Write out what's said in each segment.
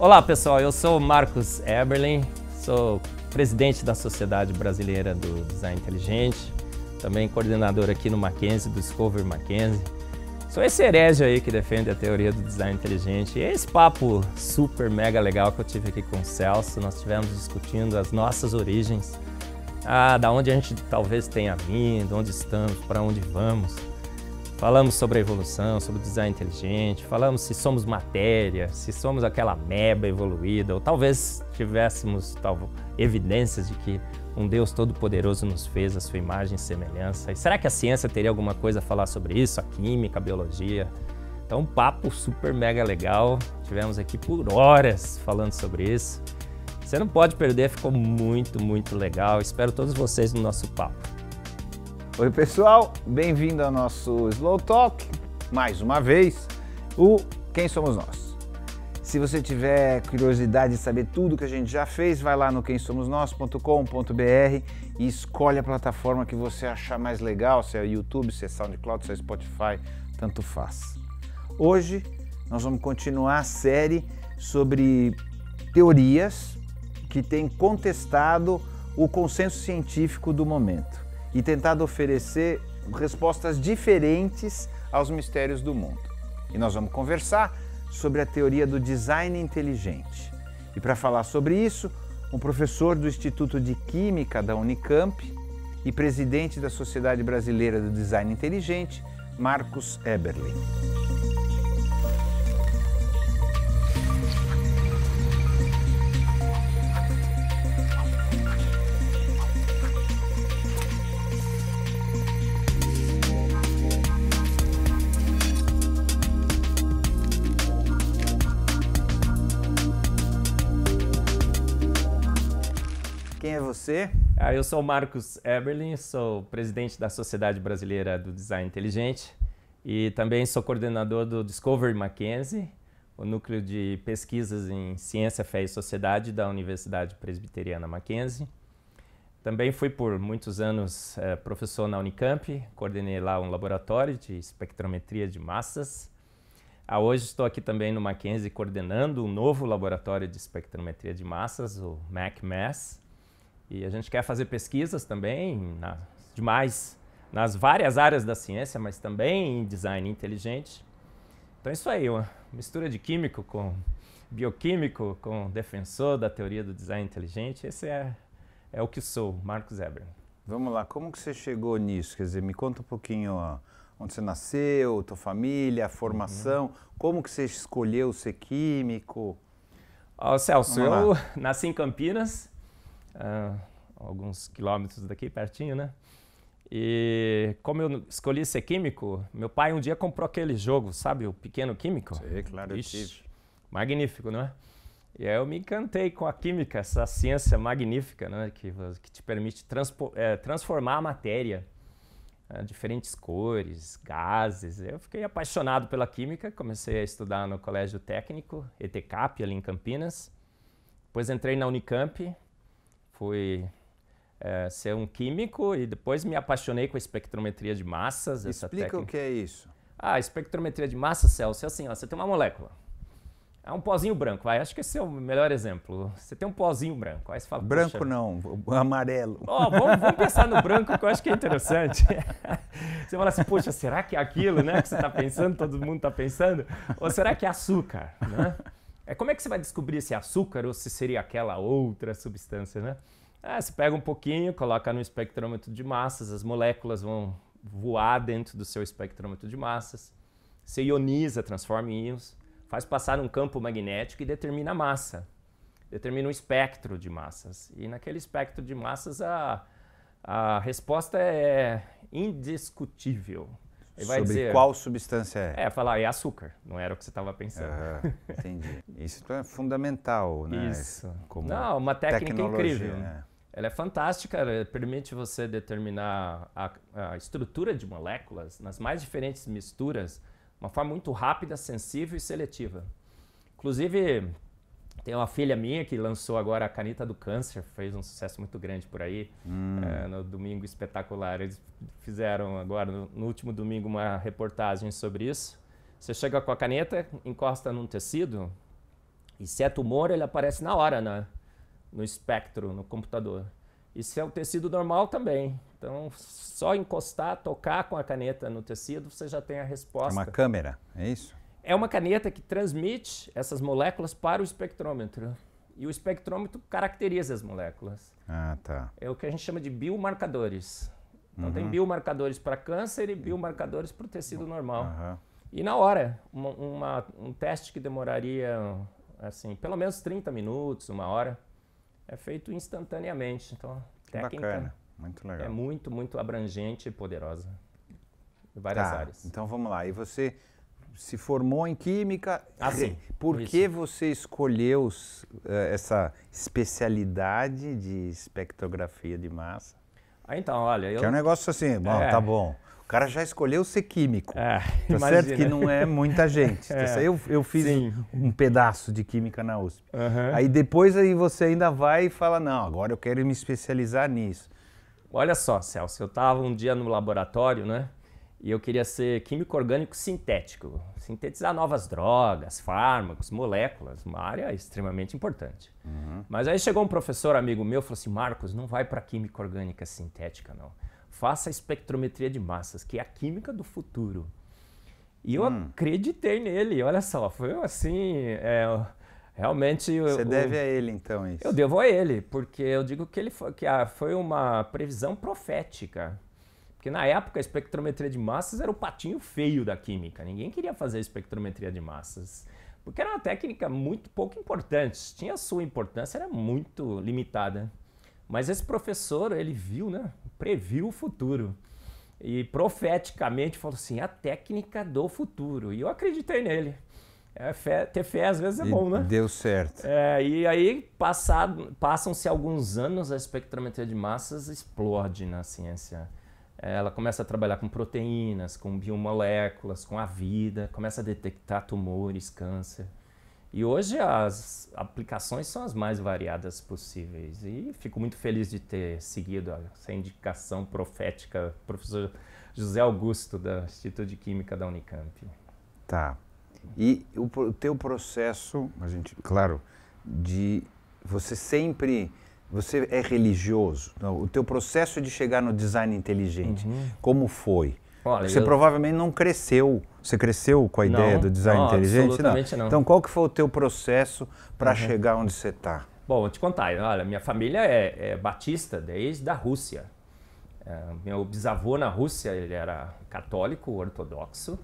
Olá pessoal, eu sou Marcos Eberlin, sou presidente da Sociedade Brasileira do Design Inteligente, também coordenador aqui no Mackenzie, do Discover Mackenzie. Sou esse herege aí que defende a teoria do design inteligente. E esse papo super mega legal que eu tive aqui com o Celso, nós estivemos discutindo as nossas origens, ah, da onde a gente talvez tenha vindo, onde estamos, para onde vamos. Falamos sobre a evolução, sobre o design inteligente, falamos se somos matéria, se somos aquela meba evoluída, ou talvez tivéssemos tal, evidências de que um Deus Todo-Poderoso nos fez a sua imagem e semelhança. E será que a ciência teria alguma coisa a falar sobre isso? A química, a biologia? Então, um papo super mega legal. Tivemos aqui por horas falando sobre isso. Você não pode perder, ficou muito, muito legal. Espero todos vocês no nosso papo. Oi pessoal, bem-vindo ao nosso Slow Talk, mais uma vez, o Quem Somos Nós. Se você tiver curiosidade de saber tudo que a gente já fez, vai lá no quemsomosnós.com.br e escolhe a plataforma que você achar mais legal, se é YouTube, se é SoundCloud, se é Spotify, tanto faz. Hoje nós vamos continuar a série sobre teorias que têm contestado o consenso científico do momento e tentado oferecer respostas diferentes aos mistérios do mundo. E nós vamos conversar sobre a teoria do design inteligente. E para falar sobre isso, um professor do Instituto de Química da Unicamp e presidente da Sociedade Brasileira do Design Inteligente, Marcos Eberlin. Quem é você? Ah, eu sou o Marcos Eberlin, sou presidente da Sociedade Brasileira do Design Inteligente e também sou coordenador do Discovery Mackenzie, o núcleo de pesquisas em ciência, fé e sociedade da Universidade Presbiteriana Mackenzie. Também fui por muitos anos eh, professor na Unicamp, coordenei lá um laboratório de espectrometria de massas. Ah, hoje estou aqui também no Mackenzie coordenando um novo laboratório de espectrometria de massas, o MacMass. E a gente quer fazer pesquisas também, na, demais, nas várias áreas da ciência, mas também em design inteligente. Então, é isso aí, uma mistura de químico com bioquímico, com defensor da teoria do design inteligente. Esse é, é o que sou, Marcos Eber. Vamos lá, como que você chegou nisso? Quer dizer, me conta um pouquinho ó, onde você nasceu, tua família, a formação, uhum. como que você escolheu ser químico? Ó, Celso, eu nasci em Campinas, uh, alguns quilômetros daqui, pertinho, né? E como eu escolhi ser químico, meu pai um dia comprou aquele jogo, sabe? O Pequeno Químico. Sim, claro, Ixi, eu tive. Magnífico, não é? E aí eu me encantei com a química, essa ciência magnífica, né? Que, que te permite é, transformar a matéria. Né, diferentes cores, gases. Eu fiquei apaixonado pela química, comecei a estudar no colégio técnico, ETCAP, ali em Campinas. Depois entrei na Unicamp, fui é, ser um químico e depois me apaixonei com a espectrometria de massas. Essa Explica técnica. o que é isso. Ah, espectrometria de massas, Celso, é assim, ó, você tem uma molécula. É um pozinho branco, vai. Acho que esse é o melhor exemplo. Você tem um pozinho branco, aí você fala. Branco não, amarelo. Oh, vamos, vamos, pensar no branco, que eu acho que é interessante. você fala assim, poxa, será que é aquilo né, que você está pensando, todo mundo está pensando? Ou será que é açúcar? Né? É como é que você vai descobrir se é açúcar ou se seria aquela outra substância, né? É, você pega um pouquinho, coloca no espectrômetro de massas, as moléculas vão voar dentro do seu espectrômetro de massas. Você ioniza, transforma em íons, faz passar um campo magnético e determina a massa. Determina um espectro de massas. E naquele espectro de massas a, a resposta é indiscutível. Ele vai Sobre dizer, qual substância é. É, falar, é açúcar, não era o que você estava pensando. entendi. Isso então é fundamental, né? Isso. Como não, uma técnica incrível. Né? Ela é fantástica, ela permite você determinar a, a, estrutura de moléculas nas mais diferentes misturas, uma forma muito rápida, sensível e seletiva. Inclusive, tem uma filha minha que lançou agora a Caneta do Câncer, fez um sucesso muito grande por aí, hum. é, no Domingo Espetacular. Eles fizeram agora, no, no, último domingo, uma reportagem sobre isso. Você chega com a caneta, encosta num tecido, e se é tumor, ele aparece na hora na, né? no espectro, no computador. E se é o tecido normal, também. Então, só encostar, tocar com a caneta no tecido, você já tem a resposta. É uma câmera, é isso? É uma caneta que transmite essas moléculas para o espectrômetro. E o espectrômetro caracteriza as moléculas. Ah, tá. É o que a gente chama de biomarcadores. Então uhum. tem biomarcadores para câncer e biomarcadores para o tecido normal. Uhum. E na hora, uma, uma, um teste que demoraria assim, pelo menos 30 minutos, uma hora, é feito instantaneamente. Então, que técnica bacana. Muito legal. É muito, muito abrangente e poderosa. Em várias tá. áreas. Então vamos lá. E você se formou em química. Assim. Por isso. que você escolheu eh, essa especialidade de espectrografia de massa? Ah, então, olha. Eu... Que é um negócio assim, bom, é. tá bom. O cara já escolheu ser químico. É, tá imagina. certo que não é muita gente. É. Tá eu, eu fiz um pedaço de química na USP. Uhum. Aí depois aí você ainda vai e fala, não, agora eu quero me especializar nisso. Olha só, Celso, eu estava um dia no laboratório, né? e eu queria ser químico orgânico sintético, sintetizar novas drogas, fármacos, moléculas, uma área extremamente importante. Uhum. Mas aí chegou um professor amigo meu e falou assim: Marcos, não vai para química orgânica sintética, não. Faça espectrometria de massas, que é a química do futuro. E eu hum. acreditei nele, olha só, foi assim. É, realmente. Você deve a ele, então, isso? Eu devo a ele, porque eu digo que ele foi, que, ah, foi uma previsão profética porque na época a espectrometria de massas era o patinho feio da química. Ninguém queria fazer espectrometria de massas. Porque era uma técnica muito pouco importante. Tinha sua importância, era muito limitada. Mas esse professor, ele viu, né? Previu o futuro. E profeticamente falou assim: a técnica do futuro. E eu acreditei nele. É, fé, ter fé às vezes é e bom, né? Deu certo. É, e aí passam-se alguns anos, a espectrometria de massas explode na ciência ela começa a trabalhar com proteínas, com biomoléculas, com a vida, começa a detectar tumores, câncer. E hoje as aplicações são as mais variadas possíveis. E fico muito feliz de ter seguido essa indicação profética do professor José Augusto, do Instituto de Química da Unicamp. Tá. E o, o teu processo, a gente, claro, de você sempre você é religioso. Então, o teu processo de chegar no design inteligente, uhum. como foi? Olha, você eu... provavelmente não cresceu. Você cresceu com a não, ideia do design não, inteligente? Não. não. Então, qual que foi o teu processo para uhum. chegar onde você está? Bom, vou te contar. Olha, minha família é, é batista desde a Rússia. É, meu bisavô na Rússia ele era católico, ortodoxo.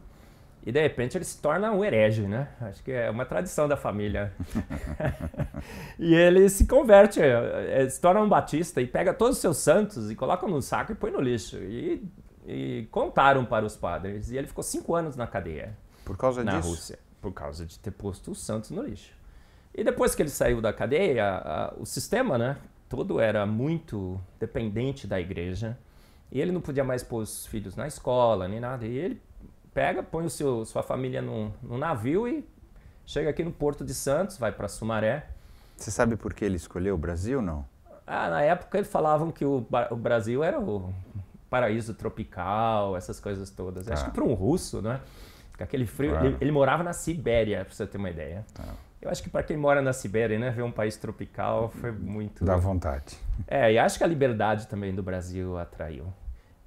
E de repente ele se torna um herege, né? Acho que é uma tradição da família. e ele se converte, eh, se torna um batista e pega todos os seus santos e coloca num saco e põe no lixo. E, e contaram para os padres. E ele ficou cinco anos na cadeia. Por causa na disso? Na Rússia. Por causa de ter posto os santos no lixo. E depois que ele saiu da cadeia, a, a, o sistema, né? Todo era muito dependente da igreja. E ele não podia mais pôr os filhos na escola nem nada. E ele pega, põe o seu, sua família num, num navio e chega aqui no Porto de Santos, vai para Sumaré. Você sabe por que ele escolheu o Brasil não? Ah, na época eles falavam que o, o Brasil era o paraíso tropical, essas coisas todas. Ah. Acho tá. que para um russo, né? Aquele frio. Claro. Ele, ele, morava na Sibéria, para você ter uma ideia. Ah. Eu acho que para quem mora na Sibéria, né, ver um país tropical foi muito. Dá vontade. É, e acho que a liberdade também do Brasil atraiu.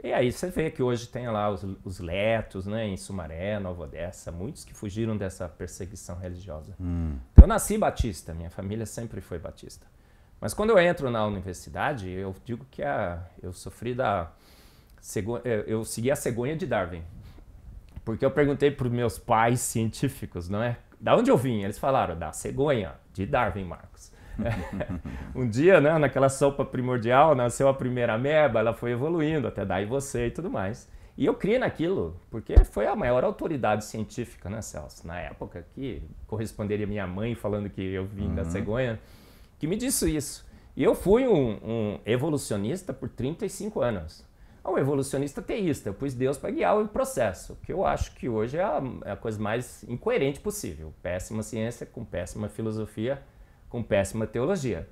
E aí você vê que hoje tem lá os, os letos, né, em Sumaré, Nova Odessa, muitos que fugiram dessa perseguição religiosa. Hum. Então, eu nasci batista, minha família sempre foi batista. Mas quando eu entro na universidade, eu digo que é a, eu sofri da. Eu segui a cegonha de Darwin. Porque eu perguntei para os meus pais científicos, não é? Da onde eu vim? Eles falaram, da cegonha de Darwin, Marcos. um dia, né, naquela sopa primordial, nasceu a primeira ameba, ela foi evoluindo até dar em você e tudo mais. E eu criei naquilo, porque foi a maior autoridade científica, né, Celso? Na época que corresponderia minha mãe falando que eu vim uhum. da cegonha, que me disse isso. E eu fui um, um evolucionista por 35 anos. Um evolucionista teísta, eu pus Deus para guiar o processo, que eu acho que hoje é a, é a coisa mais incoerente possível. Péssima ciência com péssima filosofia com péssima teologia.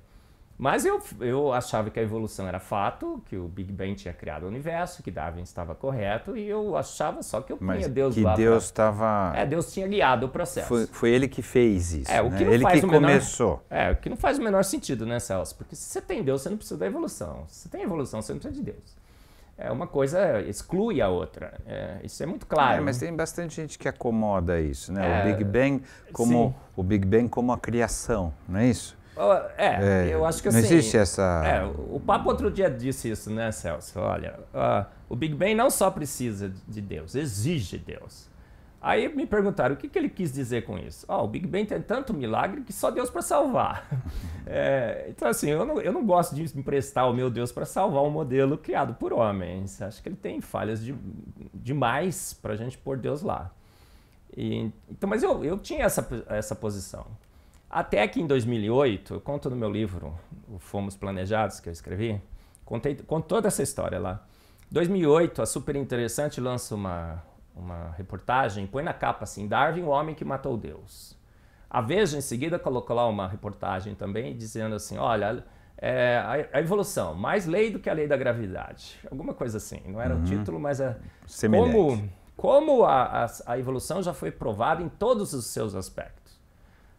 Mas eu, eu achava que a evolução era fato, que o Big Bang tinha criado o universo, que Darwin estava correto, e eu achava só que eu Mas Deus que lá. Que Deus estava. Pra... É, Deus tinha guiado o processo. Foi, foi ele que fez isso. É, o né? que né? ele que o menor... começou. É, o que não faz o menor sentido, né, Celso? Porque se você tem Deus, você não precisa da evolução. Se você tem evolução, você não precisa de Deus é uma coisa exclui a outra. É, isso é muito ah, claro. É, mas né? tem bastante gente que acomoda isso, né? É, o Big Bang como sim. o Big Bang como a criação, não é isso? É, é, eu acho que assim, não existe essa. É, o Papa outro dia disse isso, né, Celso? Olha, uh, o Big Bang não só precisa de Deus, exige Deus. Aí me perguntaram o que, que ele quis dizer com isso. Oh, o Big Bang tem tanto milagre que só Deus para salvar. É, então, assim, eu não, eu não gosto de emprestar o meu Deus para salvar um modelo criado por homens. Acho que ele tem falhas de, demais para a gente pôr Deus lá. E, então, mas eu, eu tinha essa, essa posição. Até que em 2008, eu conto no meu livro, o Fomos Planejados, que eu escrevi, contei, conto toda essa história lá. 2008, a Super Interessante lança uma, uma reportagem, põe na capa assim, Darwin, o homem que matou Deus. A Veja, em seguida, colocou lá uma reportagem também, dizendo assim, olha, é, a, a, evolução, mais lei do que a lei da gravidade. Alguma coisa assim, não era uhum. o título, mas é... Semelhante. Como, como a, a, a, evolução já foi provada em todos os seus aspectos.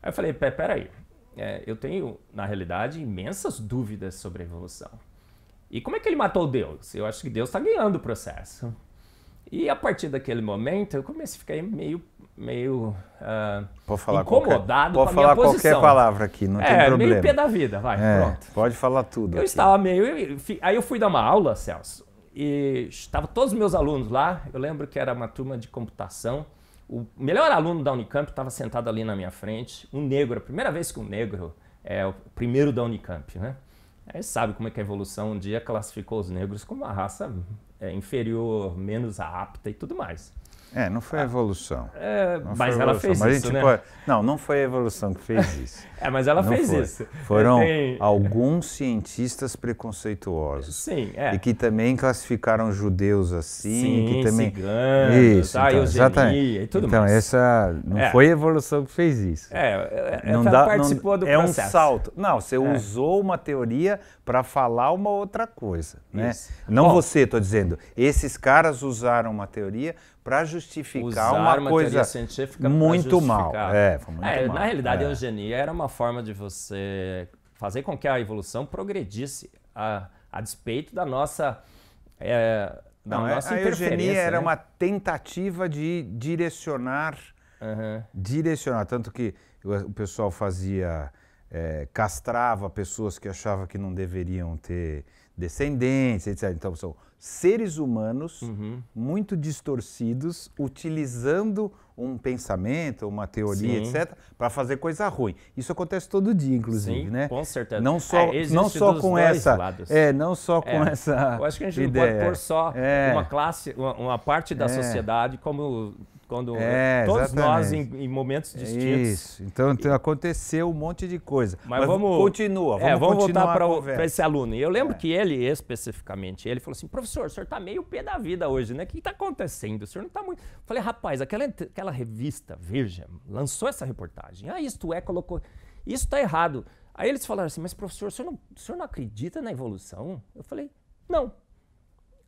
Aí eu falei, peraí, é, eu tenho, na realidade, imensas dúvidas sobre a evolução. E como é que ele matou Deus? Eu acho que Deus está ganhando o processo. E a partir daquele momento eu comecei a ficar meio meio uh, ah, pode falar incomodado qualquer, pode falar qualquer palavra aqui não é, tem problema meio pé da vida vai é, pronto pode falar tudo eu aqui. estava meio aí eu fui dar uma aula Celso e estava todos os meus alunos lá eu lembro que era uma turma de computação o melhor aluno da Unicamp estava sentado ali na minha frente um negro a primeira vez que um negro é o primeiro da Unicamp né aí sabe como é que a evolução um dia classificou os negros como uma raça é, inferior, menos apta e tudo mais. É, não foi a evolução. Ah, é, não mas ela evolução. fez mas isso, né? Não, não foi a evolução que fez isso. é, mas ela não fez foi. isso. Foram tenho... alguns cientistas preconceituosos. Sim, é. E que também classificaram judeus assim, Sim, que também ciganos, isso, tá, então, e tudo então, mais. Então, essa não é. foi a evolução que fez isso. É, é não dá, participou não, do é processo. É um salto. Não, você é. usou uma teoria para falar uma outra coisa, né? Não Bom, você, estou dizendo. Esses caras usaram uma teoria para justificar Usar uma coisa científica muito mal. É, foi muito é, mal. Na realidade, é. a eugenia era uma forma de você fazer com que a evolução progredisse a, a despeito da nossa é, da Não, é, nossa a eugenia né? era uma tentativa de direcionar uhum. direcionar tanto que o pessoal fazia é, castrava pessoas que achava que não deveriam ter descendência, etc. Então são seres humanos uhum. muito distorcidos, utilizando um pensamento, uma teoria, Sim. etc, para fazer coisa ruim. Isso acontece todo dia, inclusive, Sim, né? Com certeza. Não só, é, não só com essa, lados. é, não só é. com é, essa. Eu acho que a gente ideia. não pode pôr só é. uma classe, uma, uma parte da é. sociedade como quando é, todos nós em, em, momentos distintos. Isso. Então, então, aconteceu um monte de coisa. Mas, Mas vamos continua. Vamos, é, vamos voltar para esse aluno. E eu lembro é. que ele especificamente, ele falou assim: "Professor, o senhor está meio pé da vida hoje, né? O que está acontecendo? O senhor não está muito". Eu falei: "Rapaz, aquela aquela revista Veja lançou essa reportagem. Ah, isto é colocou. Isso está errado". Aí eles falaram assim: "Mas professor, o senhor não, o senhor não acredita na evolução?". Eu falei: "Não,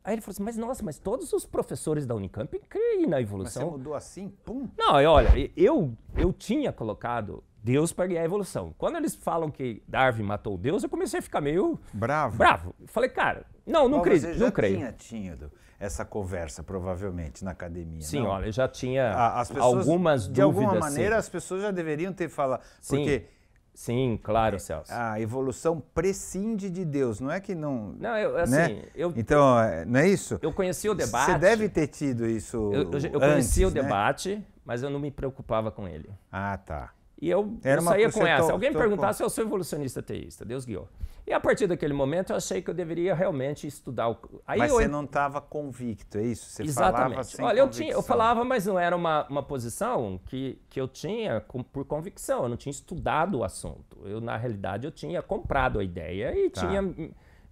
Aí ele falou assim, mas nossa, mas todos os professores da Unicamp creem na evolução. Mas você mudou assim, pum? Não, olha, eu, eu tinha colocado Deus para guiar a evolução. Quando eles falam que Darwin matou Deus, eu comecei a ficar meio... Bravo. Bravo. Falei, cara, não, não, creio, você já não creio. tinha tido essa conversa, provavelmente, na academia, Sim, não? olha, eu já tinha pessoas, algumas dúvidas. De alguma maneira, as pessoas já deveriam ter falado. Sim. Porque Sim, claro, é, Celso. A evolução prescinde de Deus, não é que não. Não, eu, assim. Né? Eu, então, é, não é isso? Eu conheci o debate. Você deve ter tido isso. Eu, eu, eu conheci o né? debate, mas eu não me preocupava com ele. Ah, tá. E eu, eu saía com essa. Tô, Alguém tô, perguntasse, tô... eu sou evolucionista teísta, Deus guiou. E a partir daquele momento eu achei que eu deveria realmente estudar. O... Aí mas eu... você não estava convicto, é isso? Você Exatamente. falava sem Olha, eu, tinha, eu, falava, mas não era uma, uma posição que, que eu tinha com, por convicção. Eu não tinha estudado o assunto. Eu, na realidade, eu tinha comprado a ideia e tá. tinha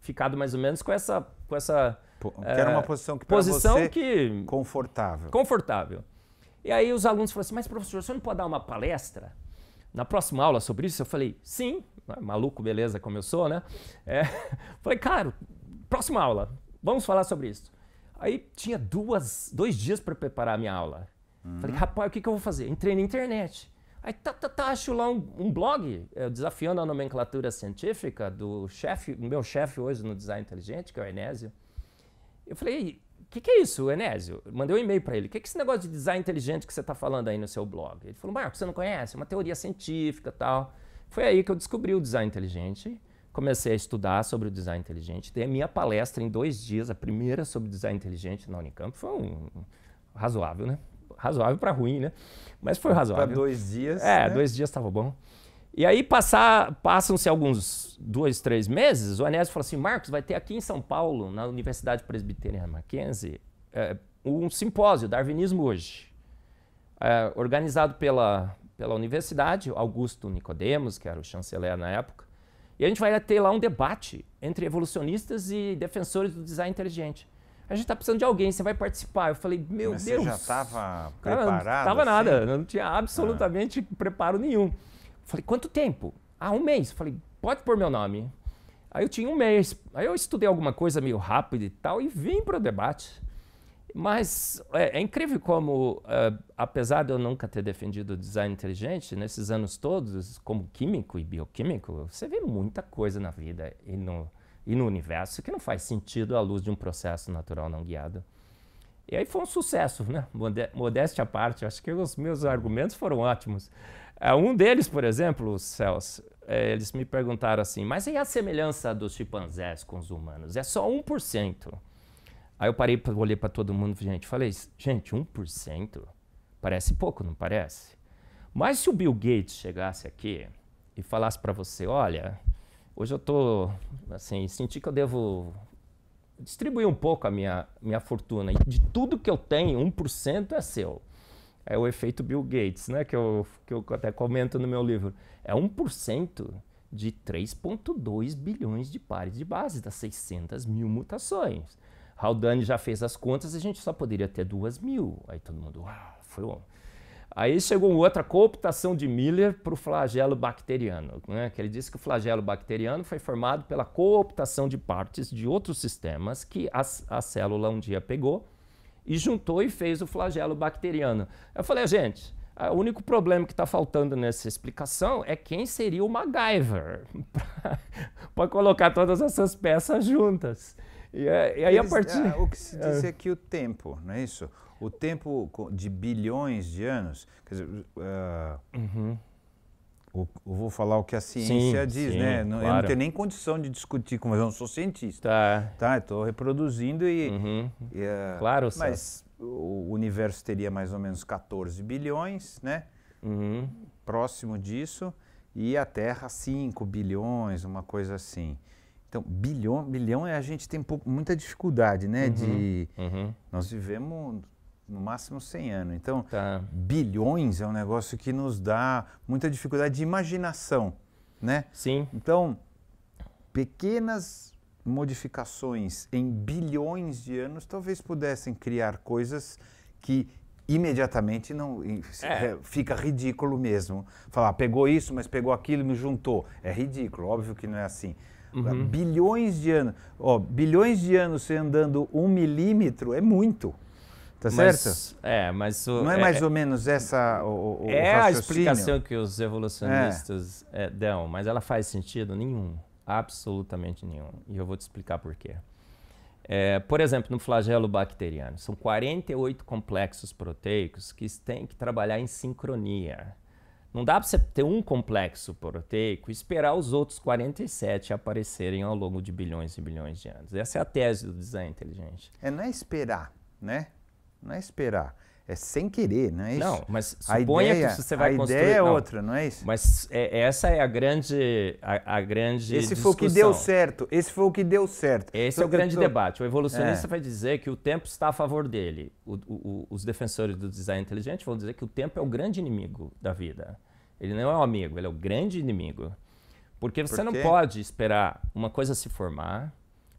ficado mais ou menos com essa... Com essa que era uma eh, posição que posição você... Que... Confortável. Confortável. E aí os alunos falaram assim, mas professor, você não pode dar uma palestra? na próxima aula sobre isso? Eu falei, sim, né, maluco, beleza, como eu sou, né? É, falei, cara, próxima aula, vamos falar sobre isso. Aí tinha duas, dois dias para preparar a minha aula. Uhum. Falei, rapaz, o que, que eu vou fazer? Entrei na internet. Aí tá, tá, tá acho lá um, um blog é, desafiando a nomenclatura científica do chefe, meu chefe hoje no design inteligente, que é o Enésio. Eu falei, que, que é isso, Enésio? Mandei um e-mail para ele. O que, que é esse negócio de design inteligente que você está falando aí no seu blog? Ele falou, Marco, você não conhece? É uma teoria científica tal. Foi aí que eu descobri o design inteligente. Comecei a estudar sobre o design inteligente. Dei a minha palestra em dois dias, a primeira sobre design inteligente na Unicamp. Foi um, razoável, né? Razoável para ruim, né? Mas foi razoável. Para dois dias. É, né? dois dias estava bom. E aí passam-se alguns dois, três meses, o Anésio falou assim, Marcos, vai ter aqui em São Paulo, na Universidade Presbiteriana Mackenzie, é, um simpósio, Darwinismo Hoje, é, organizado pela, pela universidade, Augusto Nicodemos, que era o chanceler na época, e a gente vai ter lá um debate entre evolucionistas e defensores do design inteligente. A gente está precisando de alguém, você vai participar. Eu falei, meu Mas Deus. Você já estava preparado? Não estava assim? nada, não tinha absolutamente ah. preparo nenhum. Falei, quanto tempo? Ah, um mês. Falei, pode pôr meu nome. Aí eu tinha um mês. Aí eu estudei alguma coisa meio rápido e tal e vim para o debate. Mas é, é incrível como, uh, apesar de eu nunca ter defendido o design inteligente, nesses anos todos, como químico e bioquímico, você vê muita coisa na vida e no, e no universo que não faz sentido à luz de um processo natural não guiado. E aí foi um sucesso, né? Modéstia à parte, acho que os meus argumentos foram ótimos. É, um deles, por exemplo, Celso, é, eles me perguntaram assim, mas e a semelhança dos chimpanzés com os humanos? É só 1%. Aí eu parei, olhei para todo mundo, gente, falei, gente, 1%? Parece pouco, não parece? Mas se o Bill Gates chegasse aqui e falasse para você, olha, hoje eu estou, assim, senti que eu devo distribuir um pouco a minha, minha fortuna, e de tudo que eu tenho, 1% é seu é o efeito Bill Gates, né? Que eu, que eu até comento no meu livro. É 1% de 3,2 bilhões de pares de base, das 600 mil mutações. Haldane já fez as contas, a gente só poderia ter 2 mil. Aí todo mundo, uau, foi bom. Aí chegou outra cooptação de Miller para o flagelo bacteriano, né? que ele disse que o flagelo bacteriano foi formado pela cooptação de partes de outros sistemas que a, a célula um dia pegou e juntou e fez o flagelo bacteriano. Eu falei, gente, o único problema que está faltando nessa explicação é quem seria o MacGyver para colocar todas essas peças juntas. E, eh, e aí a partir. Ah, o que se diz é. é que o tempo, não é isso? O tempo de bilhões de anos, quer dizer, uh, uhum eu vou falar o que a ciência sim, diz, sim, né? Não, claro. Eu não tenho nem condição de discutir com você, eu não sou cientista. Tá. Tá, estou reproduzindo e... Uhum. e uh, claro, Mas o universo teria mais ou menos 14 bilhões, né? Uhum. Próximo disso. E a Terra, 5 bilhões, uma coisa assim. Então, bilhão, bilhão é a gente tem muita dificuldade, né? Uhum. De... Uhum. Nós vivemos no máximo 100 anos. Então, tá. bilhões é um negócio que nos dá muita dificuldade de imaginação, né? Sim. Então, pequenas modificações em bilhões de anos talvez pudessem criar coisas que imediatamente não é. é. fica ridículo mesmo. Falar, pegou isso, mas pegou aquilo e me juntou. É ridículo, óbvio que não é assim. Uhum. Bilhões de anos, ó, bilhões de anos você andando um milímetro é muito. Tá mas, certo? É, mas o, Não é, é mais é ou menos essa o, o É a explicação que os evolucionistas é. é. dão, mas ela faz sentido nenhum. Absolutamente nenhum. E eu vou te explicar por quê. É, por exemplo, no flagelo bacteriano, são 48 complexos proteicos que têm que trabalhar em sincronia. Não dá para você ter um complexo proteico e esperar os outros 47 aparecerem ao longo de bilhões e bilhões de anos. Essa é a tese do design inteligente. É não é esperar, né? Não é esperar. É sem querer, não é isso? Não, mas suponha ideia, que você vai a construir... A ideia é não, outra, não é isso? Mas é, essa é a grande, a, a grande Esse discussão. foi o que deu certo, esse foi o que deu certo. Esse tô, é o grande tô... debate. O evolucionista é. vai dizer que o tempo está a favor dele. O, o, o, os defensores do design inteligente vão dizer que o tempo é o grande inimigo da vida. Ele não é o amigo, ele é o grande inimigo. Porque você Por não pode esperar uma coisa se formar,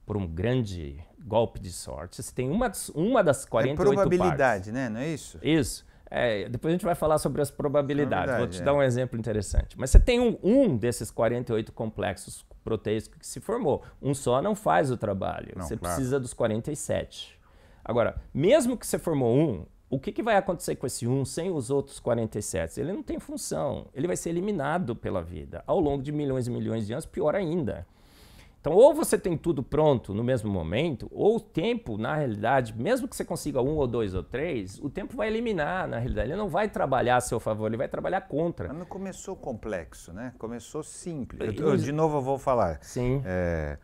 por um grande golpe de sorte, se tem uma, uma das 48 é probabilidade, partes. né? Não é isso? Isso. É, depois a gente vai falar sobre as probabilidades. Vou te é. dar um é. exemplo interessante. Mas você tem um, um, desses 48 complexos proteicos que se formou. Um só não faz o trabalho. Não, você claro. precisa dos 47. Agora, mesmo que você formou um, o que, que, vai acontecer com esse um sem os outros 47? Ele não tem função. Ele vai ser eliminado pela vida. Ao longo de milhões e milhões de anos, pior ainda. Então, ou você tem tudo pronto no mesmo momento, ou o tempo, na realidade, mesmo que você consiga um ou dois ou três, o tempo vai eliminar, na realidade. Ele não vai trabalhar a seu favor, ele vai trabalhar contra. Mas não começou complexo, né? Começou simples. Eu, eu de novo, eu vou falar. Sim. É,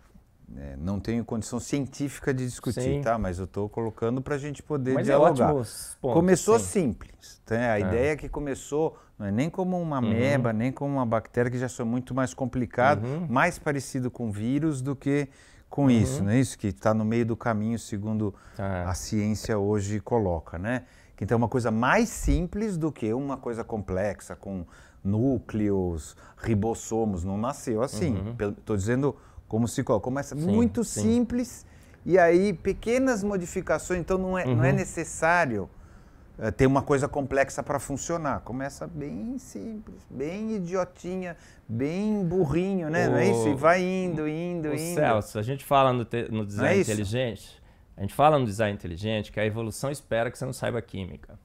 é, não tenho condição científica de discutir, Sim. tá? Mas eu estou colocando para a gente poder Mas é dialogar. É pontos, começou sim. simples, tá? A é. ideia é que começou não é nem como uma uhum. nem como uma bactéria que já são muito mais complicado, uhum. mais parecido com vírus do que com uhum. isso, não é isso que está no meio do caminho, segundo é. a ciência hoje coloca, né? Que então é uma coisa mais simples do que uma coisa complexa com núcleos, ribossomos, não nasceu assim. Uhum. Estou dizendo como se Começa sim, muito sim. simples e aí pequenas modificações, então não é, uhum. não é necessário eh, ter uma coisa complexa para funcionar. Começa bem simples, bem idiotinha, bem burrinho, né? O... Não é isso? E vai indo, indo, o indo. Celso, a gente fala no, te... no design é inteligente, a gente fala no design inteligente que a evolução espera que você não saiba química.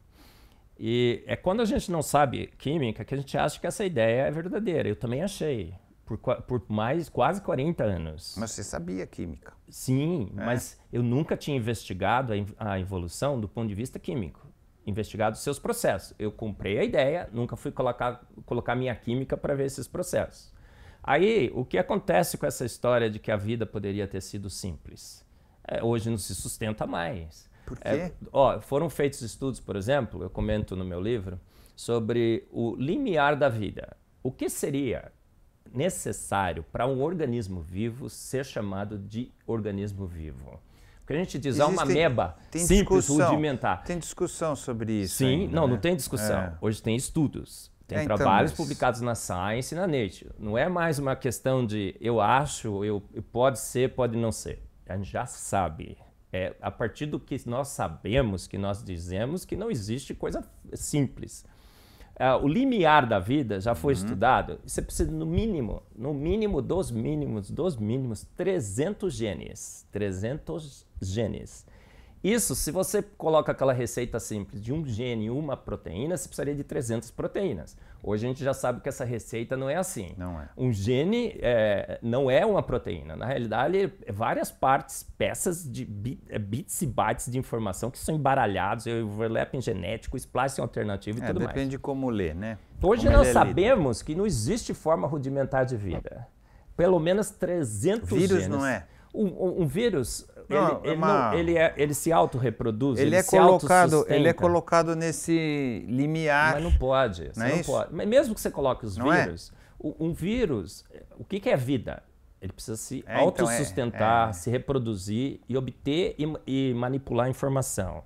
E é quando a gente não sabe química que a gente acha que essa ideia é verdadeira. Eu também achei por, por, mais quase 40 anos. Mas você sabia química? Sim, é. mas eu nunca tinha investigado a, a evolução do ponto de vista químico, investigado seus processos. Eu comprei a ideia, nunca fui colocar, colocar minha química para ver esses processos. Aí, o que acontece com essa história de que a vida poderia ter sido simples? É, hoje não se sustenta mais. Por é, quê? É, ó, foram feitos estudos, por exemplo, eu comento no meu livro, sobre o limiar da vida. O que seria necessário para um organismo vivo ser chamado de organismo vivo. Porque a gente diz, Existe, uma ameba simples, rudimentar. Tem discussão sobre isso. Sim, ainda, não, né? não tem discussão. É. Hoje tem estudos. Tem é, então, trabalhos então, mas... publicados na Science e na Nature. Não é mais uma questão de eu acho, eu pode ser, pode não ser. A gente já sabe. É a partir do que nós sabemos, que nós dizemos, que não existe coisa simples. É, o limiar da vida já foi uhum. estudado. Você precisa, no mínimo, no mínimo dos mínimos, dos mínimos, 300 genes. 300 genes. Isso, se você coloca aquela receita simples de um gene e uma proteína, você precisaria de 300 proteínas. Hoje a gente já sabe que essa receita não é assim. Não é. Um gene é, não é uma proteína. Na realidade, é várias partes, peças de é, bits e bytes de informação que são embaralhados, overlapping genético, splicing alternativo e é, tudo depende mais. Depende de como ler, né? Hoje como nós é sabemos que não existe forma rudimentar de vida. Pelo menos 300 Vírus genes. não é. Um, um, um, vírus, não, é ele, uma... não, ele, é, ele se autorreproduz, ele, ele é se colocado, Ele é colocado nesse limiar. Mas não pode, não, é não pode. Mas mesmo que você coloque os não é? vírus, é? um vírus, o que, que é vida? Ele precisa se é, autossustentar, então é, é. se reproduzir e obter e, e manipular informação.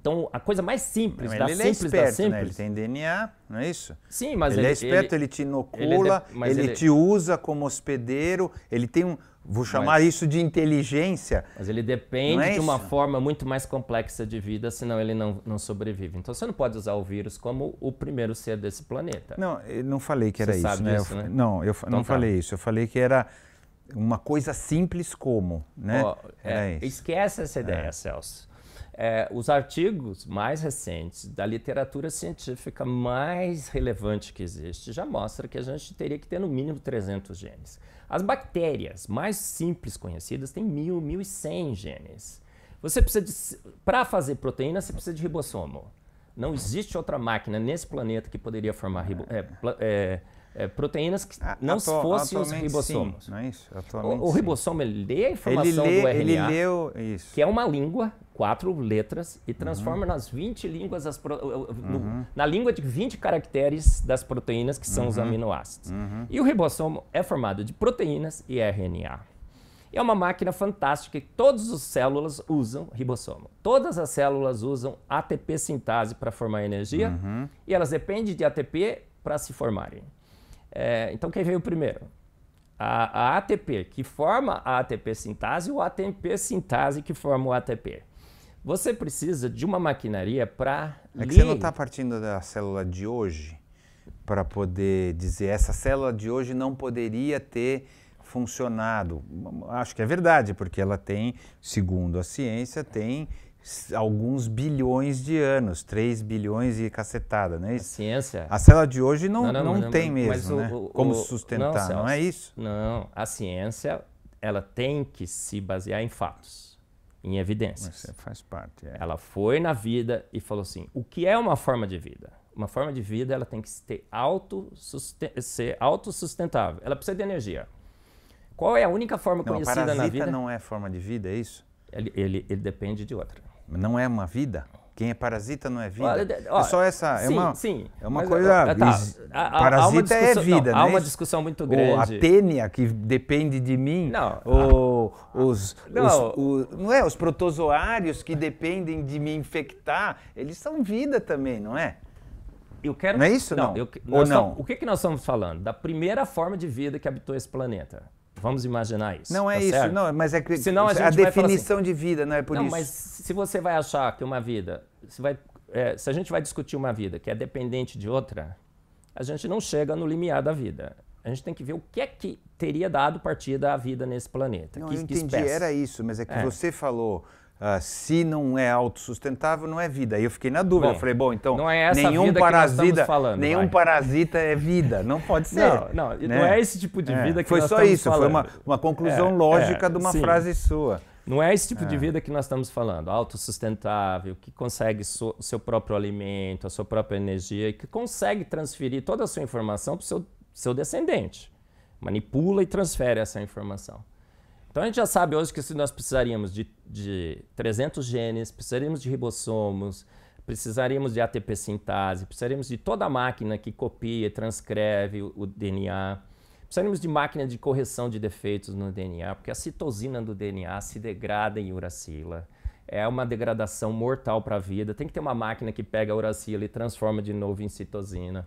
Então, a coisa mais simples, mas da ele é simples, é esperto, da simples... Né? Ele tem DNA, não é isso? Sim, mas ele... ele é esperto, ele, ele te inocula, ele, ele, te usa como hospedeiro, ele tem um... Vou chamar mas, isso de inteligência. Mas ele depende é de uma forma muito mais complexa de vida, senão ele não, não sobrevive. Então você não pode usar o vírus como o primeiro ser desse planeta. Não, eu não falei que era você isso, né? eu, né? Não, eu então, não tá. falei isso. Eu falei que era uma coisa simples como, né? Oh, é, esquece essa ideia, é. Celso. É, os artigos mais recentes da literatura científica mais relevante que existe já mostra que a gente teria que ter no mínimo 300 genes. As bactérias mais simples conhecidas têm mil, mil e cem genes. Você precisa para fazer proteína, você precisa de ribossomo. Não existe outra máquina nesse planeta que poderia formar ribo, é, é, é, proteínas que a, não atu, fossem os ribossomos. Sim, não é isso? o, o ribossomo ele lê a informação ele lê, do RNA, ele leu isso. que é uma língua quatro letras e uhum. transforma uhum. nas 20 línguas as pro, no, uhum. na língua de 20 caracteres das proteínas que são uhum. os aminoácidos. Uhum. E o ribossomo é formado de proteínas e RNA. É uma máquina fantástica que todas as células usam ribossomo. Todas as células usam ATP sintase para formar energia uhum. e elas dependem de ATP para se formarem. É, então quem veio primeiro? A, a ATP que forma a ATP sintase ou a ATP sintase que forma o ATP? Você precisa de uma maquinaria para. É que você não está partindo da célula de hoje para poder dizer essa célula de hoje não poderia ter funcionado. Acho que é verdade, porque ela tem, segundo a ciência, tem alguns bilhões de anos, 3 bilhões e cacetada, não é isso? A ciência. A célula de hoje não, não, não, não, não tem mesmo, né? O, Como o, sustentar, não, não é isso? Não, a ciência ela tem que se basear em fatos em evidências. É, faz parte. É. Ela foi na vida e falou assim: o que é uma forma de vida? Uma forma de vida ela tem que ter auto ser autossustentável. Ela precisa de energia. Qual é a única forma não, conhecida na vida? Não é forma de vida, é isso? Ele, ele, ele depende de outra. Não é uma vida? Quem é parasita não é vida. Olha, é olha, é só essa. É sim, é uma, sim. É uma mas, coisa. Ah, tá, ah, a, a, parasita é vida, não, né? Há é uma discussão muito grande. Ou a tênia, que depende de mim. Não. Ou a, ah, os, não. Os, não é? Os protozoários que dependem de me infectar, eles são vida também, não é? Eu quero. Não é isso, não? não? Eu, ou não? Estamos, o que, que nós estamos falando? Da primeira forma de vida que habitou esse planeta. Vamos imaginar isso. Não é tá isso, certo? não, mas é que Senão a, a assim, definição assim, de vida, não é por não, isso. Mas se você vai achar que uma vida, se, vai, é, se a gente vai discutir uma vida que é dependente de outra, a gente não chega no limiar da vida. A gente tem que ver o que é que teria dado partida à vida nesse planeta. Não, que, eu entendi, era isso, mas é que é. você falou Uh, se não é autossustentável, não é vida. Aí eu fiquei na dúvida. Bom, eu falei, bom, então não é essa nenhum vida parasita, falando, nenhum vai. parasita é vida. Não pode ser. Não, não, né? não é esse tipo de é. vida é, que nós estamos falando. Foi só isso. Foi uma, uma conclusão é, lógica é, de uma sim. frase sua. Não é esse tipo de é. vida que nós estamos falando. Autossustentável, que consegue so, o seu próprio alimento, a sua própria energia, que consegue transferir toda a sua informação para o seu, seu descendente. Manipula e transfere essa informação. Então a gente já sabe hoje que se nós precisaríamos de, de 300 genes, precisaríamos de ribossomos, precisaríamos de ATP sintase, precisaríamos de toda a máquina que copia e transcreve o, o DNA, precisaríamos de máquina de correção de defeitos no DNA, porque a citosina do DNA se degrada em uracila. É uma degradação mortal para a vida. Tem que ter uma máquina que pega a uracila e transforma de novo em citosina.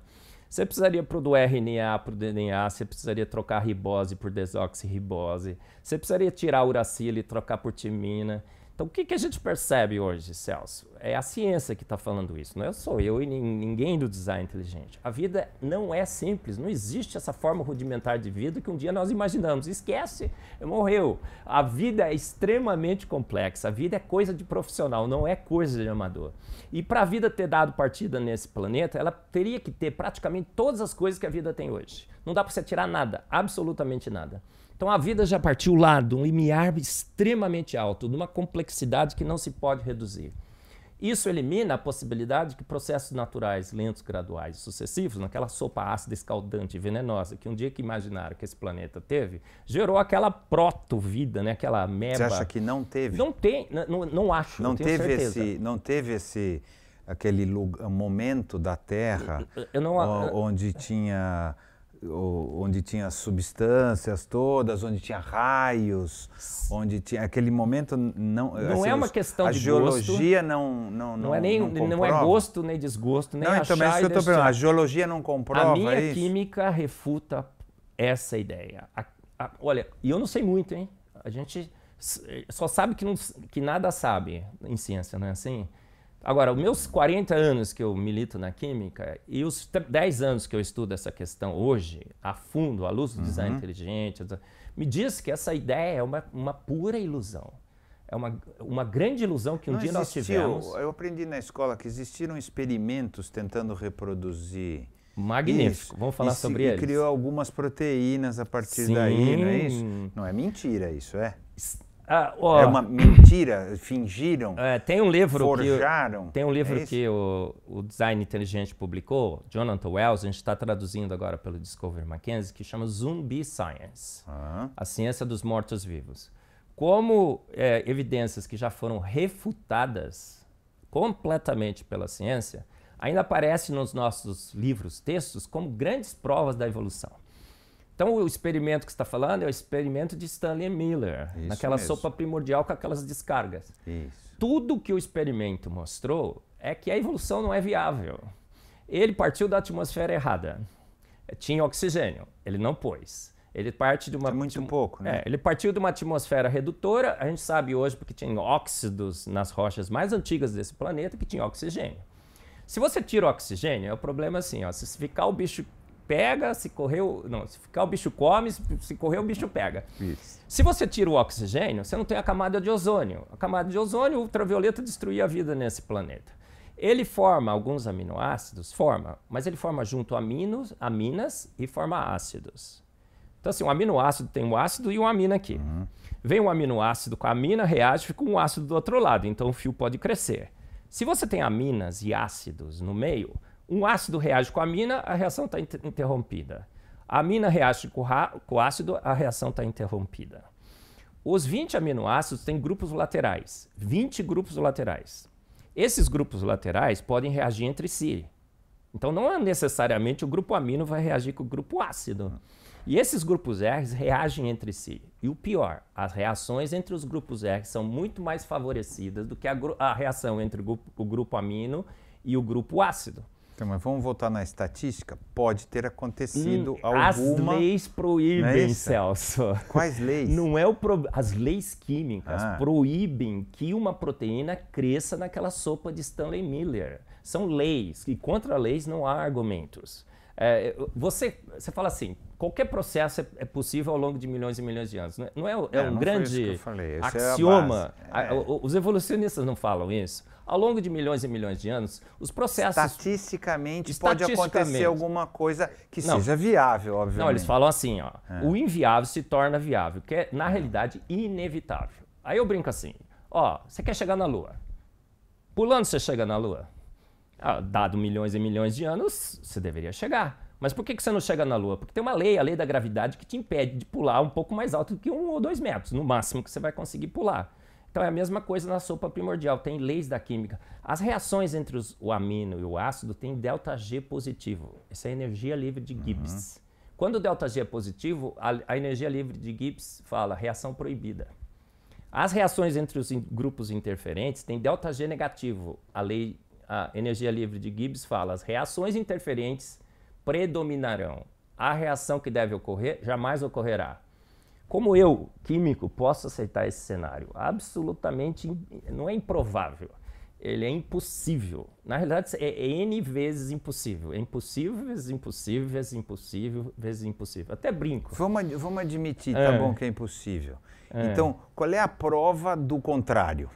Você precisaria para o RNA, para o DNA, você precisaria trocar ribose por desoxirribose, você precisaria tirar uracil e trocar por timina. Então, o que, que a gente percebe hoje, Celso? É a ciência que está falando isso, não é sou eu e ninguém do design inteligente. A vida não é simples, não existe essa forma rudimentar de vida que um dia nós imaginamos. Esquece, morreu. A vida é extremamente complexa, a vida é coisa de profissional, não é coisa de amador. E para a vida ter dado partida nesse planeta, ela teria que ter praticamente todas as coisas que a vida tem hoje. Não dá para você tirar nada, absolutamente nada. Então a vida já partiu lá de um limiar extremamente alto, de uma complexidade que não se pode reduzir. Isso elimina a possibilidade que processos naturais, lentos, graduais e sucessivos, naquela sopa ácida, escaldante e venenosa, que um dia que imaginaram que esse planeta teve, gerou aquela proto-vida, né? aquela meba. Você acha que não teve? Não tem, não, não acho, não, não teve certeza. Esse, não teve esse, aquele lugar, momento da Terra eu, eu não, onde eu, tinha onde tinha substâncias todas, onde tinha raios, onde tinha aquele momento não não assim, é uma questão a de geologia gosto, não não não é nem não, não, é gosto nem desgosto nem não, então, achar então, é isso que eu estou perguntando. A geologia não comprova A minha isso? química refuta essa ideia. A, a, olha, e eu não sei muito, hein? A gente eh, só sabe que não que nada sabe em ciência, não é assim? Agora, os meus 40 anos que eu milito na química e os 10 anos que eu estudo essa questão hoje, a fundo, à luz do uhum. design inteligente, me diz que essa ideia é uma, uma pura ilusão. É uma, uma grande ilusão que um Não dia existiu. nós tivemos. Eu aprendi na escola que existiram experimentos tentando reproduzir Magnífico. Isso. Vamos falar e sobre ele. criou algumas proteínas a partir Sim. daí, não é isso? Não é mentira isso, é? Ah, é uma mentira, fingiram. É, tem um livro forjaram. Que, tem um livro é que o, o Design Inteligente publicou, Jonathan Wells, a gente está traduzindo agora pelo Discovery Mackenzie, que chama Zumbi Science, ah. a ciência dos mortos-vivos. Como é, evidências que já foram refutadas completamente pela ciência, ainda aparecem nos nossos livros, textos, como grandes provas da evolução. Então, o experimento que você está falando é o experimento de Stanley Miller, Isso naquela mesmo. sopa primordial com aquelas descargas. Isso. Tudo que o experimento mostrou é que a evolução não é viável. Ele partiu da atmosfera errada. Tinha oxigênio, ele não pôs. Ele parte de uma. É muito pouco, né? É, ele partiu de uma atmosfera redutora, a gente sabe hoje porque tinha óxidos nas rochas mais antigas desse planeta que tinha oxigênio. Se você tira o oxigênio, é o problema assim, ó, se ficar o bicho pega, se correu. Não, se ficar o bicho come, se correr o bicho pega. Isso. Se você tira o oxigênio, você não tem a camada de ozônio. A camada de ozônio, o ultravioleta destruía a vida nesse planeta. Ele forma alguns aminoácidos, forma, mas ele forma junto aminos, aminas e forma ácidos. Então, assim, um aminoácido tem um ácido e uma amina aqui. Uhum. Vem um aminoácido com a amina, reage, fica um ácido do outro lado, então o fio pode crescer. Se você tem aminas e ácidos no meio, um ácido reage com a amina, a reação está inter interrompida. A amina reage com, o ácido, a reação está interrompida. Os 20 aminoácidos têm grupos laterais, 20 grupos laterais. Esses grupos laterais podem reagir entre si. Então não é necessariamente o grupo amino vai reagir com o grupo ácido. E esses grupos R reagem entre si. E o pior, as reações entre os grupos R são muito mais favorecidas do que a, a reação entre o grupo, o grupo amino e o grupo ácido. Tá, mas vamos voltar na estatística? Pode ter acontecido hum, alguma... As leis proíbem, é Celso. Quais leis? Não é o pro... As leis químicas ah. proíbem que uma proteína cresça naquela sopa de Stanley Miller. São leis, e contra leis não há argumentos. É, você, você fala assim, qualquer processo é, é, possível ao longo de milhões e milhões de anos. Não é, é um grande é axioma. A, é. os evolucionistas não falam isso. Ao longo de milhões e milhões de anos, os processos. Estatisticamente, estatisticamente pode acontecer alguma coisa que não, seja viável, obviamente. Não, eles falam assim: ó, é. o inviável se torna viável, que é, na é. realidade, inevitável. Aí eu brinco assim: ó, você quer chegar na Lua. Pulando você chega na Lua. Ah, dado milhões e milhões de anos, você deveria chegar. Mas por que, que você não chega na Lua? Porque tem uma lei, a lei da gravidade, que te impede de pular um pouco mais alto do que um ou dois metros, no máximo que você vai conseguir pular. Então é a mesma coisa na sopa primordial, tem leis da química. As reações entre os, o amino e o ácido têm delta G positivo. Essa é a energia livre de Gibbs. Uhum. Quando o delta G é positivo, a, a energia livre de Gibbs fala reação proibida. As reações entre os in, grupos interferentes têm delta G negativo. A lei a energia livre de Gibbs fala as reações interferentes predominarão. A reação que deve ocorrer jamais ocorrerá. Como eu, químico, posso aceitar esse cenário? Absolutamente não é improvável. Ele é impossível. Na realidade, é, é N vezes impossível. É impossível vezes impossível vezes impossível vezes impossível. Até brinco. Vamos, vamos admitir, tá é. tá bom, que é impossível. É. Então, qual é a prova do contrário?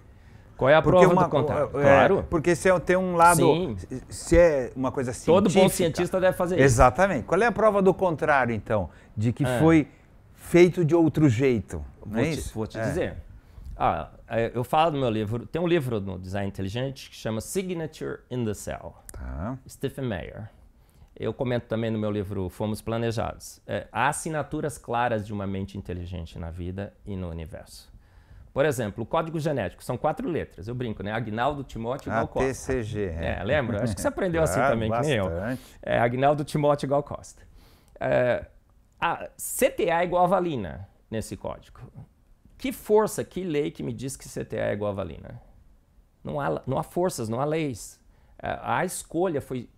Qual é a prova uma, do contrário? É, claro. Porque se tenho um lado. Sim. Se é uma coisa científica. Todo bom cientista deve fazer isso. Exatamente. Qual é a prova do contrário, então? De que é. foi feito de outro jeito. Vou, é te, vou te, é. dizer. Ah, é, eu falo no meu livro, tem um livro no Design Inteligente que chama Signature in the Cell, tá. Stephen Mayer. Eu comento também no meu livro Fomos Planejados. É, há assinaturas claras de uma mente inteligente na vida e no universo. Por exemplo, o código genético são quatro letras. Eu brinco, né? Agnaldo Timóteo igual Costa. TCG. É. é, lembra? Acho que você aprendeu assim também, bastante. que nem eu. É, Agnaldo Timóteo igual Costa. É, a CTA é igual a valina nesse código. Que força, que lei que me diz que CTA é igual a valina? Não há, não há forças, não há leis. A, escolha foi,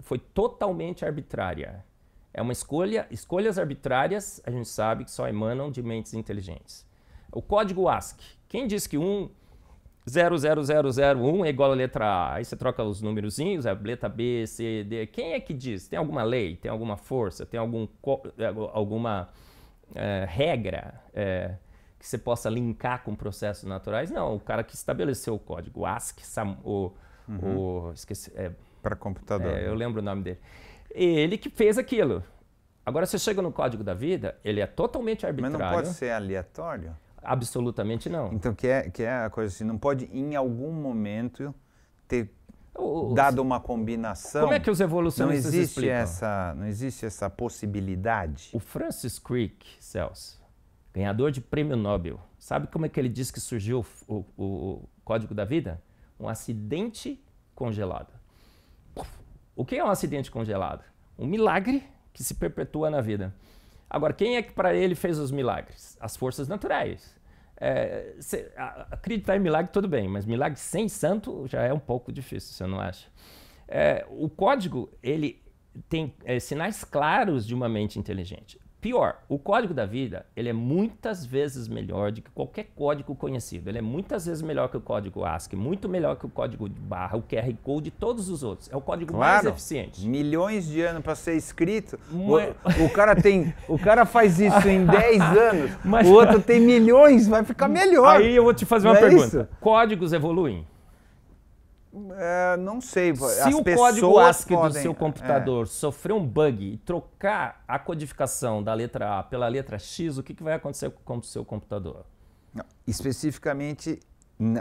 foi totalmente arbitrária. É uma escolha, escolhas arbitrárias, a gente sabe que só emanam de mentes inteligentes. O código ASCII. Quem diz que um 00001 é igual a letra A. Aí você troca os númerozinhos, a é letra B, C, D. Quem é que diz? Tem alguma lei? Tem alguma força? Tem algum, é, alguma é, regra é, que você possa linkar com processos naturais? Não, o cara que estabeleceu o código, o ASCII, o, uhum. o esqueci, é, para computador. É, eu lembro o nome dele. Ele que fez aquilo. Agora você chega no código da vida, ele é totalmente arbitrário. Mas não pode ser aleatório? Absolutamente não. Então, que é, que é a coisa assim, não pode em algum momento ter dado assim, uma combinação. Como é que os evolucionistas não existe explicam? Essa, não existe essa possibilidade. O Francis Crick, Celso, ganhador de prêmio Nobel, sabe como é que ele diz que surgiu o, o, o Código da Vida? Um acidente congelado. O que é um acidente congelado? Um milagre que se perpetua na vida. Agora, quem é que para ele fez os milagres? As forças naturais. É, acreditar em milagre, tudo bem, mas milagre sem santo já é um pouco difícil, você não acha? É, o código, ele tem é, sinais claros de uma mente inteligente. Pior, o código da vida, ele é muitas vezes melhor do que qualquer código conhecido. Ele é muitas vezes melhor que o código ASCII, muito melhor que o código de barra, o QR Code de todos os outros. É o código claro, mais eficiente. Milhões de anos para ser escrito. O, o, cara tem, o cara faz isso em 10 anos. Mas... O outro tem milhões, vai ficar melhor. Aí eu vou te fazer uma é pergunta. Códigos evoluem? É, não sei. Se As o código ASCII podem, do seu é. computador é. sofrer um bug e trocar a codificação da letra A pela letra X, o que, que vai acontecer com o seu computador? Não, especificamente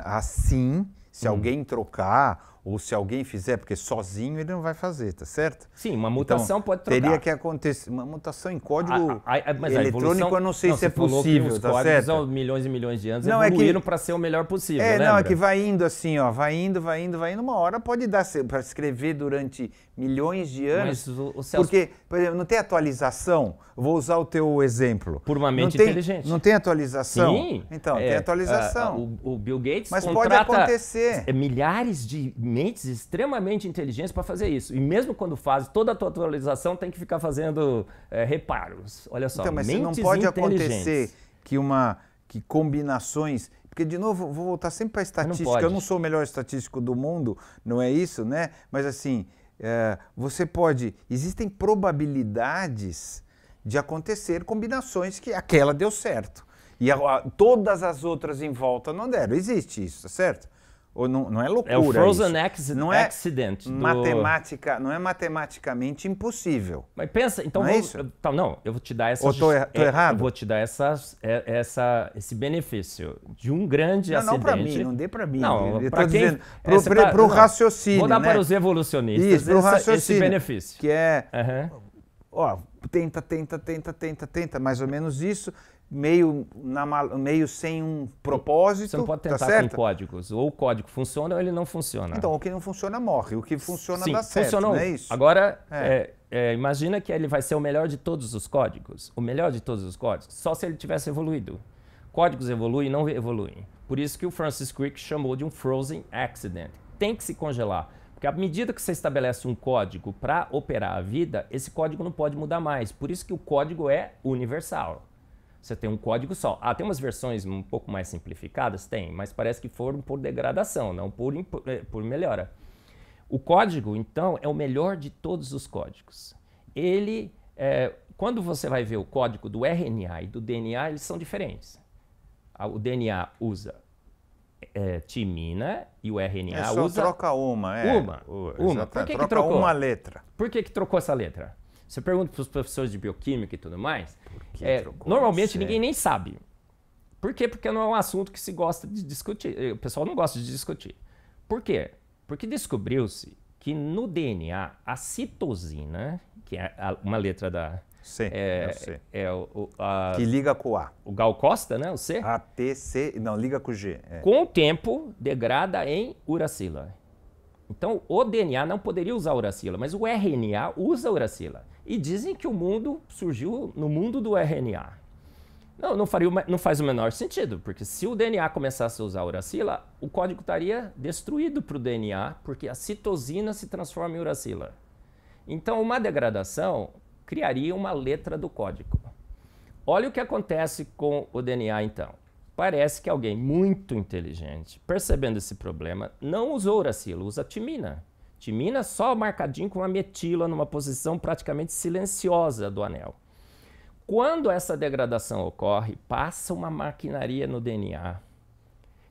assim, se hum. alguém trocar ou se alguém fizer, porque sozinho ele não vai fazer, tá certo? Sim, uma mutação então, pode trocar. Teria que acontecer uma mutação em código a, a, a, mas eletrônico, evolução, eu não sei não, se é possível, os tá certo? Há milhões e milhões de anos não, é evoluíram é para ser o melhor possível, É, não, é que vai indo assim, ó, vai indo, vai indo, vai indo, uma hora pode dar para escrever durante milhões de anos. Mas o, o Celso... Porque, por exemplo, não tem atualização, vou usar o teu exemplo. Por uma mente não tem, inteligente. Não tem atualização? Sim. Então, é, tem atualização. o, o Bill Gates mas contrata pode acontecer. milhares de mentes extremamente inteligentes para fazer isso. E mesmo quando faz toda a tua atualização, tem que ficar fazendo é, reparos. Olha só, então, mas mentes não pode acontecer que uma que combinações porque, de novo, vou voltar sempre para estatística. Não eu não sou o melhor estatístico do mundo, não é isso, né? Mas, assim, é, você pode. Existem probabilidades de acontecer combinações que aquela deu certo. E a, a, todas as outras em volta não deram. Existe isso, tá certo? ou não, não é loucura. É o Frozen isso. não é Accident. Do... Matemática, Não é matematicamente impossível. Mas pensa, então. Não, é vamos, é não eu vou te dar essa. Ou tô, er-, tô é, errado? Eu vou te dar essa, é, essa, esse benefício de um grande não, acidente. Não, para mim, não dê para mim. Não, para quem. Para tá- o raciocínio. Vou dar né? para os evolucionistas Isso, esse, pro raciocínio, esse benefício. Que é. Uhum. Ó, tenta, tenta, tenta, tenta, tenta, mais ou menos isso meio, na, meio sem um propósito. Você não pode tá tentar tá com códigos. Ou o código funciona ou ele não funciona. Então, o que não funciona morre. O que funciona Sim, dá certo, funcionou. não é isso? Agora, é. É, é, imagina que ele vai ser o melhor de todos os códigos. O melhor de todos os códigos. Só se ele tivesse evoluído. Códigos evoluem e não evoluem. Por isso que o Francis Crick chamou de um frozen accident. Tem que se congelar. Porque à medida que você estabelece um código para operar a vida, esse código não pode mudar mais. Por isso que o código é universal. Você tem um código só. Ah, tem umas versões um pouco mais simplificadas? Tem, mas parece que foram por degradação, não por, eh, por melhora. O código, então, é o melhor de todos os códigos. Ele, é, quando você vai ver o código do RNA e do DNA, eles são diferentes. O DNA usa é, timina e o RNA é, só usa. troca uma, é. Uma. uma. Por que, troca que trocou? uma letra. Por que, que trocou essa letra? Você pergunta para os professores de bioquímica e tudo mais, é, normalmente você? ninguém nem sabe. Por quê? Porque não é um assunto que se gosta de discutir. Eh, o pessoal não gosta de discutir. Por quê? Porque descobriu-se que no DNA, a citosina, que é uma letra da. C, é, é C. É o, a, que liga com o A. O Gal Costa, né? O C? A, T, C. Não, liga com o G. É. Com o tempo, degrada em uracila. Então, o DNA não poderia usar uracila, mas o RNA usa uracila. E dizem que o mundo surgiu no mundo do RNA. Não, não, faria, não faz o menor sentido, porque se o DNA começasse a usar uracila, o código estaria destruído para o DNA, porque a citosina se transforma em uracila. Então, uma degradação criaria uma letra do código. Olha o que acontece com o DNA, então. Parece que alguém muito inteligente, percebendo esse problema, não usou uracilo, usa timina. Timina só marcadinho com a metila numa posição praticamente silenciosa do anel. Quando essa degradação ocorre, passa uma maquinaria no DNA,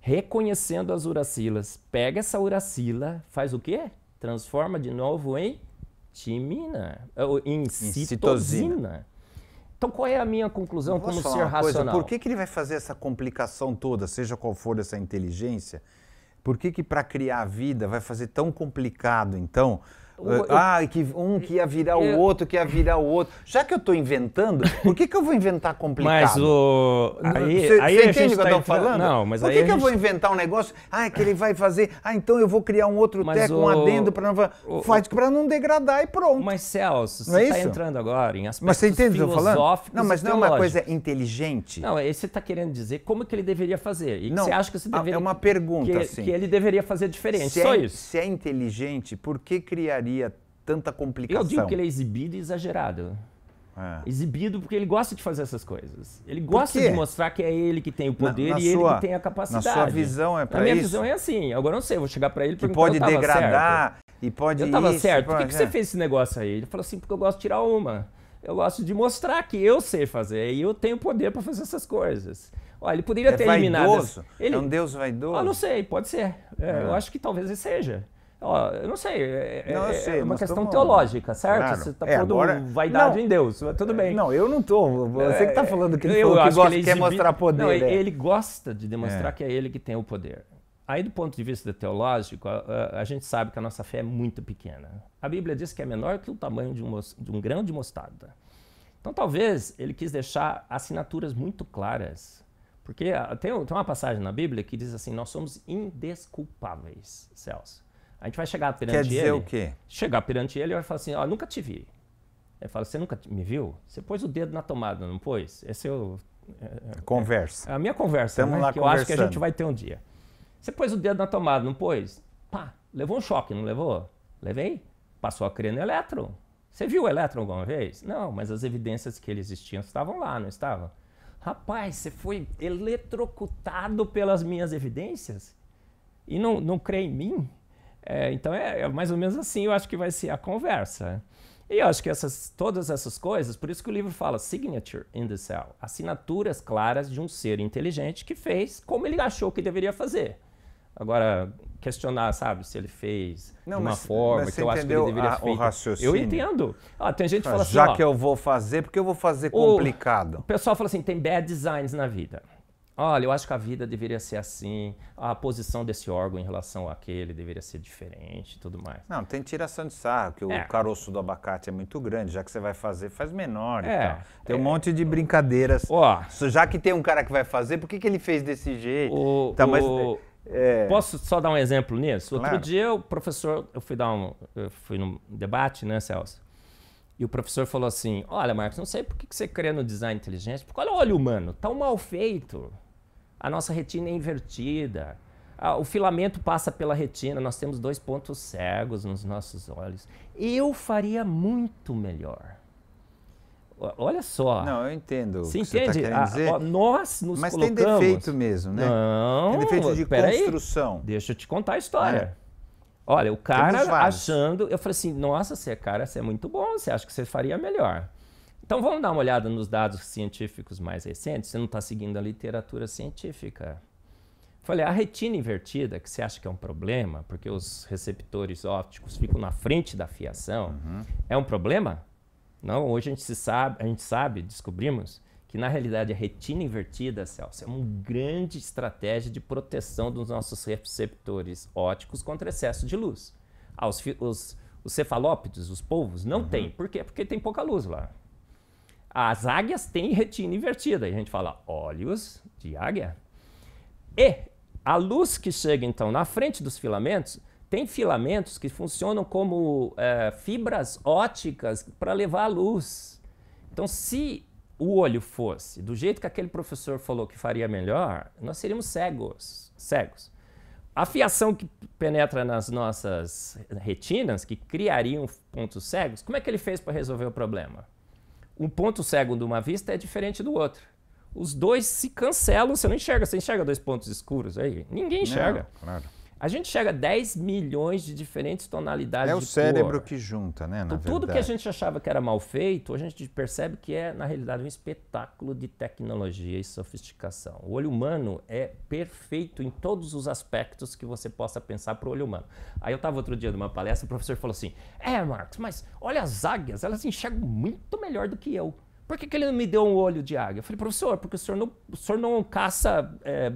reconhecendo as uracilas. Pega essa uracila, faz o quê? Transforma de novo em timina, em, citosina. citosina. Então, qual é a minha conclusão como ser racional? Coisa, por que, que ele vai fazer essa complicação toda, seja qual for essa inteligência? Por que, que para criar a vida vai fazer tão complicado, então? ah, que um que ia virar o outro, que ia virar o outro. Já que eu estou inventando, por que, que eu vou inventar complicado? Mas o. Aí, aí você entende o que eu tá estou falando? Não, mas por que, que eu vou inventar um negócio? Ah, é que ele vai fazer. Ah, então eu vou criar um outro mas teco, o... um adendo para não. para não degradar e pronto. Mas Celso, é você está é entrando agora em aspectos mas você entende filosóficos. Não, mas não é uma coisa inteligente. Não, você está querendo dizer como que ele deveria fazer. E não, você acha que você é deveria. É uma pergunta, que, assim. que ele deveria fazer diferente. Se Só é, isso. Se é inteligente, por que criaria? tanta complicação? Eu digo que ele é exibido e exagerado. É. Exibido porque ele gosta de fazer essas coisas. Ele gosta de mostrar que é ele que tem o poder na, na e sua, ele que tem a capacidade. Na sua visão é para isso? minha visão é assim. Agora não sei, vou chegar para ele e Que pode degradar certo. e pode Eu tava isso, certo. Por que, que você é. fez esse negócio aí? Ele falou assim, porque eu gosto de tirar uma. Eu gosto de mostrar que eu sei fazer e eu tenho poder para fazer essas coisas. Olha, ele poderia é ter eliminado. Vaidoso. Ele... É um deus vaidoso? Ah, não sei, pode ser. É, é. Eu acho que talvez ele seja. Ó, eu não sei, é, é não, eu é sei, é uma questão estamos... teológica, certo? Claro. Você está é, agora... vaidade não, em Deus, tudo bem. Não, eu não estou. Você que está é, falando que ele, eu que gosta, que ele quer mostrar poder. Não, Ele gosta de demonstrar que é ele que tem o poder. Aí, do ponto de vista teológico, a, a, a, gente sabe que a nossa fé é muito pequena. A Bíblia diz que é menor que o tamanho de um, de um grão de mostarda. Então, talvez ele quis deixar assinaturas muito claras porque ah, tem, uma passagem na Bíblia que diz assim: Nós somos indesculpáveis, Celso. A gente vai chegar perante ele. Quer dizer ele, o quê? Chegar perante ele e vai falar assim: Ó, nunca te vi. Ele fala: Você nunca me viu? Você pôs o dedo na tomada, não pôs? Essa é o. É, é, conversa. É a minha conversa, Estamos né? lá que eu acho que a gente vai ter um dia. Você pôs o dedo na tomada, não pôs? Pá, levou um choque, não levou? Levei. Passou a crer no elétron. Você viu o elétron alguma vez? Não, mas as evidências que ele existiam estavam lá, não estavam? Rapaz, você foi eletrocutado pelas minhas evidências? E não, não crê em mim? É, então é, é, mais ou menos assim, eu acho que vai ser a conversa. E eu acho que essas, todas essas coisas, por isso que o livro fala Signature in the Cell assinaturas claras de um ser inteligente que fez como ele achou que deveria fazer. Agora, questionar, sabe, se ele fez não, de uma mas, forma mas que eu acho que ele deveria a, feito. Eu entendo. tem gente que ah, fala assim, Já ó, que eu vou fazer, porque eu vou fazer complicado? O, o pessoal fala assim, tem bad designs na vida. Olha, eu acho que a vida deveria ser assim, a posição desse órgão em relação àquele deveria ser diferente e tudo mais. Não, tem tiração de sarro, que é. o caroço do abacate é muito grande, já que você vai fazer, faz menor é. e tal. Tem um é. monte de brincadeiras. Ó, já que tem um cara que vai fazer, por que, que ele fez desse jeito? O, tá, mas, o, é, é. Posso só dar um exemplo nisso? Claro. Outro dia o professor, eu fui dar um, eu fui num debate, né, Celso? E o professor falou assim: Olha, Marcos, não sei por que você crê no design inteligente, porque olha o olho humano, tão tá mal feito. A nossa retina é invertida. Ah, o filamento passa pela retina, nós temos dois pontos cegos nos nossos olhos. Eu faria muito melhor. Olha só. Não, eu entendo. Você tá entende? Tá ah, ó, nós nos Mas colocamos... tem defeito mesmo, né? Não. Tem defeito de construção. Aí. Deixa eu te contar a história. É. Olha, o cara achando. Eu falei assim: nossa, você, é cara, você é muito bom, você acha que você faria melhor. Então vamos dar uma olhada nos dados científicos mais recentes. Você não está seguindo a literatura científica. Falei, a retina invertida, que você acha que é um problema, porque os receptores ópticos ficam na frente da fiação, uhum. é um problema? Não, hoje a gente, sabe, a gente sabe, descobrimos, que na realidade a retina invertida, Celso, é uma grande estratégia de proteção dos nossos receptores ópticos contra excesso de luz. Ah, os, os, os cefalópodes, os polvos, não uhum. tem. Por quê? Porque tem pouca luz lá. As águias têm retina invertida. E a gente fala olhos de águia. E a luz que chega então na frente dos filamentos tem filamentos que funcionam como é, fibras óticas para levar a luz. Então, se o olho fosse do jeito que aquele professor falou que faria melhor, nós seríamos cegos. cegos. A fiação que penetra nas nossas retinas, que criariam pontos cegos, como é que ele fez para resolver o problema? um ponto cego de uma vista é diferente do outro. Os dois se cancelam, você não enxerga, você enxerga dois pontos escuros aí. Ninguém enxerga. Não, claro. A gente chega a 10 milhões de diferentes tonalidades é de cor. É o cérebro que junta, né? Na então, tudo que a gente achava que era mal feito, a gente percebe que é, na realidade, um espetáculo de tecnologia e sofisticação. O olho humano é perfeito em todos os aspectos que você possa pensar para o olho humano. Aí eu estava outro dia numa palestra, o professor falou assim: É, Marcos, mas olha as águias, elas enxergam muito melhor do que eu. Por que, que ele não me deu um olho de águia? Eu falei, professor, porque o senhor não, o senhor não caça. É,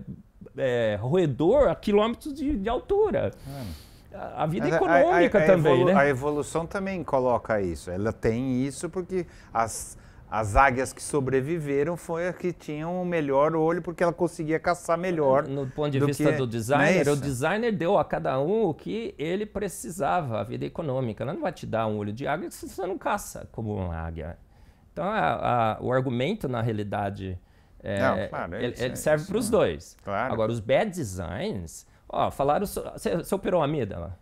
é, roedor a quilômetros de, de altura. É. A, vida Mas econômica a, a, também, evolu, né? A evolução também coloca isso. Ela tem isso porque as, as águias que sobreviveram foi as que tinham o melhor olho, porque ela conseguia caçar melhor. No ponto de do vista que... do é designer, é o designer deu a cada um o que ele precisava, a vida econômica. Ela não vai te dar um olho de águia se você não caça como uma águia. Então, a, a, o argumento, na realidade, é, Não, claro, ele, ele é serve para os é dois. Claro. Agora, os bad designs, ó, falaram. Você, operou a amígdala?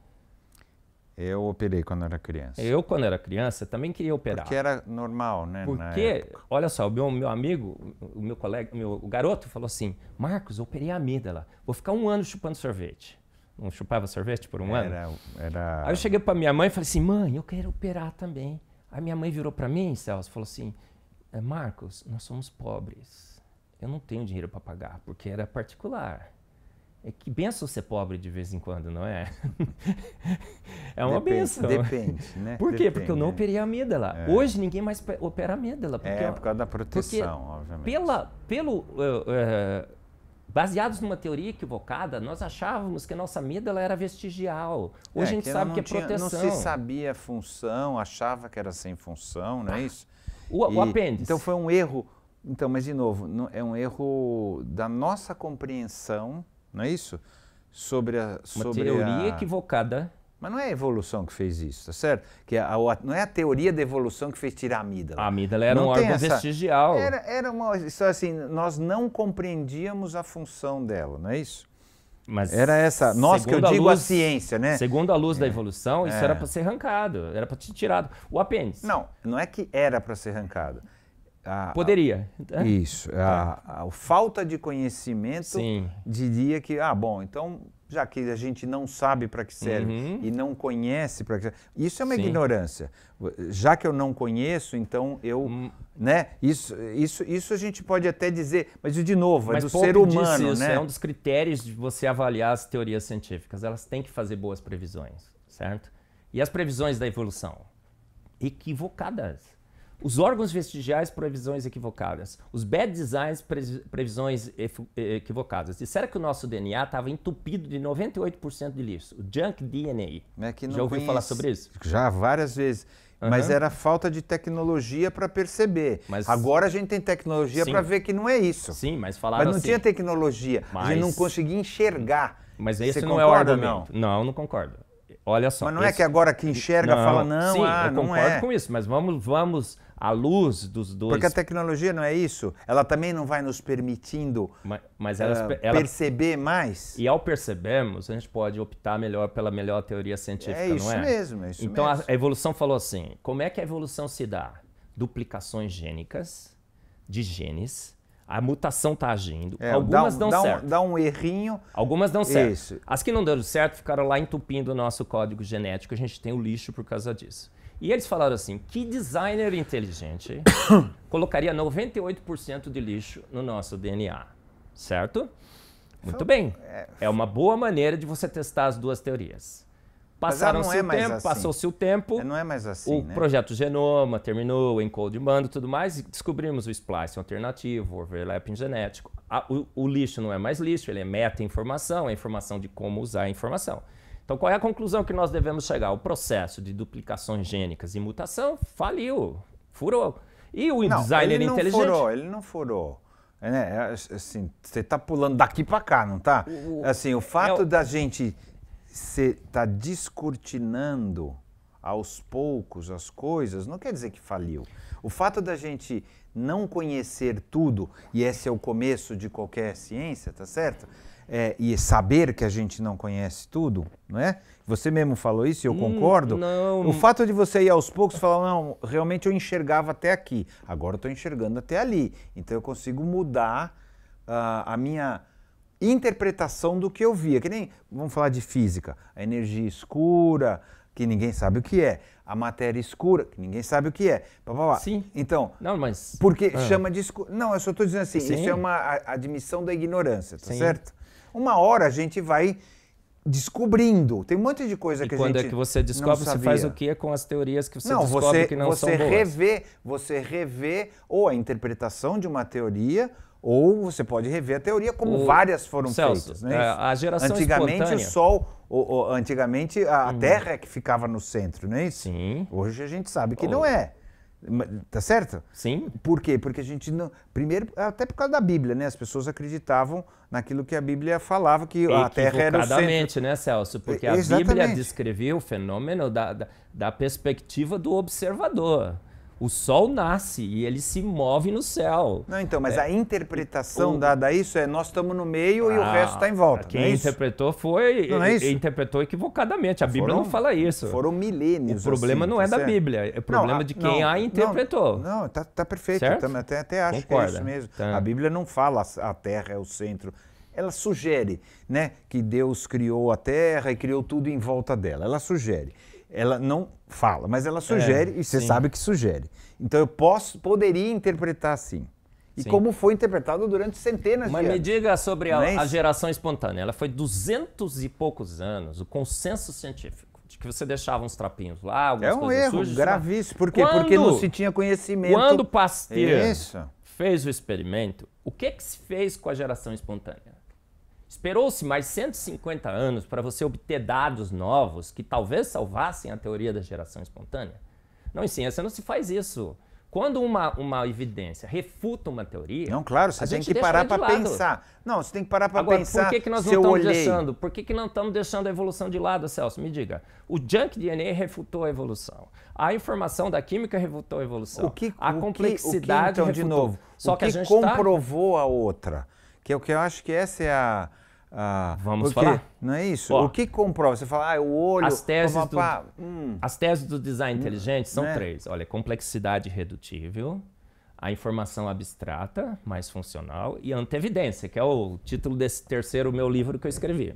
Eu operei quando era criança. Eu, quando era criança, também queria operar. Porque era normal, né? Porque, olha só, o meu, meu amigo, o meu colega, meu, o garoto falou assim: Marcos, eu operei a amígdala, vou ficar um ano chupando sorvete. Não chupava sorvete por um era, ano? Era... Aí eu cheguei para minha mãe e falei assim: mãe, eu quero operar também. Aí minha mãe virou para mim, Celso, falou assim: é, Marcos, nós somos pobres eu não tenho dinheiro para pagar, porque era particular. É que benção ser pobre de vez em quando, não é? é uma depende, benção. Depende, né? Por quê? Depende, porque eu não operei amígdala. É. Hoje ninguém mais opera amígdala. Porque, é, por causa da proteção, obviamente. Pela, pelo, uh, uh, baseados numa teoria equivocada, nós achávamos que a nossa amígdala era vestigial. É, Hoje é, a gente que sabe que é tinha, proteção. Não se sabia a função, achava que era sem função, não é ah, isso? O, e, o apêndice. Então foi um erro então, mas de novo, é um erro da nossa compreensão, não é isso? Sobre a. Sobre Uma teoria a... equivocada. Mas não é a evolução que fez isso, tá certo? Que a, a, não é a teoria da evolução que fez tirar a amígdala. A amígdala era não um órgão essa... vestigial. Era, era uma Só assim, nós não compreendíamos a função dela, não é isso? Mas era essa, nós que eu digo a, luz, a, ciência, né? Segundo a luz é. da evolução, isso é. era para ser arrancado, era para ser tirado. O apêndice. Não, não é que era para ser arrancado. A, Poderia. A, né? isso. A, é. a, falta de conhecimento Sim. diria que, ah, bom, então, já que a gente não sabe para que serve uhum. e não conhece para que serve, isso é uma Sim. ignorância. Já que eu não conheço, então eu. Hum. Né? Isso, isso, isso a gente pode até dizer, mas de novo, é mas é do ser humano. Isso, né? É um dos critérios de você avaliar as teorias científicas. Elas têm que fazer boas previsões, certo? E as previsões da evolução? Equivocadas os órgãos vestigiais, previsões equivocadas. Os bad designs, previsões equivocadas. Disseram que o nosso DNA estava entupido de 98% de lixo. O junk DNA. É já ouviu falar sobre isso? Já, várias vezes. Uhum. Mas era falta de tecnologia para perceber. Mas, Agora a gente tem tecnologia para ver que não é isso. Sim, mas falaram Mas não assim, tinha tecnologia. Mas... A gente não conseguia enxergar. Mas esse Você não é concorda, é o argumento. Não, não, não concordo. Olha só. Mas não é esse... é que agora que enxerga não, fala, não, Sim, ah, eu concordo é. com isso, mas vamos, vamos a luz dos dois. Porque a tecnologia não é isso? Ela também não vai nos permitindo mas, mas uh, ah, ela... perceber mais? E ao percebermos, a gente pode optar melhor pela melhor teoria científica, é isso não é? Mesmo, é isso então, mesmo. Então a evolução falou assim: como é que a evolução se dá? Duplicações gênicas de genes. A mutação está agindo. É, Algumas dá dão dá certo. Um, dá um errinho. Algumas dão certo. Isso. As que não deram certo ficaram lá entupindo o nosso código genético. A gente tem o lixo por causa disso. E eles falaram assim: que designer inteligente colocaria 98% de lixo no nosso DNA? Certo? Muito bem. É. é uma boa maneira de você testar as duas teorias. Passaram-se é o tempo, assim. passou-se o tempo. É, não é mais assim. O né? projeto Genoma terminou, o Encode Mando e tudo mais, e descobrimos o splice alternativo, o overlapping genético. o, o lixo não é mais lixo, ele é meta-informação, é informação de como usar a informação. Então, qual é a conclusão que nós devemos chegar? O processo de duplicações gênicas e mutação faliu, furou. E o não, designer ele não inteligente. Furou, ele não furou. É, né, é assim, você está pulando daqui para cá, não está? O, assim, o fato é da gente estar tá descortinando aos poucos as coisas não quer dizer que faliu. O fato da gente não conhecer tudo, e esse é o começo de qualquer ciência, tá certo? é, e saber que a gente não conhece tudo, não é? Você mesmo falou isso e eu hum, concordo. Não. O fato de você ir aos poucos falar, não, realmente eu enxergava até aqui, agora eu estou enxergando até ali. Então eu consigo mudar uh, a minha interpretação do que eu via. Que nem, vamos falar de física, a energia escura, que ninguém sabe o que é. A matéria escura, que ninguém sabe o que é. Sim. Então, não, mas... porque ah. chama de escura. Não, eu só estou dizendo assim, Sim. isso é uma admissão da ignorância, tá Sim. certo? uma hora a gente vai descobrindo. Tem um monte de coisa e que a gente quando é que você descobre, você faz o que com as teorias que você não, descobre você, que não você são boas? Revê, você revê ou a interpretação de uma teoria ou você pode rever a teoria como o... várias foram Celso, feitas. Né? É, a geração antigamente espontânea... o Sol, o, o, antigamente a, hum. Terra é que ficava no centro, não é isso? Sim. Hoje a gente sabe que não é. Tá certo? Sim. Por quê? Porque a gente não. Primeiro, até por causa da Bíblia, né? As pessoas acreditavam naquilo que a Bíblia falava, que a Terra era o centro. né, Celso? Porque a Bíblia descreveu o fenômeno da, da, da perspectiva do observador. O sol nasce e ele se move no céu. Não, então, mas é, a interpretação o, dada a isso é nós estamos no meio ah, e o ah, resto está em volta. Quem é interpretou foi. Não é interpretou equivocadamente. A foram, Bíblia não fala isso. Foram milênios. O problema assim, não é tá da certo? Bíblia, é o problema não, de quem não, a interpretou. Não, está tá perfeito. Certo? Eu até, até acho que é isso mesmo. Tá. a Bíblia não fala a terra é o centro ela sugere né, que Deus criou a terra e criou tudo em volta dela. Ela sugere ela não fala, mas ela sugere é, e você sim. sabe que sugere. Então eu posso, poderia interpretar assim. E sim. como foi interpretado durante centenas mas de anos. Mas me diga sobre a, é a, geração espontânea. Ela foi duzentos e poucos anos, o consenso científico, de que você deixava uns trapinhos lá, algumas É um erro sujas, gravíssimo. Por quê? Quando, Porque não se tinha conhecimento. Quando Pasteur Isso. fez o experimento, o que, que se fez com a geração espontânea? Esperou-se mais 150 anos para você obter dados novos que talvez salvassem a teoria da geração espontânea? Não, em ciência não se faz isso. Quando uma, uma evidência refuta uma teoria. Não, claro, você tem que parar para pensar. Não, você tem que parar para pensar. Por que, que nós não estamos deixando? Por que, que não estamos deixando a evolução de lado, Celso? Me diga. O junk DNA refutou a evolução. A informação da química refutou a evolução. O que, a o complexidade. Que, o que, então, refutou. de novo, Só o que, que a gente tá comprovou tá... a outra? Que é o que eu acho que essa é a. Ah, Vamos porque, falar? Não é isso? o que comprova? Você fala, ah, é o olho... As teses, do, hum. as teses do design inteligente são né? três. Olha, complexidade redutível, a informação abstrata, mais funcional, e a antevidência, que é o título desse terceiro meu livro que eu escrevi.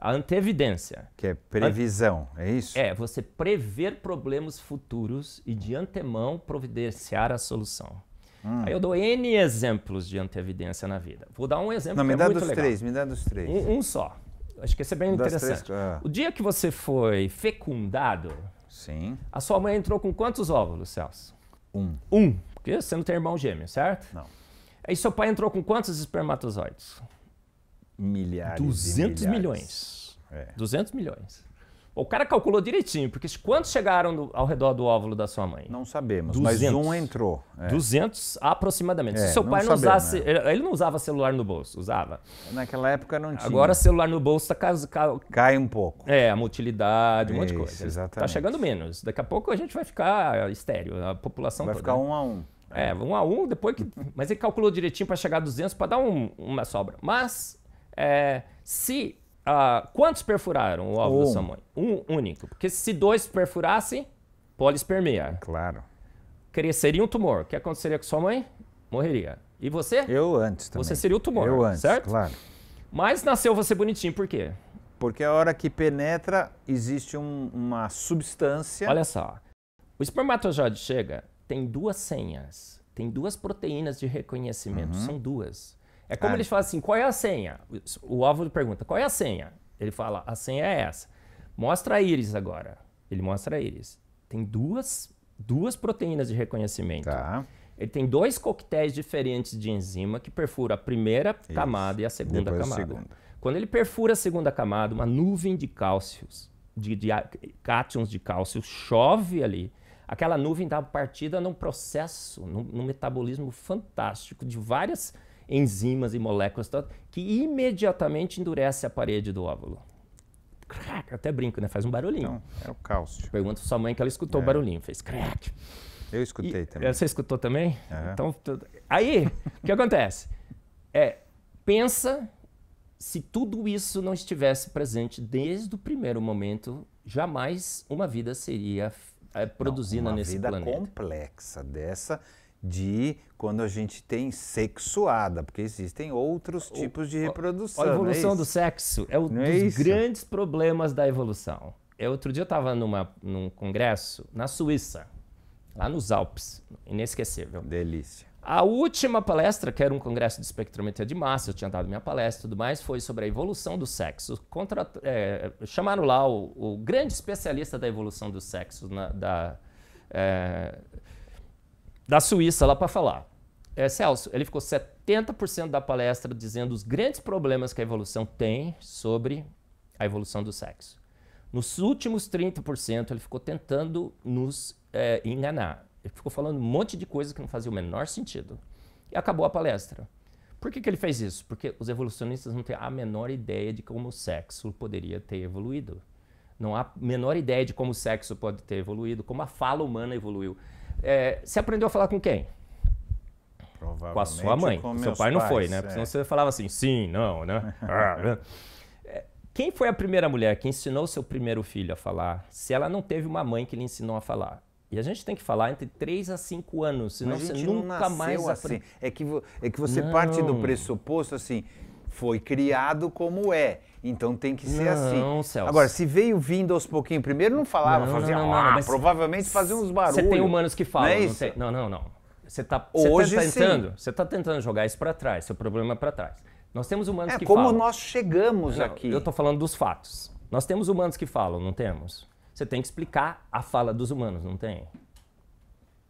A antevidência. Que é previsão, é isso? É, você prever problemas futuros e de antemão providenciar a solução. Hum. Aí eu dou N exemplos de antevidência na vida. Vou dar um exemplo Não, me é dá é dos três, me dá dos três. Um, um só. Acho que esse é bem interessante. Três, ah. O dia que você foi fecundado, Sim. a sua mãe entrou com quantos óvulos, Celso? Um. Um. Porque você não tem irmão gêmeo, certo? Não. Aí seu pai entrou com quantos espermatozoides? Milhares. 200 milhares. milhões. É. 200 milhões. O cara calculou direitinho, porque quantos chegaram do, ao redor do óvulo da sua mãe? Não sabemos, 200. mas um entrou. É. 200 aproximadamente. É, Se seu pai não, usasse. Né? Ele não usava celular no bolso, usava. Naquela época não tinha. Agora celular no bolso tá, cai um pouco. É, a motilidade, um Isso, monte de coisa. Tá exatamente. Tá chegando menos. Daqui a pouco a gente vai ficar estéreo, a população vai toda. Vai ficar né? um a um. É, um a um, depois que. Mas ele calculou direitinho para chegar a 200 para dar um, uma sobra. Mas. É, se ah, quantos perfuraram o ovo um. da sua mãe? Um único. Porque se dois perfurassem, polispermia. Claro. Cresceria um tumor. O que aconteceria com sua mãe? Morreria. E você? Eu antes também. Você seria o tumor, Eu antes, certo? claro. Mas nasceu você bonitinho, por quê? Porque a hora que penetra, existe um, uma substância... Olha só. O espermatozoide chega, tem duas senhas. Tem duas proteínas de reconhecimento, uhum. são duas. É como ah. eles falam assim: qual é a senha? O Álvaro pergunta: qual é a senha? Ele fala: a senha é essa. Mostra a íris agora. Ele mostra a íris. Tem duas, duas proteínas de reconhecimento. Tá. Ele tem dois coquetéis diferentes de enzima que perfura a primeira Isso. camada e a segunda Depois camada. A segunda. Quando ele perfura a segunda camada, uma nuvem de cálcios, de, de cátions de cálcio, chove ali. Aquela nuvem dá partida num processo, num, num metabolismo fantástico de várias enzimas e moléculas que imediatamente endurece a parede do óvulo. Crack, até brinco, né? Faz um barulhinho. Então, é o cálcio. Pergunta sua mãe que ela escutou é. o barulhinho, fez crack. Eu escutei e, também. Você escutou também? É. Então, aí, o que acontece? É, pensa se tudo isso não estivesse presente desde o primeiro momento, jamais uma vida seria é, produzida não, nesse planeta. Uma vida complexa dessa de quando a gente tem sexuada, porque existem outros tipos de reprodução. A é evolução é do sexo é um é dos grandes problemas da evolução. Eu, outro dia eu estava num congresso na Suíça, lá nos Alpes, inesquecível. Delícia. A última palestra, que era um congresso de espectrometria de massa, eu tinha dado minha palestra e tudo mais, foi sobre a evolução do sexo. Contra, é, chamaram lá o, o, grande especialista da evolução do sexo, na, da, é, da Suíça lá para falar. É, Celso, ele ficou 70% da palestra dizendo os grandes problemas que a evolução tem sobre a evolução do sexo. Nos últimos 30%, ele ficou tentando nos é, enganar. Ele ficou falando um monte de coisa que não fazia o menor sentido. E acabou a palestra. Por que, que ele fez isso? Porque os evolucionistas não têm a menor ideia de como o sexo poderia ter evoluído. Não há a menor ideia de como o sexo pode ter evoluído, como a fala humana evoluiu. É, você aprendeu a falar com quem? Com a sua mãe. Com Seu pai pais, não foi, né? Porque é. senão você falava assim, sim, não, né? Ah, né? É, quem foi a primeira mulher que ensinou seu primeiro filho a falar, se ela não teve uma mãe que lhe ensinou a falar? E a gente tem que falar entre 3 a 5 anos, senão você nunca mais assim. É que, é que você não. parte do pressuposto assim, foi criado como é. Então tem que ser não, assim. Não, Celso. Agora, se veio vindo aos pouquinhos primeiro, não falava, não, fazia não, não, ah, provavelmente fazia uns barulhos. Você tem humanos que falam, é não, é tem, não, não, não. Você tá, tá Hoje, tá tentando, você tá tentando jogar isso para trás, seu problema é para trás. Nós temos humanos é, que como falam. como nós chegamos aqui. Eu tô falando dos fatos. Nós temos humanos que falam, não temos? Você tem que explicar a fala dos humanos, não tem?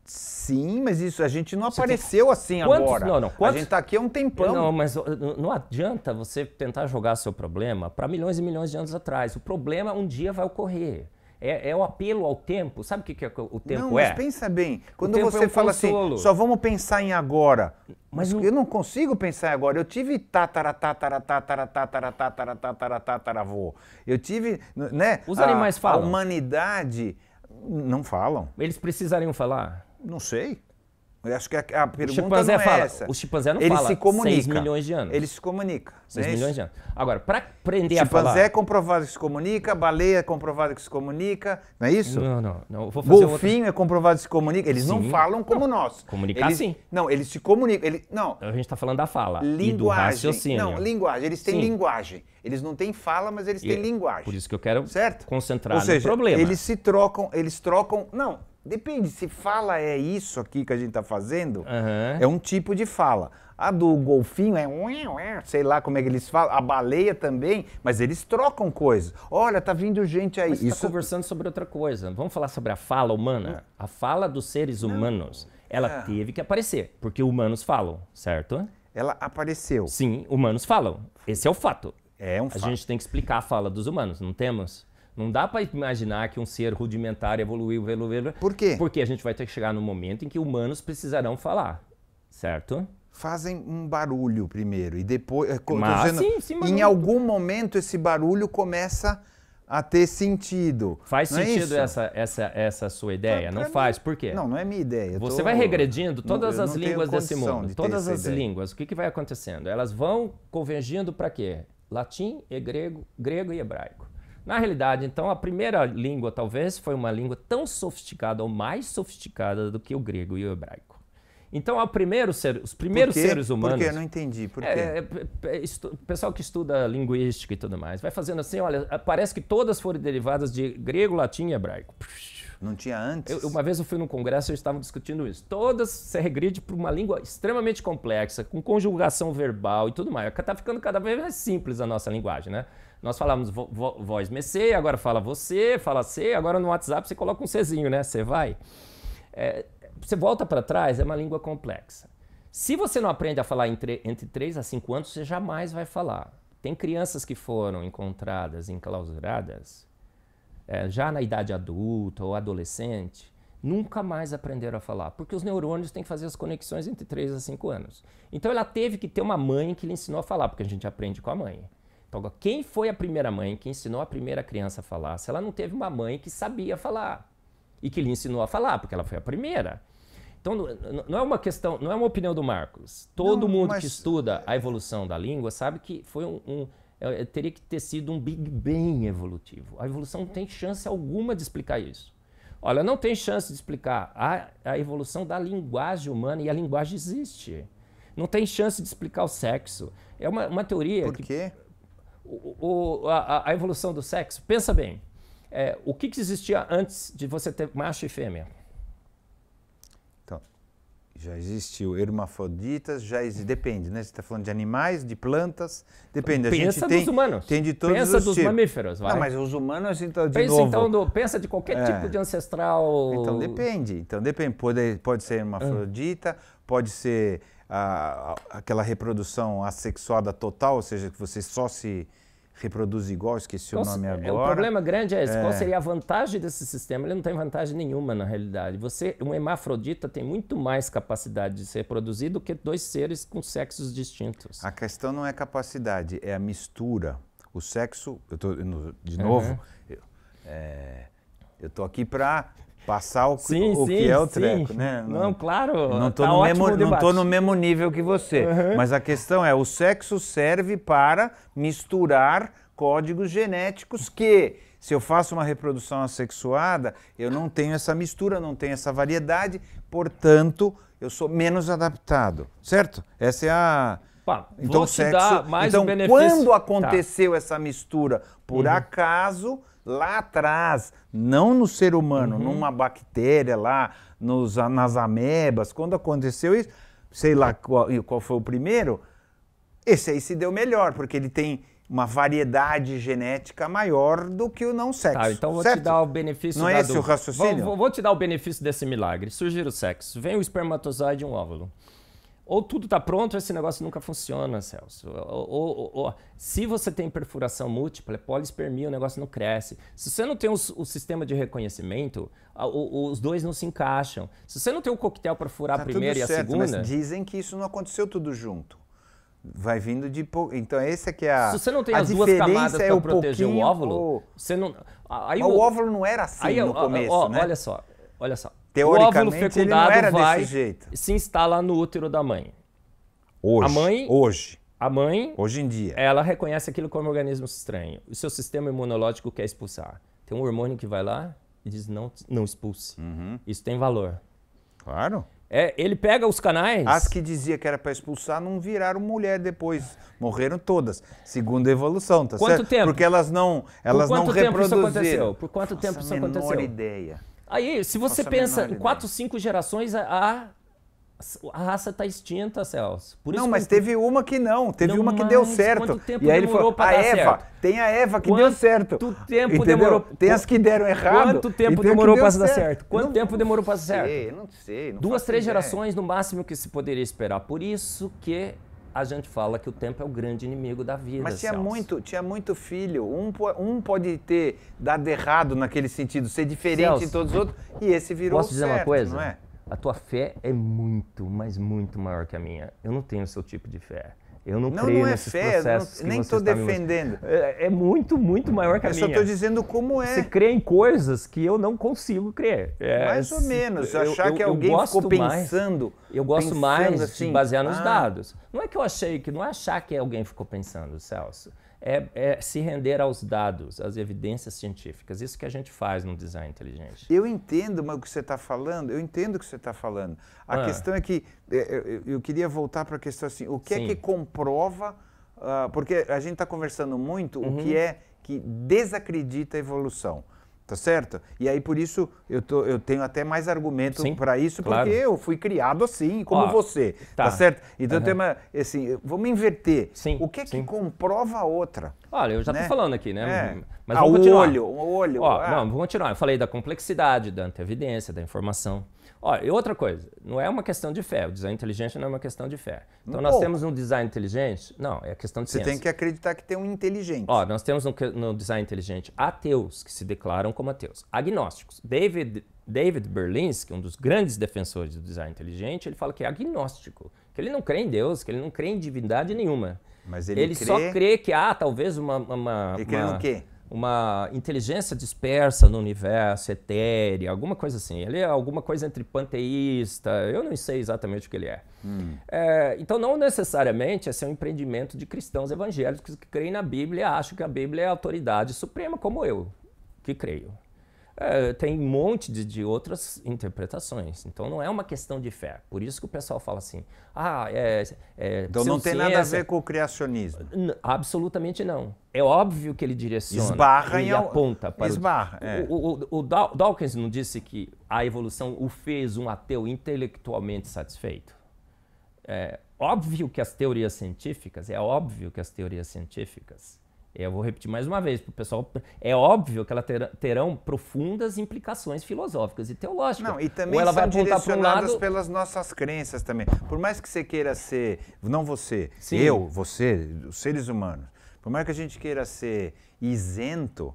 Sim, mas isso a gente não você apareceu tem... assim Quantos... agora. Não, não. Quantos... A gente tá aqui há um tempão. Não, mas não adianta você tentar jogar seu problema para milhões e milhões de anos atrás. O problema um dia vai ocorrer. É, é o apelo ao tempo. Sabe o que, que é o tempo não, mas é? Mas pensa bem. Quando é você é um fala assim, consolo. assim, só vamos pensar em agora. Mas eu não consigo pensar agora. Eu tive tataratataratataratataratataratataratataratataravô. Eu tive, né? Os animais falam. A humanidade não falam. Eles precisariam falar? Não sei. Eu acho que a, a pergunta chimpanzé não é fala, essa. O chimpanzé não ele fala se comunica. 6 milhões de anos. Ele se comunica. 6 é milhões de anos. Agora, para aprender a falar... Chimpanzé é comprovado que se comunica, baleia é comprovado que se comunica, não é isso? Não, não. não vou fazer Golfinho é comprovado que se comunica. Eles sim. não falam como não. nós. Comunicar eles, sim. Não, eles se comunicam. Ele, não. A gente está falando da fala linguagem. Não, linguagem. Eles têm sim. linguagem. Eles não têm fala, mas eles e têm linguagem. Por isso que eu quero certo? concentrar Ou seja, no problema. Eles se trocam, eles trocam... Não, Depende, se fala é isso aqui que a gente tá fazendo, uhum. é um tipo de fala. A do golfinho é sei lá como é que eles falam, a baleia também, mas eles trocam coisas. Olha, tá vindo gente aí. Mas tá isso... tá conversando sobre outra coisa. Vamos falar sobre a fala humana? Hum. A fala dos seres humanos, Não. ela é. teve que aparecer, porque humanos falam, certo? Ela apareceu. Sim, humanos falam. Esse é o fato. É um a fato. A gente tem que explicar a fala dos humanos, não temos? Não dá para imaginar que um ser rudimentar evoluiu, evoluiu, evoluiu. Por quê? Porque a gente vai ter que chegar no momento em que humanos precisarão falar, certo? Fazem um barulho primeiro e depois. É, mas, dizendo, sim, sim, em algum momento esse barulho começa a ter sentido. Faz não é sentido é essa, essa, essa sua ideia? Pra, pra não faz. Por quê? Não, não é minha ideia. Você vai regredindo todas não, as línguas desse mundo. De todas as ideia. línguas. O que, que vai acontecendo? Elas vão convergindo para quê? Latim, e grego, grego e hebraico. Na realidade, então, a primeira língua talvez foi uma língua tão sofisticada ou mais sofisticada do que o grego e o hebraico. Então, ao primeiro ser, os primeiros seres humanos. Por quê? Eu não entendi. Por é, quê? É, é, é, estu, pessoal que estuda linguística e tudo mais, vai fazendo assim: olha, parece que todas foram derivadas de grego, latim e hebraico. Não tinha antes? Eu, uma vez eu fui num congresso e estavam discutindo isso. Todas se regride para uma língua extremamente complexa, com conjugação verbal e tudo mais. Está ficando cada vez mais simples a nossa linguagem, né? Nós falamos vo vo voz mecê, agora fala você, fala C, agora no WhatsApp você coloca um Czinho, né? Você vai. É, você volta para trás, é uma língua complexa. Se você não aprende a falar entre, entre 3 a 5 anos, você jamais vai falar. Tem crianças que foram encontradas enclausuradas é, já na idade adulta ou adolescente, nunca mais aprenderam a falar, porque os neurônios têm que fazer as conexões entre 3 a 5 anos. Então ela teve que ter uma mãe que lhe ensinou a falar, porque a gente aprende com a mãe. Então, quem foi a primeira mãe que ensinou a primeira criança a falar? Se ela não teve uma mãe que sabia falar e que lhe ensinou a falar, porque ela foi a primeira. Então, não é uma questão, não é uma opinião do Marcos. Todo não, mundo mas... que estuda a evolução da língua sabe que foi um, um é, é, teria que ter sido um Big Bang evolutivo. A evolução não tem chance alguma de explicar isso. Olha, não tem chance de explicar a, a evolução da linguagem humana e a linguagem existe. Não tem chance de explicar o sexo. É uma, uma teoria. Por que, quê? o, a, a, evolução do sexo, pensa bem. É, o que, que, existia antes de você ter macho e fêmea? Então, já existiu hermafroditas, já existe, depende, né? Você está falando de animais, de plantas, depende. Pensa a gente dos tem, humanos. Tem de todos pensa os dos tipos. mamíferos, vai. Não, mas os humanos, então de pensa, novo. Então, do, pensa de qualquer é. tipo de ancestral... Então, depende. Então, depende. Pode, pode ser ah. hermafrodita, hum. pode ser a, aquela reprodução assexuada total, ou seja, que você só se reproduz igual, esqueci o nome é, agora. o problema grande é esse. É. Qual seria a vantagem desse sistema? Ele não tem vantagem nenhuma, na realidade. Você, um hemafrodita tem muito mais capacidade de se reproduzir do que dois seres com sexos distintos. A questão não é capacidade, é a mistura. O sexo, eu tô, de novo, uhum. eu, é, aqui para Passar o, sim, o sim, que é o sim. treco, né? Não, não claro. Não estou tá no, mesmo, no mesmo nível que você. Uhum. Mas a questão é: o sexo serve para misturar códigos genéticos que. Se eu faço uma reprodução assexuada, eu não tenho essa mistura, não tenho essa variedade, portanto, eu sou menos adaptado, certo? Essa é a. Pá, então, sexo. então, um quando tá. aconteceu tá. essa mistura, por uhum. acaso, lá atrás, não no ser humano, uhum. numa bactéria lá, nos, nas amebas, quando aconteceu isso, sei lá qual, qual foi o primeiro, esse aí se deu melhor, porque ele tem uma variedade genética maior do que o não tá, sexo. Tá, então vou certo? te dar o benefício Não é esse dúvida. o raciocínio? Vou, vou, vou, te dar o benefício desse milagre. Surgir o sexo. Vem o espermatozoide e um óvulo ou tudo está pronto, esse negócio nunca funciona, Celso. Ou, ou, ou, se você tem perfuração múltipla, é polispermia, o negócio não cresce. Se você não tem o, o sistema de reconhecimento, a, o, os dois não se encaixam. Se você não tem o coquetel para furar tá a primeira e a segunda. Mas dizem que isso não aconteceu tudo junto. Vai vindo de pouco. Então, essa é que é a. Se você não tem as duas camadas é para proteger o óvulo, ou... você não. Aí, o... o... óvulo não era assim aí, no começo. Ó, ó, né? Olha só, olha só. Teoricamente, o óvulo fecundado ele não era vai desse jeito. se instala no útero da mãe. Hoje. A mãe. Hoje. A mãe. Hoje em dia. Ela reconhece aquilo como um organismo estranho. O seu sistema imunológico quer expulsar. Tem um hormônio que vai lá e diz: não, não expulse. Uhum. Isso tem valor. Claro. É, ele pega os canais. As que dizia que era para expulsar não viraram mulher depois. Morreram todas, segundo a evolução, tá quanto certo? Tempo? Porque elas não, elas Por não reproduziram. Por quanto tempo isso aconteceu? Por quanto Nossa, tempo isso aconteceu? Menor ideia. Aí, se você Nossa, pensa em quatro, cinco gerações, a, a raça está extinta, Celso. Por não, mas teve uma que não, teve não, uma que deu certo. e aí ele falou, a Eva, certo? tem a Eva que quanto deu certo. Quanto tempo entendeu? demorou? Tem as que deram errado. Quanto tempo demorou para dar certo? Quanto não, tempo demorou para dar certo? Não sei, não sei. Não Duas, três ideia. gerações no máximo que se poderia esperar. Por isso que a gente fala que o tempo é o grande inimigo da vida. Mas tinha muito, tinha muito filho. Um, um pode ter dado errado naquele sentido, ser diferente Celso, de todos os outros, e esse virou posso dizer certo, uma coisa? não é? A tua fé é muito, mas muito maior que a minha. Eu não tenho o seu tipo de fé. Eu não, não creio não é nesses fé, processos não, nem estou defendendo. É, é, muito, muito maior que a eu minha. Eu só estou dizendo como é. Você crê em coisas que eu não consigo crer. É, mais ou menos. Eu, achar eu, que alguém ficou pensando. Mais, eu gosto pensando mais assim, de basear nos ah. dados. Não é que eu achei que não é achar que alguém ficou pensando, Celso é, é, se render aos dados, às evidências científicas. Isso que a gente faz no design inteligente. Eu entendo o que você está falando, eu entendo o que você está falando. A ah. questão é que é, é, eu queria voltar para a questão assim: o que Sim. é que comprova? Uh, porque a gente está conversando muito uhum. o que uhum. é que desacredita a evolução. Tá certo? E aí, por isso, eu, tô, eu tenho até mais argumento para isso, claro. porque eu fui criado assim, como Ó, você. Tá. tá. certo? Então, uhum. tem uma, assim, vamos inverter. Sim, o que é sim. que comprova a outra? Olha, eu já tô né? falando aqui, né? É. Mas ah, vamos continuar. O olho, o olho. Ó, ah. não, vamos continuar. Eu falei da complexidade, da antevidência, da informação. Olha, e outra coisa, não é uma questão de fé. O design inteligente não é uma questão de fé. Então, um nós pouco. temos um design inteligente? Não, é questão de Você ciência. tem que acreditar que tem um inteligente. Ó, nós temos no, design inteligente ateus, que se declaram como ateus. Agnósticos. David, David Berlinski, um dos grandes defensores do design inteligente, ele fala que é agnóstico. Que ele não crê em Deus, que ele não crê em divindade nenhuma. Mas ele, ele crê... só crê que há talvez uma... uma ele crê no quê? uma inteligência dispersa no universo, etérea, alguma coisa assim. Ele é alguma coisa entre panteísta, eu não sei exatamente o que ele é. Hum. é então, não necessariamente esse é um empreendimento de cristãos evangélicos que creem na Bíblia e acham que a Bíblia é a autoridade suprema, como eu, que creio. É, tem um monte de, de, outras interpretações. Então não é uma questão de fé. Por isso que o pessoal fala assim: ah, é. é então não tem nada a ver com o criacionismo. absolutamente não. É óbvio que ele direciona. Esbarra e aponta para. Esbarra. O, é. o, o, o Dawkins não disse que a evolução o fez um ateu intelectualmente satisfeito. É óbvio que as teorias científicas, é óbvio que as teorias científicas eu vou repetir mais uma vez para o pessoal. É óbvio que elas terão profundas implicações filosóficas e teológicas. Não, e também Ou ela vai apontar para lado pelas nossas crenças também. Por mais que você queira ser, não você, Sim. eu, você, os seres humanos. Por mais que a gente queira ser isento,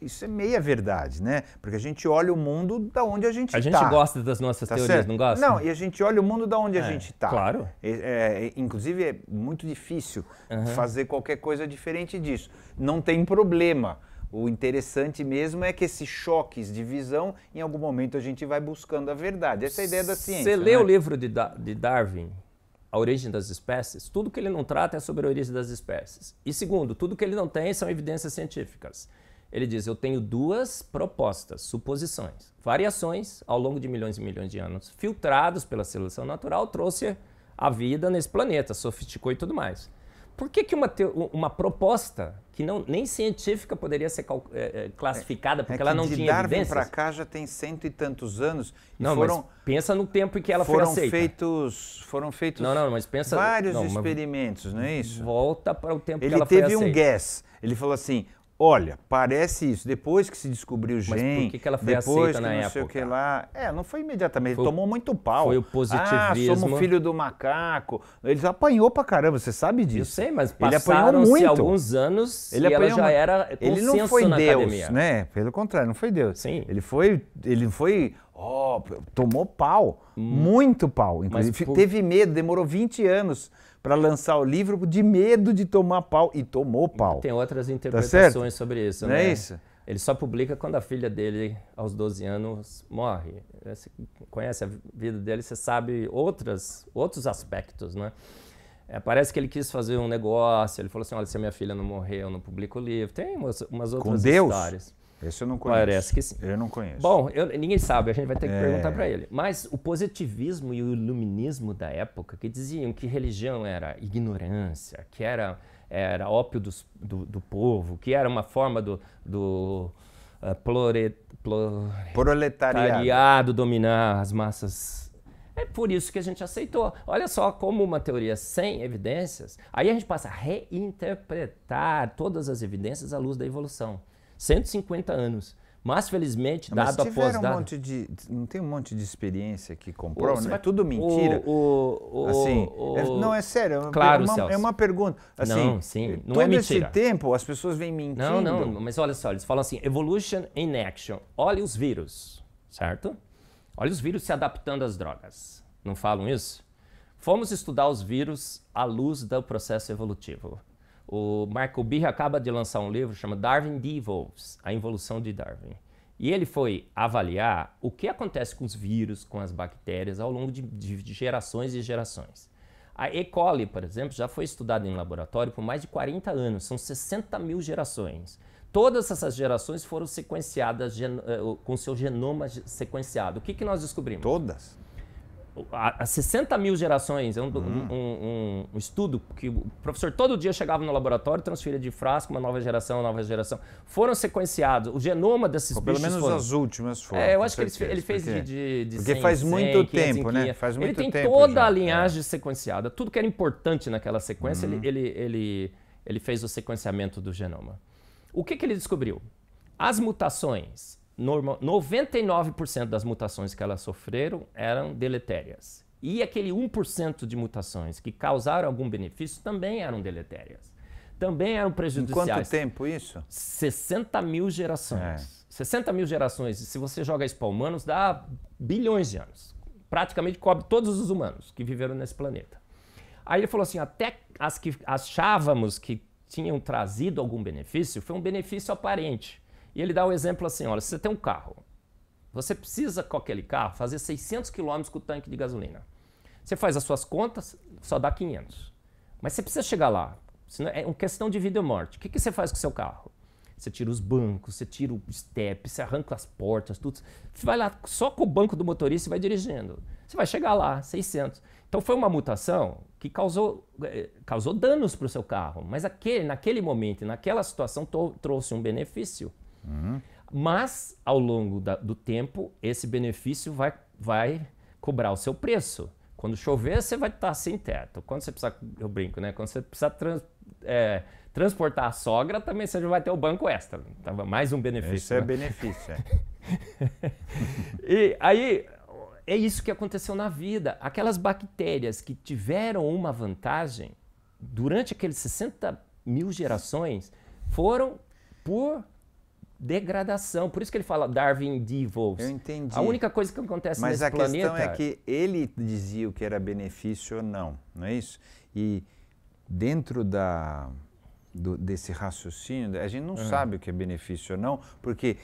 isso é meia verdade, né? Porque a gente olha o mundo da onde a gente está. A gente tá. gosta das nossas tá teorias, certo? não gosta? Não, e a gente olha o mundo da onde é, a gente está. Claro. É, é, inclusive é muito difícil uhum. fazer qualquer coisa diferente disso. Não tem problema. O interessante mesmo é que esses choques de visão, em algum momento a gente vai buscando a verdade. Essa é a ideia da ciência. Você né? lê o livro de, da de Darwin? a origem das espécies, tudo que ele não trata é sobre a origem das espécies. E segundo, tudo que ele não tem são evidências científicas. Ele diz: Eu tenho duas propostas, suposições, variações ao longo de milhões e milhões de anos, filtrados pela seleção natural, trouxe a vida nesse planeta, sofisticou e tudo mais. Por que, que uma, uma proposta que não, nem científica poderia ser é, é, classificada, porque é ela não de tinha Darwin evidências? para cá já tem cento e tantos anos. E não, foram, pensa no tempo em que ela foram foi aceita. Feitos, foram feitos não, não, mas pensa, vários não, experimentos, não é isso? Volta para o tempo Ele que ela foi aceita. Ele teve um guess. Ele falou assim: Olha, parece isso. Depois que se descobriu o Mas por que, que ela foi depois aceita que na não época? sei o que lá. É, não foi imediatamente. Foi, tomou muito pau. Foi o positivismo. Ah, somos filho do macaco. Eles apanhou pra caramba, você sabe disso. Eu sei, mas passaram-se alguns anos ele e apanhou... ela já era Ele não foi Deus, academia. né? Pelo contrário, não foi Deus. Sim. Ele foi, ele foi Oh, tomou pau, hum. muito pau. Inclusive, por... teve medo, demorou 20 anos para lançar o livro de medo de tomar pau. E tomou pau. Tem outras tá interpretações tá sobre isso, Não é né? é isso? Ele só publica quando a filha dele, aos 12 anos, morre. É, você conhece a vida dele, você sabe outras, outros aspectos, né? É, parece que ele quis fazer um negócio, ele falou assim, olha, se a minha filha não morrer, eu não publico o livro. Tem umas, umas outras Com Deus? histórias. Esse eu não conheço. Parece que sim. Eu não conheço. Bom, eu, ninguém sabe, a gente vai ter que é. perguntar para ele. Mas o positivismo e o iluminismo da época, que diziam que religião era ignorância, que era, era ópio dos, do, do povo, que era uma forma do, do uh, plore, plore, proletariado dominar as massas. É por isso que a gente aceitou. Olha só como uma teoria sem evidências, aí a gente passa a reinterpretar todas as evidências à luz da evolução. 150 anos. Mas, felizmente, dado mas após um dado... Monte de, não tem um monte de experiência que comprou não é tudo mentira? O, o, assim, o, é, não, é sério, é claro, é, uma, Celso. é uma pergunta. Assim, não, sim, não é todo é mentira. esse tempo as pessoas vêm mentindo. Não, não, mas olha só, eles falam assim, evolution in action. Olha os vírus, certo? Olha os vírus se adaptando às drogas. Não falam isso? Fomos estudar os vírus à luz do processo evolutivo. O Marco Birra acaba de lançar um livro chamado Darwin Devolves, A Involução de Darwin. E ele foi avaliar o que acontece com os vírus, com as bactérias ao longo de, de, de gerações e gerações. A E. coli, por exemplo, já foi estudada em laboratório por mais de 40 anos, são 60 mil gerações. Todas essas gerações foram sequenciadas gen... Eh, com seu genoma sequenciado. O que, que nós descobrimos? Todas a, 60 mil gerações, é um, uhum. um, um, um, estudo que o professor todo dia chegava no laboratório, transferia de frasco uma nova geração, uma nova geração, foram sequenciados, o genoma desses Ou bichos pelo menos foram. as últimas foram. É, eu acho certeza. que ele, ele fez porque, de, de, Porque 100, faz muito 100, tempo, né? Faz muito ele tem tempo toda já. a é. linhagem sequenciada, tudo que era importante naquela sequência, ele, uhum. ele, ele, ele fez o sequenciamento do genoma. O que, que ele descobriu? As mutações normal, 99% das mutações que elas sofreram eram deletérias. E aquele 1% de mutações que causaram algum benefício também eram deletérias. Também eram prejudiciais. Em quanto tempo isso? 60 mil gerações. É. 60 mil gerações, se você joga isso para humanos, dá bilhões de anos. Praticamente cobre todos os humanos que viveram nesse planeta. Aí ele falou assim: até as que achávamos que tinham trazido algum benefício, foi um benefício aparente. E ele dá o um exemplo assim: olha, se você tem um carro, você precisa com aquele carro fazer 600 km com o tanque de gasolina. Você faz as suas contas, só dá 500. Mas você precisa chegar lá. é uma questão de vida ou morte. O que, que você faz com o seu carro? Você tira os bancos, você tira o step, você arranca as portas, tudo. Você vai lá só com o banco do motorista e vai dirigindo. Você vai chegar lá, 600. Então foi uma mutação que causou, eh, causou danos para o seu carro. Mas aquele, naquele momento, naquela situação, trouxe um benefício. Uhum. Mas, ao longo da, do tempo, esse benefício vai, vai cobrar o seu preço. Quando chover, você vai estar sem teto. Quando você precisar, eu brinco, né? Quando você precisar trans, é, transportar a sogra, também você já vai ter o banco extra. tava então, é Mais um benefício. Isso é né? é benefício. É. e aí, é isso que aconteceu na vida. Aquelas bactérias que tiveram uma vantagem durante aqueles 60 mil gerações foram, por degradação. Por isso que ele fala Darwin devolves. Eu entendi. A única coisa que acontece Mas nesse planeta... Mas a questão é que ele dizia o que era benefício ou não, não é isso? E dentro da, do, desse raciocínio, a gente não uhum. sabe o que é benefício ou não, porque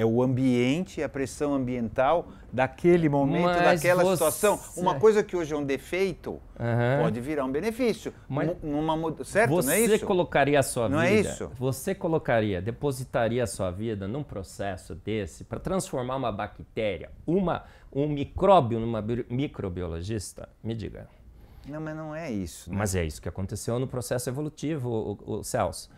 é o ambiente, a pressão ambiental daquele momento, Mas daquela você... situação. Uma coisa que hoje é um defeito uhum. pode virar um benefício. Mas numa, certo, você não é isso? colocaria a sua não é vida. Não é isso? Você colocaria, depositaria a sua vida num processo desse para transformar uma bactéria, uma, um micróbio numa microbiologista? Me diga. Não, mas não é isso. Né? Mas é isso que aconteceu no processo evolutivo, o, o Celso.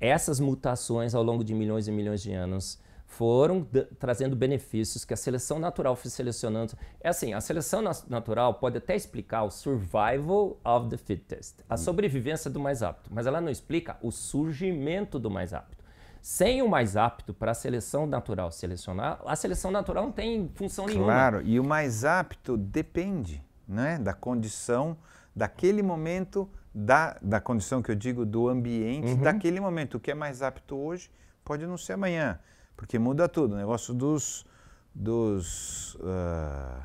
Essas mutações ao longo de milhões e milhões de anos foram trazendo benefícios que a seleção natural foi selecionando. É assim, a seleção na natural pode até explicar o survival of the fittest, a hum. sobrevivência do mais apto, mas ela não explica o surgimento do mais apto. Sem o mais apto para a seleção natural selecionar, a seleção natural não tem função nenhuma. Claro, e o mais apto depende né, da condição daquele momento, da, da condição que eu digo do ambiente uhum. daquele momento. O que é mais apto hoje pode não ser amanhã porque muda tudo. O negócio dos. dos uh,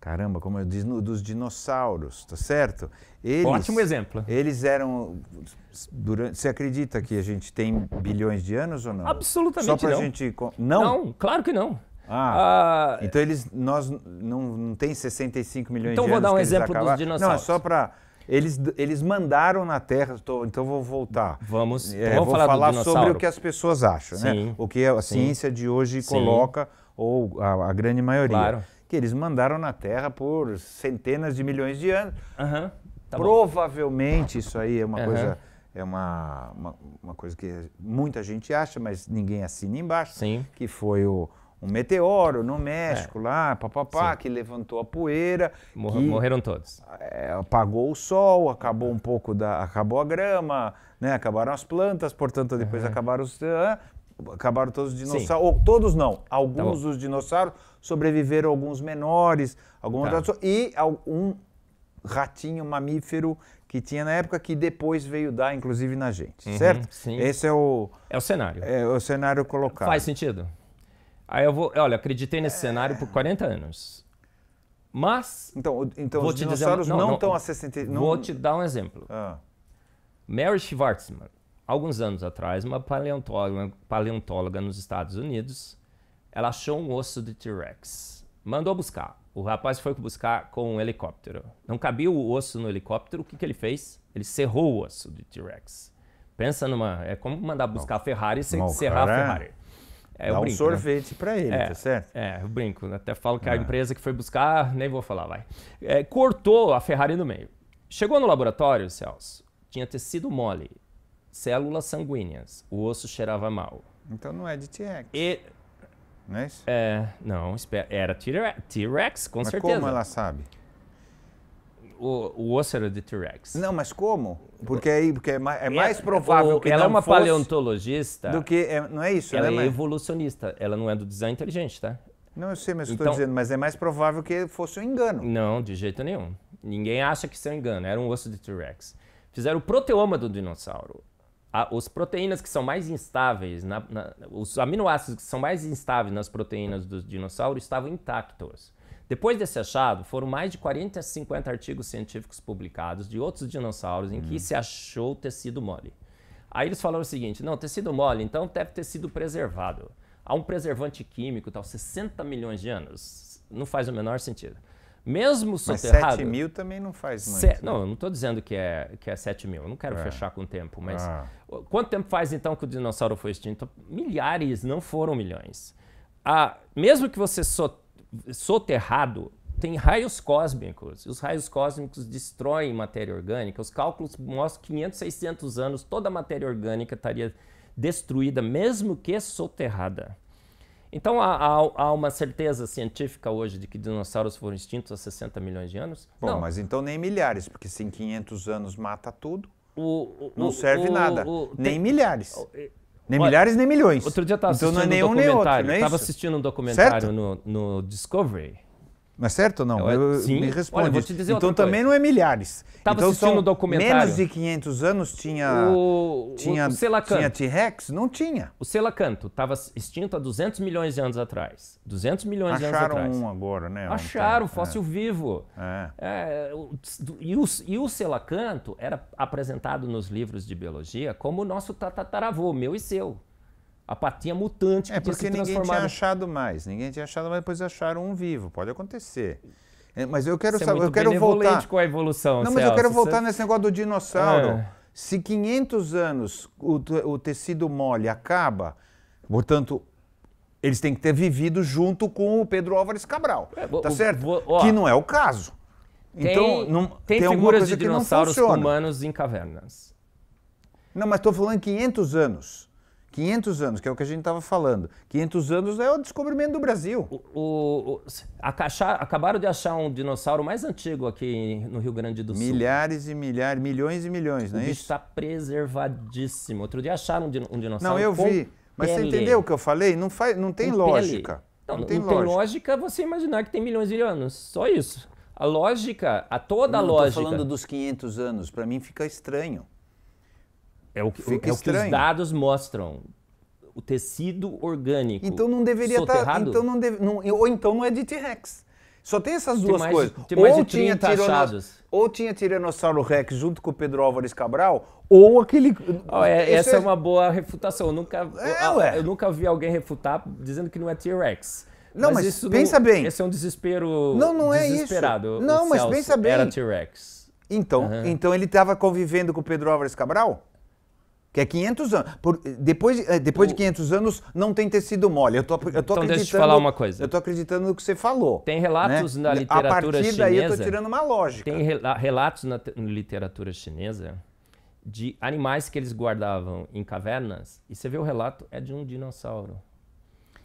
caramba, como eu é, disse, dos dinossauros, tá certo? Eles, Ótimo exemplo. Eles eram. Durante, você acredita que a gente tem bilhões de anos ou não? Absolutamente Só pra não. gente. Não? Não, claro que não. Ah, ah então eles, nós não, não tem 65 milhões então de anos. Então vou dar um exemplo dos dinossauros. Não, é só para eles, eles mandaram na Terra, tô, então vou voltar. Vamos, é, vamos vou falar, falar sobre o que as pessoas acham, né? O que a ciência de hoje coloca, ou a, a, grande maioria. Claro. Que eles mandaram na Terra por centenas de milhões de anos. Uhum. Tá Provavelmente bom. isso aí é uma uhum. coisa é uma, uma, uma, coisa que muita gente acha, mas ninguém assina embaixo, Sim. que foi o, um meteoro no México é. lá, papapá, que levantou a poeira. Mor que, morreram todos. É, apagou o sol, acabou um pouco da. acabou a grama, né? Acabaram as plantas, portanto, depois uhum. acabaram os. acabaram todos os dinossauros. Ou todos não, tá alguns tá dos dinossauros sobreviveram alguns menores, alguns tá. e um ratinho mamífero que tinha na época que depois veio dar, inclusive na gente, uhum, certo? Sim. Esse é o é o cenário. É o cenário colocado. Faz sentido. Aí eu vou, olha, acreditei nesse é. cenário por 40 anos. Mas. Então, então vou os te dinossauros dizer, não, não estão a 60. Não... Vou te dar um exemplo. Ah. Mary Schwartzman, alguns anos atrás, uma paleontóloga, paleontóloga nos Estados Unidos, ela achou um osso de T-Rex. Mandou buscar. O rapaz foi buscar com um helicóptero. Não cabia o osso no helicóptero, o que, que ele fez? Ele serrou o osso de T-Rex. Pensa numa. É como mandar buscar a Ferrari sem serrar a é. Ferrari. É, Dá brinco, um né? sorvete né? para ele, é, tá certo? É, eu brinco. Né? Até falo que a ah. empresa que foi buscar, nem vou falar, vai. É, cortou a Ferrari no meio. Chegou no laboratório, Celso, tinha tecido mole, células sanguíneas, o osso cheirava mal. Então não é de T-Rex. E... Não é isso? É, não, espera. Era T-Rex, com Mas certeza. Como ela sabe? o, o ósseo de T-Rex. Não, mas como? Porque, aí, porque é, é mais, é mais provável o, que ela é uma paleontologista do que é, não é isso. Ela, né, é, mais... evolucionista. Ela não é do design inteligente, tá? Não, eu sei, mas então, estou dizendo, mas é mais provável que fosse um engano. Não, de jeito nenhum. Ninguém acha que isso é um engano. Era um osso de T-Rex. Fizeram o proteoma do dinossauro. A, os proteínas que são mais instáveis, na, na, os aminoácidos que são mais instáveis nas proteínas dos dinossauros estavam intactos. Depois desse achado, foram mais de 40 a 50 artigos científicos publicados de outros dinossauros em que hum. se achou tecido mole. Aí eles falaram o seguinte: não, tecido mole, então deve ter sido preservado. Há um preservante químico, tal, 60 milhões de anos. Não faz o menor sentido. Mesmo Mas soterrado. 7 mil também não faz muito. Se, Não, né? eu não estou dizendo que é, que é 7 mil. Eu não quero é. fechar com o tempo. Mas ah. quanto tempo faz então que o dinossauro foi extinto? Milhares, não foram milhões. Ah, mesmo que você soterrado soterrado tem raios cósmicos. Os raios cósmicos destroem matéria orgânica. Os cálculos mostram que 500, 600 anos toda a matéria orgânica estaria destruída, mesmo que soterrada. Então há, há, há, uma certeza científica hoje de que dinossauros foram extintos há 60 milhões de anos? Bom, Não. mas então nem milhares, porque se em 500 anos mata tudo, o, o, não serve o, nada. nem tem, milhares. Nem Olha, milhares, nem milhões. Outro dia eu estava então, assistindo é um documentário. Nem é assistindo um documentário é no, no Discovery não é certo ou não? Eu, é- sim. Me responde. Olha, vou te dizer então também não é milhares. Estava então, assistindo um documentário. Menos de 500 anos tinha o, tinha o tinha T-Rex? Não tinha. O Selacanto estava extinto há 200 milhões de anos atrás. 200 milhões Acharam de anos atrás. Acharam um agora, né? Acharam fóssil é. vivo. É. É, e, o, Selacanto era apresentado nos livros de biologia como o nosso tataravô meu e seu a patinha mutante que é, porque ninguém tinha achado mais, ninguém tinha achado, mas depois acharam um vivo, pode acontecer. É, mas eu quero é saber, é eu quero voltar com a evolução. Não, mas Celso, eu quero voltar Você... nesse negócio do dinossauro. É. Se 500 anos o, o tecido mole acaba, portanto eles têm que ter vivido junto com o Pedro Álvares Cabral, é, tá o, certo? O, que não é o caso. Tem, então não, tem, tem figuras de dinossauros humanos em cavernas. Não, mas estou falando 500 anos. 500 anos, que é o que a gente estava falando. 500 anos é o descobrimento do Brasil. O, o, o acabaram de achar um dinossauro mais antigo aqui no Rio Grande do Sul. Milhares e milhares, milhões e milhões, não é isso? está preservadíssimo. Outro dia acharam um dinossauro. Não, eu vi. Mas pele. você entendeu o que eu falei? Não, faz, não tem com lógica. Não, não, tem, não lógica. tem lógica você imaginar que tem milhões de anos. Só isso. A lógica, a toda a lógica. Eu falando dos 500 anos. Para mim fica estranho. É o, é o que os dados mostram. O tecido orgânico. Então não deveria estar. Tá, então não deve, não, ou então não é de T-Rex. Só tem essas duas tem mais, coisas. Tem ou, tinha tiranoss... ou tinha Tiranossauro Rex junto com o Pedro Álvares Cabral, ou aquele. Oh, é, essa é... é... uma boa refutação. Eu nunca, é, eu, eu nunca vi alguém refutar dizendo que não é T-Rex. Não, mas, mas pensa não... bem. Esse é um desespero. Não, não é desesperado. isso. Não, o mas Celso pensa bem. Era T-Rex. Então, uhum. então ele estava convivendo com o Pedro Álvares Cabral? que é 500 anos. Por, depois é, depois o... de 500 anos não tem tecido mole. Eu tô, eu tô então acreditando, deixa eu te falar uma coisa. Eu tô acreditando no que você falou. Tem né? relatos né? na literatura chinesa... A partir chinesa, daí eu tô tirando uma lógica. Tem relatos na, na literatura chinesa de animais que eles guardavam em cavernas. E você vê o relato, é de um dinossauro.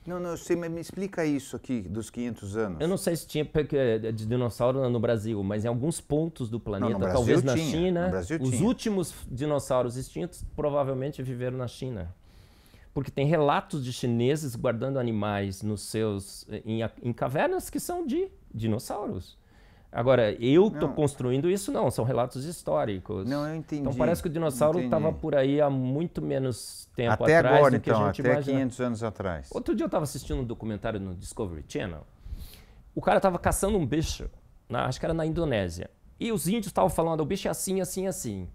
Não, não, eu sei, mas me explica isso aqui dos 500 anos. Eu não sei se tinha eh, de dinossauro no Brasil, mas em alguns pontos do planeta, não, talvez tinha, na China, os tinha. últimos dinossauros extintos provavelmente viveram na China. Porque tem relatos de chineses guardando animais nos seus eh, em, em cavernas que são de dinossauros. Agora, eu estou construindo isso, não, são relatos históricos. Não, eu então, entendi. Então parece que o dinossauro estava por aí há muito menos tempo até atrás agora, do que então, a gente até até 500 anos atrás. Outro dia eu estava assistindo um documentário no Discovery Channel. O cara estava caçando um bicho, na, acho que era na Indonésia. E os índios estavam falando, o bicho é assim, assim, assim.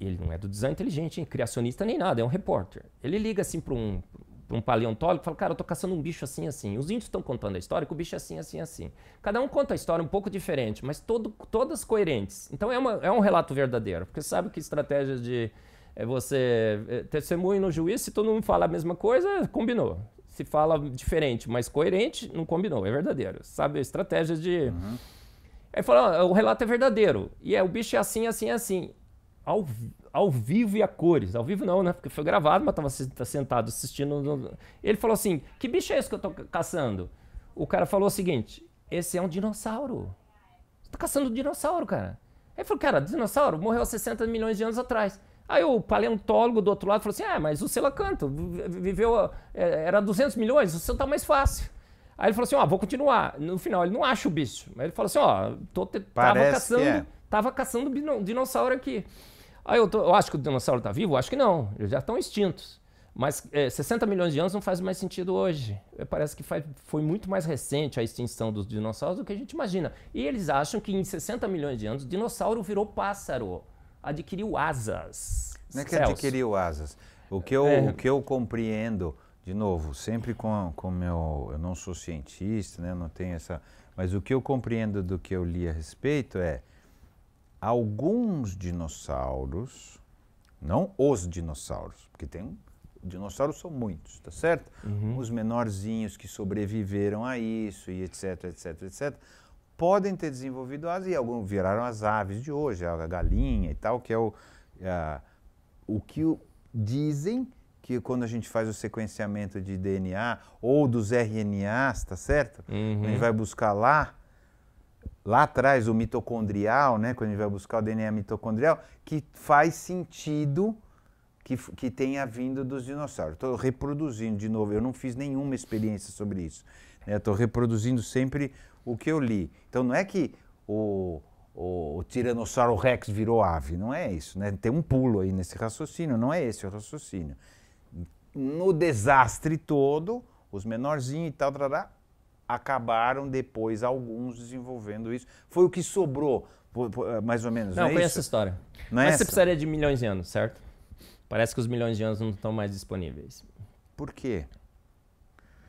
Ele não é do design inteligente, hein? criacionista nem nada, é um repórter. Ele liga assim para um, um paleontólogo fala, cara, eu tô caçando um bicho assim, assim. Os índios estão contando a história que o bicho é assim, assim, assim. Cada um conta a história um pouco diferente, mas todo, todas coerentes. Então é, uma, é um relato verdadeiro, porque sabe que estratégias de é você é, testemunha no juiz, se todo mundo fala a mesma coisa, combinou. Se fala diferente, mas coerente, não combinou, é verdadeiro. Sabe, estratégias de... Uhum. Aí fala, o relato é verdadeiro. E é, o bicho é assim, assim, assim ao, ao vivo e a cores. Ao vivo não, né? Porque foi gravado, mas estava tá sentado assistindo. Ele falou assim: Que bicho é esse que eu tô caçando? O cara falou o seguinte: Esse é um dinossauro. Você tá caçando um dinossauro, cara. Aí falou: Cara, dinossauro morreu há 60 milhões de anos atrás. Aí o paleontólogo do outro lado falou assim: É, mas o Selacanto viveu. Eh, era 200 milhões, o seu tá mais fácil. Aí ele falou assim: Ó, ah, vou continuar. No final, ele não acha o bicho. Mas ele falou assim: Ó, estava tô, tava caçando. É. Tava caçando dinossauro aqui. Aí ah, eu, tô, eu acho que o dinossauro está vivo? Eu acho que não, eles já estão extintos. Mas é, 60 milhões de anos não faz mais sentido hoje. É, parece que faz, foi muito mais recente a extinção dos dinossauros do que a gente imagina. E eles acham que em 60 milhões de anos o dinossauro virou pássaro, adquiriu asas. Não é que Celso. adquiriu asas. O que eu, é. o que eu compreendo, de novo, sempre com, com meu. Eu não sou cientista, né, não tenho essa. Mas o que eu compreendo do que eu li a respeito é alguns dinossauros, não os dinossauros, porque tem dinossauros são muitos, tá certo? Uhum. Os menorzinhos que sobreviveram a isso e etc, etc, etc, podem ter desenvolvido asas e alguns viraram as aves de hoje, a galinha e tal, que é o, a, o que dizem que quando a gente faz o sequenciamento de DNA ou dos RNAs, tá certo? Uhum. A gente vai buscar lá lá atrás o mitocondrial, né, quando a gente vai buscar o DNA mitocondrial, que faz sentido que, que tenha vindo dos dinossauros. Estou reproduzindo de novo, eu não fiz nenhuma experiência sobre isso. Estou né, reproduzindo sempre o que eu li. Então não é que o, o, o Tiranossauro Rex virou ave, não é isso. Né? Tem um pulo aí nesse raciocínio, não é esse o raciocínio. No desastre todo, os menorzinhos e tal, tal, acabaram depois alguns desenvolvendo isso. Foi o que sobrou, eh, mais ou menos. Não, não é foi isso? essa história. Não é Mas essa? você precisaria de milhões de anos, certo? Parece que os milhões de anos não estão mais disponíveis. Por quê?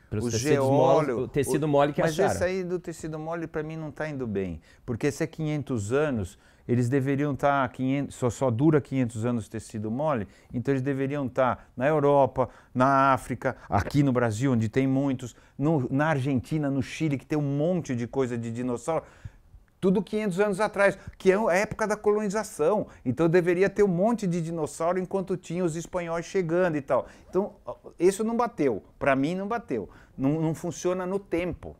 Pelos o geóleo, mole, o tecido o, mole que mas acharam. Mas esse aí do tecido mole, para mim, não está indo bem. Porque se é 500 anos, eles deveriam tá estar, 500, só, só dura 500 anos tecido mole, então eles deveriam estar tá na Europa, na África, aqui no Brasil, onde tem muitos, no, na Argentina, no Chile, que tem um monte de coisa de dinossauro. Tudo 500 anos atrás, que é a época da colonização. Então deveria ter um monte de dinossauro enquanto tinha os espanhóis chegando e tal. Então, isso não bateu. Para mim, não bateu. Não, não funciona no tempo.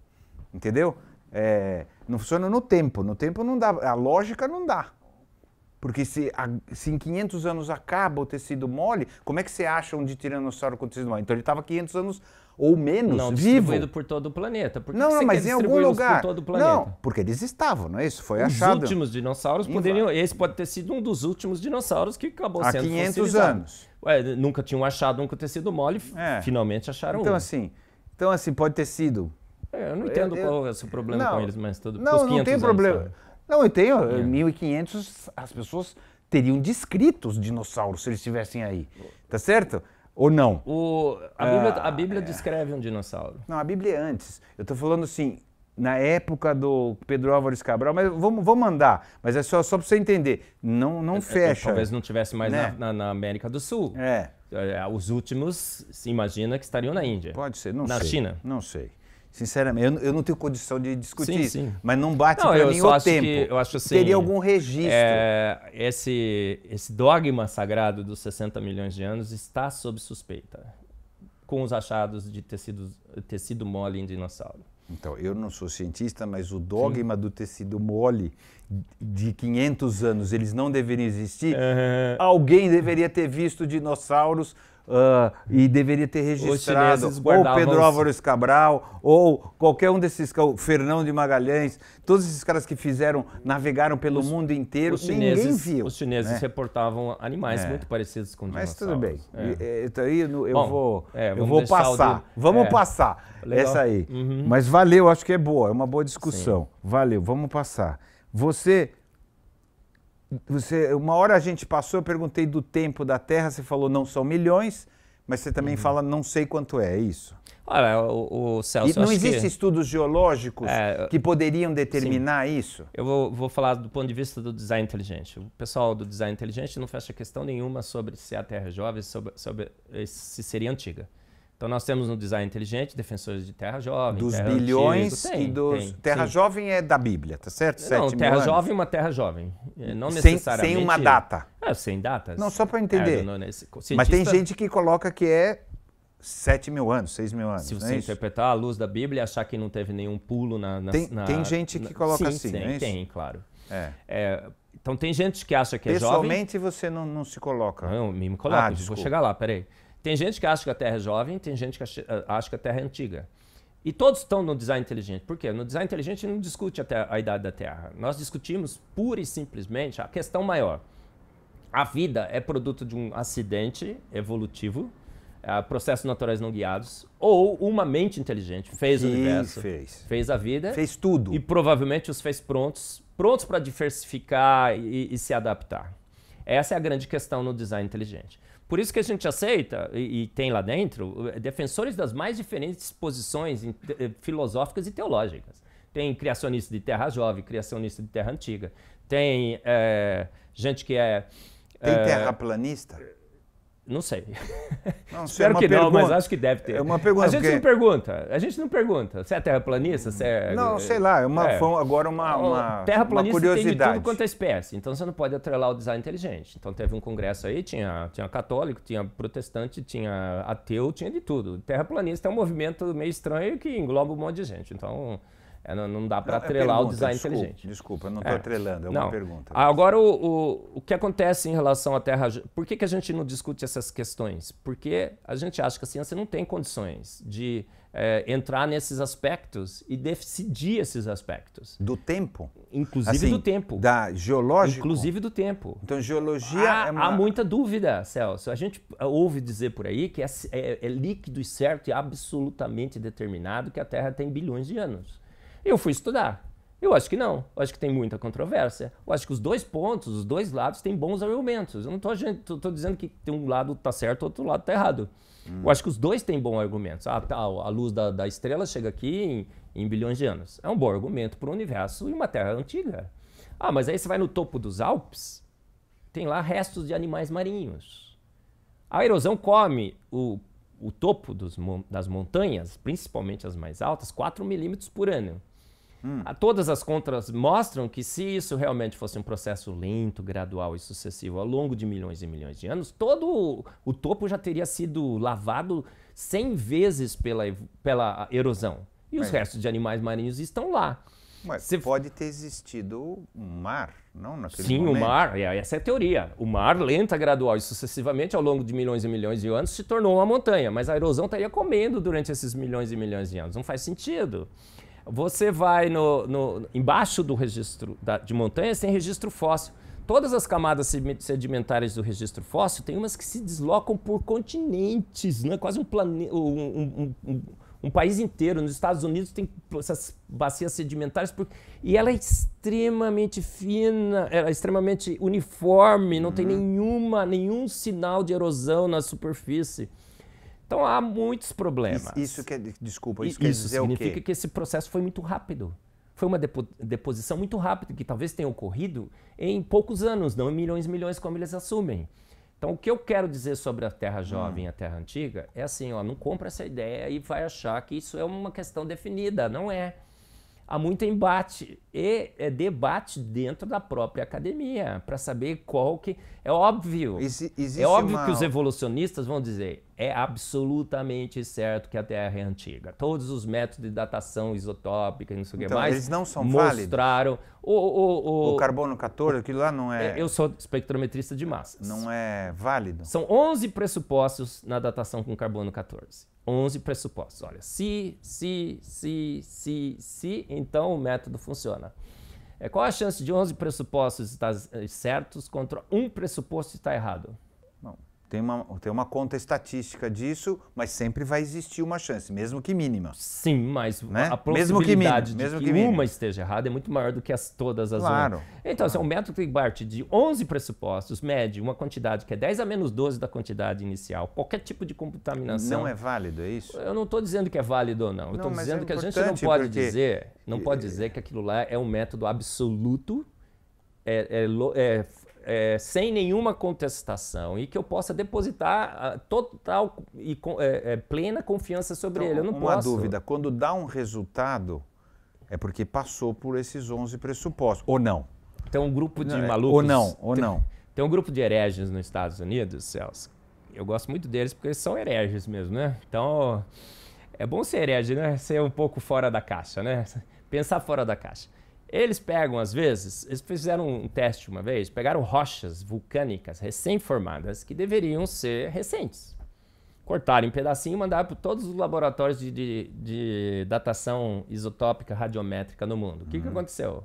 Entendeu? É, não funciona no tempo. No tempo não dá. A lógica não dá. Porque se, a, se em 500 anos acaba o tecido mole, como é que você acha um de tiranossauro com tecido mole? Então ele estava 500 anos ou menos não, vivo. Não, por todo o planeta. Por que não, que não, mas em algum lugar. Por todo o planeta? Não, porque eles estavam, não é isso? Foi Os achado. Os últimos dinossauros poderiam. Esse pode ter sido um dos últimos dinossauros que acabou Há sendo 500 anos. Ué, nunca tinham achado um com tecido mole, é. finalmente acharam então, um. Assim, então, assim, pode ter sido é, eu não entendo eu, qual é o problema não, com eles, mas tudo Não, não tem problema. não, eu tenho. É. 1500 as pessoas teriam descrito os dinossauros se eles estivessem aí. Tá certo? Ou não? O, a, Bíblia, ah, a Bíblia é. descreve um dinossauro. Não, a Bíblia é antes. Eu estou falando assim, na época do Pedro Álvares Cabral, mas vamos, vamos mandar. Mas é só, só para você entender. Não, não é, é, fecha. Talvez não tivesse mais né? na, na, na, América do Sul. É. é os últimos se imagina que estariam na Índia. Pode ser, não na sei. Na China. Não sei. Sinceramente, eu, eu não tenho condição de discutir sim, isso, sim. mas não bate para mim o tempo. Que, eu acho assim, Teria algum registro. É, esse, esse dogma sagrado dos 60 milhões de anos está sob suspeita com os achados de tecido, tecido mole em dinossauro. Então, eu não sou cientista, mas o dogma Sim. do tecido mole de 500 anos, eles não deveriam existir. Uhum. Alguém deveria ter visto dinossauros Uh, e deveria ter registrado ou Pedro Álvares Cabral ou qualquer um desses, é o Fernão de Magalhães, todos esses caras que fizeram, navegaram pelo os, mundo inteiro, os chineses, ninguém viu. Os chineses né? reportavam animais é. muito parecidos com dinossauros. Mas tudo bem, é. é então eu, eu, eu Bom, vou, é, eu vou passar, vamos é. passar Legal. essa aí. Uhum. Mas valeu, acho que é boa, é uma boa discussão. Sim. Valeu, vamos passar. Você você, uma hora a gente passou, eu perguntei do tempo da Terra, você falou não são milhões, mas você também uhum. fala não sei quanto é, é isso. Olha, o, o Celso. E não existem que... estudos geológicos é, que poderiam determinar sim. isso? Eu vou, vou, falar do ponto de vista do design inteligente. O pessoal do design inteligente não fecha questão nenhuma sobre se a Terra é jovem, sobre, sobre se seria antiga. Então nós temos no design inteligente defensores de terra jovem, dos terra bilhões antigo, tem, e dos tem, terra sim. jovem é da Bíblia, tá certo? Não, terra anos. jovem, é uma terra jovem, é, não necessariamente sem, uma data. É, sem datas. Não só para entender. É, não, nesse, Mas tem gente que coloca que é 7 mil anos, 6 mil anos. Se você é interpretar isso? a luz da Bíblia e achar que não teve nenhum pulo na. na tem, na, tem gente que coloca na, sim, assim, tem, não é Tem, claro. É. É, então tem gente que acha que é jovem. Pessoalmente você não, não se coloca. Não, me coloca, ah, vou chegar lá, peraí. Tem gente que acha que a Terra é jovem, tem gente que eh, acha que a Terra é antiga. E todos estão no design inteligente. Por quê? No design inteligente não discute a, a idade da Terra. Nós discutimos pura e simplesmente a questão maior. A vida é produto de um acidente evolutivo, é, processos naturais não guiados, ou uma mente inteligente fez que o universo, fez. fez a vida, fez tudo. E provavelmente os fez prontos, prontos para diversificar e, e se adaptar. Essa é a grande questão no design inteligente. Por isso que a gente aceita, e, e, tem lá dentro, eh, defensores das mais diferentes posições eh, filosóficas e teológicas. Tem criacionista de terra jovem, criacionista de terra antiga. Tem é, gente que é. Tem terraplanista? É, não sei. Não, é Espero que pergunta, não, mas acho que deve ter. É uma pergunta. A gente porque... não pergunta. A gente não pergunta. Você é terraplanista? Você é... Não, eh, sei lá. É uma, é. agora uma, uma, terraplanista uma curiosidade. tem de tudo quanto é espécie. Então você não pode atrelar o design inteligente. Então teve um congresso aí, tinha, tinha católico, tinha protestante, tinha ateu, tinha de tudo. Terraplanista é um movimento meio estranho que engloba um monte de gente. Então... É, não, não, dá para é atrelar pergunta, o design desculpa, inteligente. Desculpa, não estou é. atrelando, é uma não. pergunta. Agora, o, o, o que acontece em relação à Terra... Por que, que a gente não discute essas questões? Porque a gente acha que a ciência não tem condições de é, entrar nesses aspectos e decidir esses aspectos. Do tempo? Inclusive assim, do tempo. Da geológica? Inclusive do tempo. Então, geologia há, é uma... Há muita dúvida, Celso. A gente ouve dizer por aí que é, é, é líquido e certo e absolutamente determinado que a Terra tem bilhões de anos. Eu fui estudar. Eu acho que não. Eu acho que tem muita controvérsia. Eu acho que os dois pontos, os dois lados, têm bons argumentos. Eu não estou dizendo que tem um lado está certo, outro lado está errado. Hum. Eu acho que os dois têm bons argumentos. Ah, tá, a luz da, da, estrela chega aqui em, em bilhões de anos. É um bom argumento para o universo e uma Terra antiga. Ah, mas aí você vai no topo dos Alpes, tem lá restos de animais marinhos. A erosão come o, o topo dos, das montanhas, principalmente as mais altas, 4 milímetros por ano. Hum. Ah, todas as contas mostram que se isso realmente fosse um processo lento, gradual e sucessivo ao longo de milhões e milhões de anos, todo o, topo já teria sido lavado 100 vezes pela, pela erosão. E Mas... os é. restos de animais marinhos estão lá. Mas pode ter existido um mar, não naquele Sim, momento. o mar, é, essa é a teoria. O mar, lenta, gradual e sucessivamente, ao longo de milhões e milhões de anos, se tornou uma montanha. Mas a erosão estaria comendo durante esses milhões e milhões de anos. Não faz sentido. Você vai no, no embaixo do registro da, de montanhas, tem registro fóssil. Todas as camadas sedimentares do registro fóssil tem umas que se deslocam por continentes, né? quase um, plane... Um, um, um, um, país inteiro. Nos Estados Unidos tem essas bacias sedimentares por... e ela é extremamente fina, ela é extremamente uniforme, não uhum. tem nenhuma, nenhum sinal de erosão na superfície. Então há muitos problemas. Isso, que desculpa, isso, isso quer dizer significa o que esse processo foi muito rápido. Foi uma depo deposição muito rápida que talvez tenha ocorrido em poucos anos, não em milhões e milhões como eles assumem. Então o que eu quero dizer sobre a Terra jovem e hum. a Terra antiga é assim, ó, não compra essa ideia e vai achar que isso é uma questão definida, não é. Há muito embate e é, debate dentro da própria academia para saber qual que é óbvio. é óbvio uma... que os evolucionistas vão dizer é absolutamente certo que a Terra é antiga. Todos os métodos de datação isotópica, não sei o então, que mais, eles não são mostraram o, o, o, o, carbono 14, aquilo lá não é-, é. Eu sou espectrometrista de massas. Não é válido. São 11 pressupostos na datação com carbono 14. 11 pressupostos. Olha, se, se, se, se, se, então o método funciona funciona. É, qual a chance de 11 pressupostos estar certos contra um pressuposto estar errado? Não. Tem uma, tem uma conta estatística disso, mas sempre vai existir uma chance, mesmo que mínima. Sim, mas né? a possibilidade mesmo que de mesmo que, que uma esteja errada é muito maior do que as todas as claro. outras. Então, claro. Assim, é um método que parte de 11 pressupostos, mede uma quantidade que é 10 a menos 12 da quantidade inicial. Qualquer tipo de contaminação. Não é válido, é isso? Eu não estou dizendo que é válido ou não. Eu estou é dizendo é que a gente não pode porque... dizer, não pode dizer que aquilo lá é um método absoluto é, é, é, é, sem nenhuma contestação e que eu possa depositar ah, total e é, é, plena confiança sobre então, ele. Eu não uma posso. dúvida: quando dá um resultado, é porque passou por esses 11 pressupostos, ou não? Tem um grupo de não, é, malucos. Ou não, ou tem, não. Tem um grupo de hereges nos Estados Unidos, Celso. Eu gosto muito deles porque eles são hereges mesmo, né? Então, é bom ser herege, né? Ser um pouco fora da caixa, né? Pensar fora da caixa. Eles pegam, às vezes, eles fizeram um teste uma vez, pegaram rochas vulcânicas recém-formadas que deveriam ser recentes. Cortaram em pedacinho e mandaram para todos os laboratórios de, de, de, datação isotópica radiométrica no mundo. O que, uhum. que aconteceu?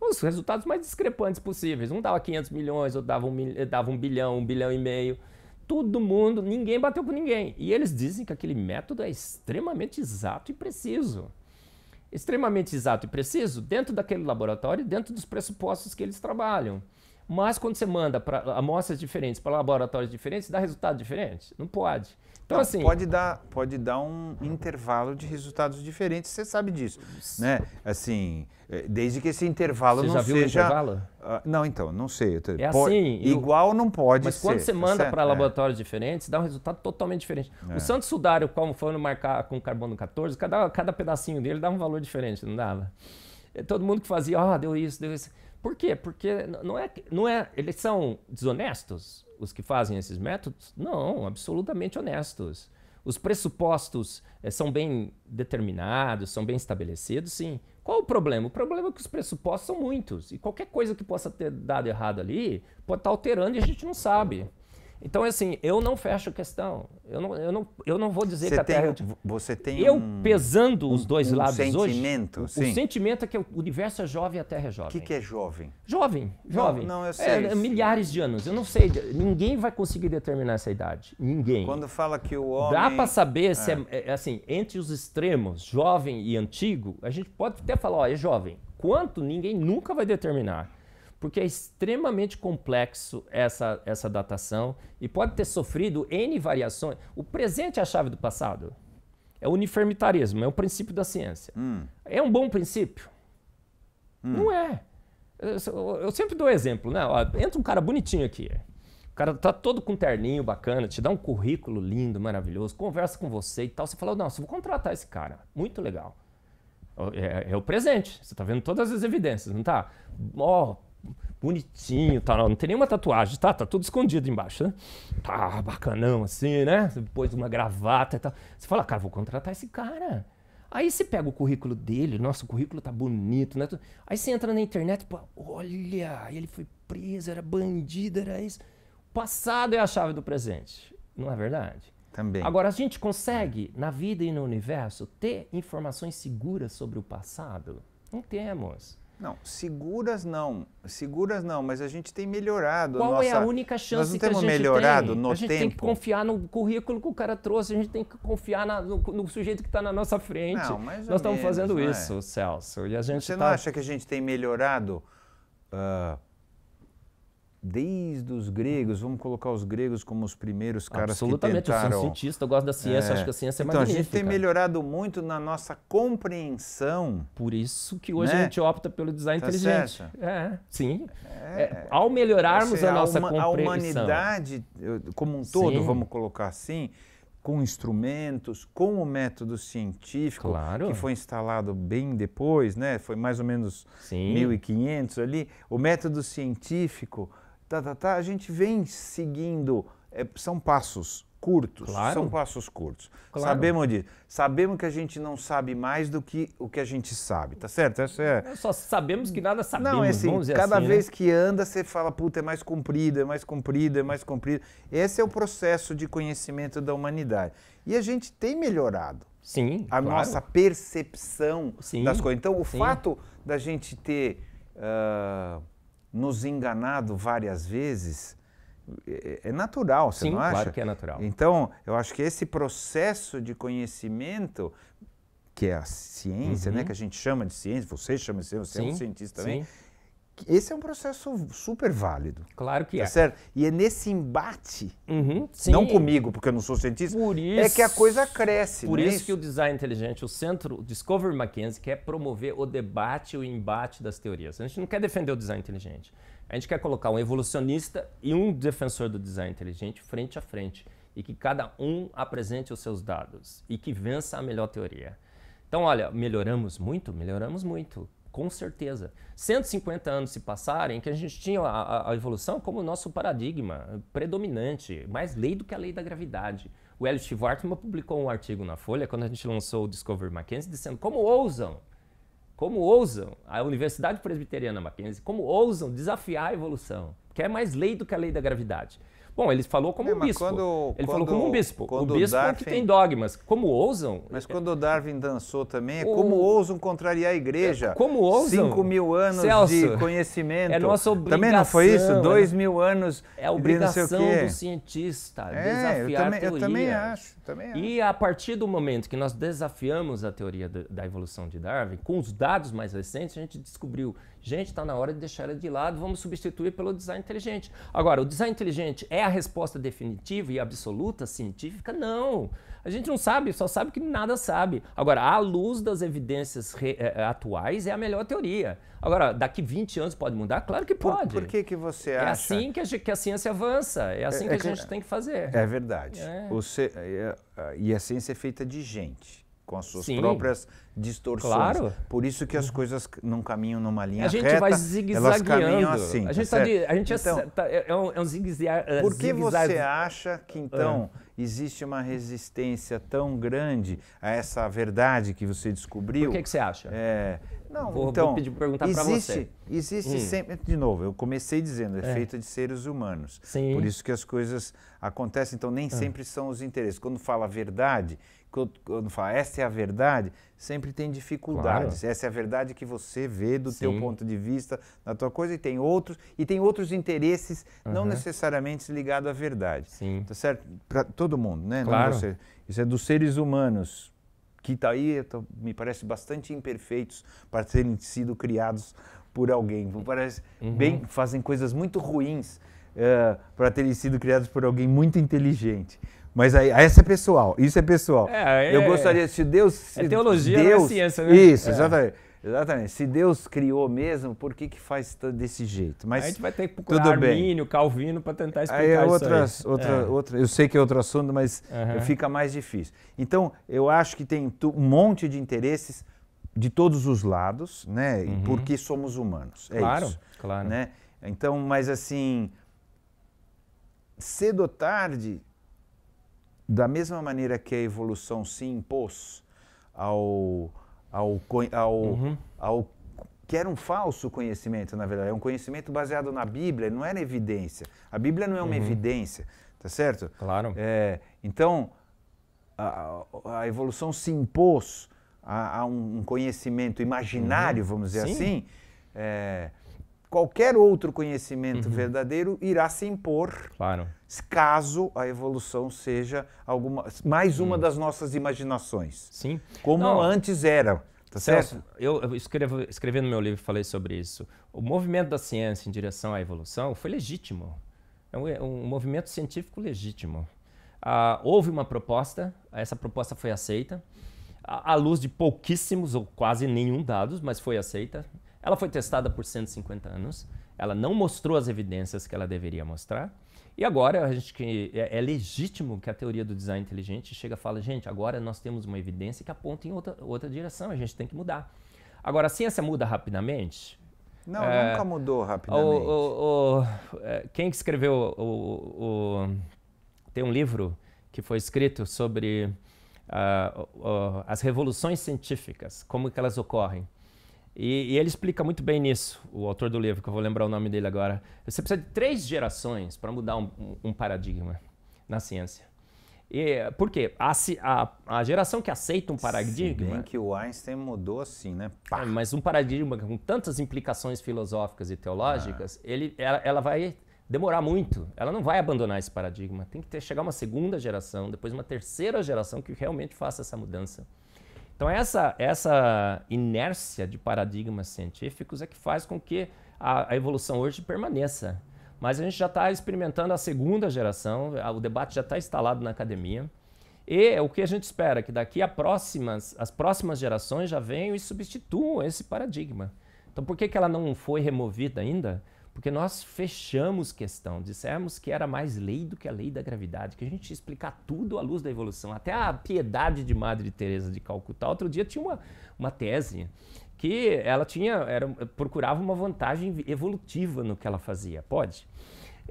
Os resultados mais discrepantes possíveis. Um dava 500 milhões, outro dava um, dava um bilhão, um bilhão e meio todo mundo, ninguém bateu com ninguém. E eles dizem que aquele método é extremamente exato e preciso extremamente exato e preciso dentro daquele laboratório, dentro dos pressupostos que eles trabalham. Mas quando você manda para amostras diferentes para laboratórios diferentes, dá resultado diferente? Não pode. Então, então, assim. Pode dar, pode dar um intervalo de resultados diferentes, você sabe disso. Né? Assim, eh, desde que esse intervalo você não já viu seja. Intervalo? Ah, não, então, não sei. É assim. Igual eu... não pode Mas ser. Mas quando você tá manda para é. laboratórios é. diferentes, dá um resultado totalmente diferente. É. O Santos Sudário, como foi no marcar com carbono 14, cada, cada pedacinho dele dava um valor diferente, não dava? Eh, todo mundo que fazia, ó, oh, deu isso, deu isso. Por quê? Porque não é, não é, eles são desonestos os que fazem esses métodos? Não, absolutamente honestos. Os pressupostos eh, são bem determinados, são bem estabelecidos, sim. Qual o problema? O problema é que os pressupostos são muitos. E qualquer coisa que possa ter dado errado ali pode estar tá alterando e a gente não sabe. Então, assim, eu não fecho questão. Eu não, eu não, eu não vou dizer você que a tem, Terra... É você tem Eu um, pesando os dois um lados sentimento, hoje, sim. o sentimento é que o universo é jovem e a Terra é jovem. O que, que, é jovem? Jovem, jovem. Não, não eu é, sei. É, milhares de anos. Eu não sei, ninguém vai conseguir determinar essa idade. Ninguém. Quando fala que o homem... Dá para saber se é. é. é, assim, entre os extremos, jovem e antigo, a gente pode até falar, ó, é jovem. Quanto, ninguém nunca vai determinar porque é extremamente complexo essa, essa datação e pode ter sofrido N variações. O presente é a chave do passado. É o uniformitarismo, é o princípio da ciência. Hum. É um bom princípio? Hum. Não é. Eu, sempre dou exemplo, né? entra um cara bonitinho aqui. O cara tá todo com terninho bacana, te dá um currículo lindo, maravilhoso, conversa com você e tal. Você fala, não, eu vou contratar esse cara. Muito legal. É, é, o presente. Você está vendo todas as evidências, não tá? Ó, oh, bonitinho, tá, não tem nenhuma tatuagem, tá? Tá tudo escondido embaixo, né? Tá bacanão assim, né? Depois uma gravata e tal. Você fala, cara, vou contratar esse cara. Aí você pega o currículo dele, nossa, o currículo tá bonito, né? Aí você entra na internet, pô, olha, ele foi preso, era bandido, era isso. O passado é a chave do presente, não é verdade? Também. Agora, a gente consegue, na vida e no universo, ter informações seguras sobre o passado? Não temos. Não, seguras não. Seguras não, mas a gente tem melhorado. Qual nossa... é a única chance que a gente tem? Nós não temos melhorado no tempo. A gente tempo. tem que confiar no currículo que o cara trouxe, a gente tem que confiar na, no, no, sujeito que está na nossa frente. Não, mais Nós estamos fazendo é? isso, é? Celso. E a gente Você tá... não acha que a gente tem melhorado uh, desde os gregos, vamos colocar os gregos como os primeiros caras Absolutamente, que tentaram... Absolutamente, eu sou um cientista, eu gosto da ciência, é. acho que a ciência é então, magnífica. Então, a gente tem melhorado muito na nossa compreensão. Por isso que hoje né? a gente opta pelo design tá inteligente. Certo? É, sim. É, é, ao melhorarmos é a, a nossa uma, compreensão... A humanidade, como um todo, sim. vamos colocar assim, com instrumentos, com o método científico, claro. que foi instalado bem depois, né? foi mais ou menos Sim. 1500 ali, o método científico tá, tá, tá, a gente vem seguindo, é, são passos curtos, claro. são passos curtos. Claro. Sabemos disso. Sabemos que a gente não sabe mais do que o que a gente sabe, tá certo? Essa é... só sabemos que nada sabemos, não, é assim, vamos dizer cada assim, né? vez né? que anda você fala, puta, é mais comprido, é mais comprido, é mais comprido. Esse é o processo de conhecimento da humanidade. E a gente tem melhorado. Sim, A claro. nossa percepção Sim. das coisas. Então, o Sim. fato da gente ter... Uh, nos enganado várias vezes, é, é, é natural, você Sim, não acha? claro que é natural. Então, eu acho que esse processo de conhecimento, que é a ciência, né, uhum. né, que a gente chama de ciência, você chama de ciência, você Sim. é um cientista também, Sim. Esse é um processo super válido. Claro que tá é. Certo? E é nesse embate, uhum, não comigo, porque eu não sou cientista, é isso, é que a coisa cresce. Por isso, é isso, que o design inteligente, o centro Discover McKinsey, quer promover o debate, o embate das teorias. A gente não quer defender o design inteligente. A gente quer colocar um evolucionista e um defensor do design inteligente frente a frente. E que cada um apresente os seus dados e que vença a melhor teoria. Então, olha, melhoramos muito? Melhoramos muito com certeza. 150 anos se passarem, que a gente tinha a, a, evolução como nosso paradigma predominante, mais lei do que a lei da gravidade. O Hélio Stivartman publicou um artigo na Folha, quando a gente lançou o Discover Mackenzie, dizendo como ousam, como ousam, a Universidade Presbiteriana Mackenzie, como ousam desafiar a evolução, que é mais lei do que a lei da gravidade. Bom, ele falou como é, um bispo. Quando, ele quando, falou como um bispo. O bispo é Darwin... que tem dogmas. Como ousam. Mas é- quando Darwin dançou também, é como ousam contrariar a igreja? como ousam? Cinco mil anos Celso, de conhecimento. É nossa obrigação. Também não foi isso? Dois mil anos. É a obrigação do cientista é, desafiar eu também, a teoria. Eu também acho, também acho. E a partir do momento que nós desafiamos a teoria da evolução de Darwin, com os dados mais recentes, a gente descobriu Gente, está na hora de deixar ela de lado, vamos substituir pelo design inteligente. Agora, o design inteligente é a resposta definitiva e absoluta científica? Não. A gente não sabe, só sabe que nada sabe. Agora, à luz das evidências re, é, atuais, é a melhor teoria. Agora, daqui 20 anos pode mudar? Claro que pode. Por, por que, que você é acha? É assim que a, que a, ciência avança, é assim é, que, é a gente tem que fazer. É verdade. É. O, e a ciência é feita de gente com as suas Sim. próprias distorções. Claro. Por isso que as uhum. coisas não caminham numa linha reta. A gente reta, vai zigue-zagueando. caminham assim. A tá gente, tá de, a gente é então, tá, é, tá, é, um, é um zigue-zague. É, Por que zigue você acha que, então, ah. existe uma resistência tão grande a essa verdade que você descobriu? O que, que você acha? É, não, vou, então, vou pedir perguntar para você. Existe hum. sempre, de novo, eu comecei dizendo, é, é. feito de seres humanos. Sim. Por isso que as coisas acontecem, então nem ah. sempre são os interesses. Quando fala verdade, quando fala essa é a verdade, sempre tem dificuldades. Claro. Essa é a verdade que você vê do Sim. teu ponto de vista, da tua coisa, e tem outros, e tem outros interesses uhum. não necessariamente ligados à verdade. Sim. Tá certo? Para todo mundo, né? Claro. Você, isso é dos seres humanos, que tá aí, tô, me parece bastante imperfeitos para terem sido criados por alguém. Me parece uhum. bem, fazem coisas muito ruins uh, eh, para terem sido criados por alguém muito inteligente. Mas aí, essa é pessoal, isso é pessoal. É, é, eu gostaria, se Deus. É se é teologia, Deus, não é ciência, né? Isso, é. exatamente. Exatamente. Se Deus criou mesmo, por que, que faz desse jeito? Mas, a gente vai ter que procurar Arminio, Calvino para tentar explicar aí é outras, isso aí. Outra, é. outra, eu sei que é outro assunto, mas uhum. fica mais difícil. Então, eu acho que tem um monte de interesses de todos os lados, né? Uhum. Porque somos humanos. É claro, isso, claro. Né? Então, mas assim, cedo ou tarde, da mesma maneira que a evolução se impôs ao, ao, ao, uhum. ao que era um falso conhecimento, na verdade, é um conhecimento baseado na Bíblia, não era evidência. A Bíblia não é uma uhum. evidência, tá certo? Claro. É, então, a, a, evolução se impôs a, a um conhecimento imaginário, uhum. vamos dizer Sim. assim, é, qualquer outro conhecimento uhum. verdadeiro irá se impor. Claro. Caso a evolução seja alguma, mais uma hum. das nossas imaginações. Sim. Como Não. antes era. Tá certo? eu, eu escrevo, escrevi no meu livro falei sobre isso. O movimento da ciência em direção à evolução foi legítimo. É um, é um movimento científico legítimo. Ah, houve uma proposta, essa proposta foi aceita, à luz de pouquíssimos ou quase nenhum dados, mas foi aceita. Ela foi testada por 150 anos, ela não mostrou as evidências que ela deveria mostrar. E agora a gente, é, é, legítimo que a teoria do design inteligente chega e fala, gente, agora nós temos uma evidência que aponta em outra, outra direção, a gente tem que mudar. Agora, a ciência muda rapidamente? Não, é, nunca mudou rapidamente. O, o, é, o, quem escreveu o, Tem um livro que foi escrito sobre uh, uh, as revoluções científicas, como que elas ocorrem. E, e, ele explica muito bem nisso, o autor do livro, que eu vou lembrar o nome dele agora. Você precisa de três gerações para mudar um, um, paradigma na ciência. E, por quê? A, a, a geração que aceita um paradigma. Se bem que o Einstein mudou assim, né? É, mas um paradigma com tantas implicações filosóficas e teológicas, ah. ele, ela, ela vai demorar muito. Ela não vai abandonar esse paradigma. Tem que ter, chegar uma segunda geração, depois uma terceira geração que realmente faça essa mudança. Então essa, essa inércia de paradigmas científicos é que faz com que a, a evolução hoje permaneça. Mas a gente já está experimentando a segunda geração, o debate já está instalado na academia. E é o que a gente espera? Que daqui a próximas, as próximas gerações já venham e substituam esse paradigma. Então por que, que ela não foi removida ainda? Porque nós fechamos questão, dissemos que era mais lei do que a lei da gravidade, que a gente ia explicar tudo à luz da evolução. Até a piedade de Madre Teresa de Calcutá, outro dia tinha uma, uma tese que ela tinha era, procurava uma vantagem evolutiva no que ela fazia. Pode?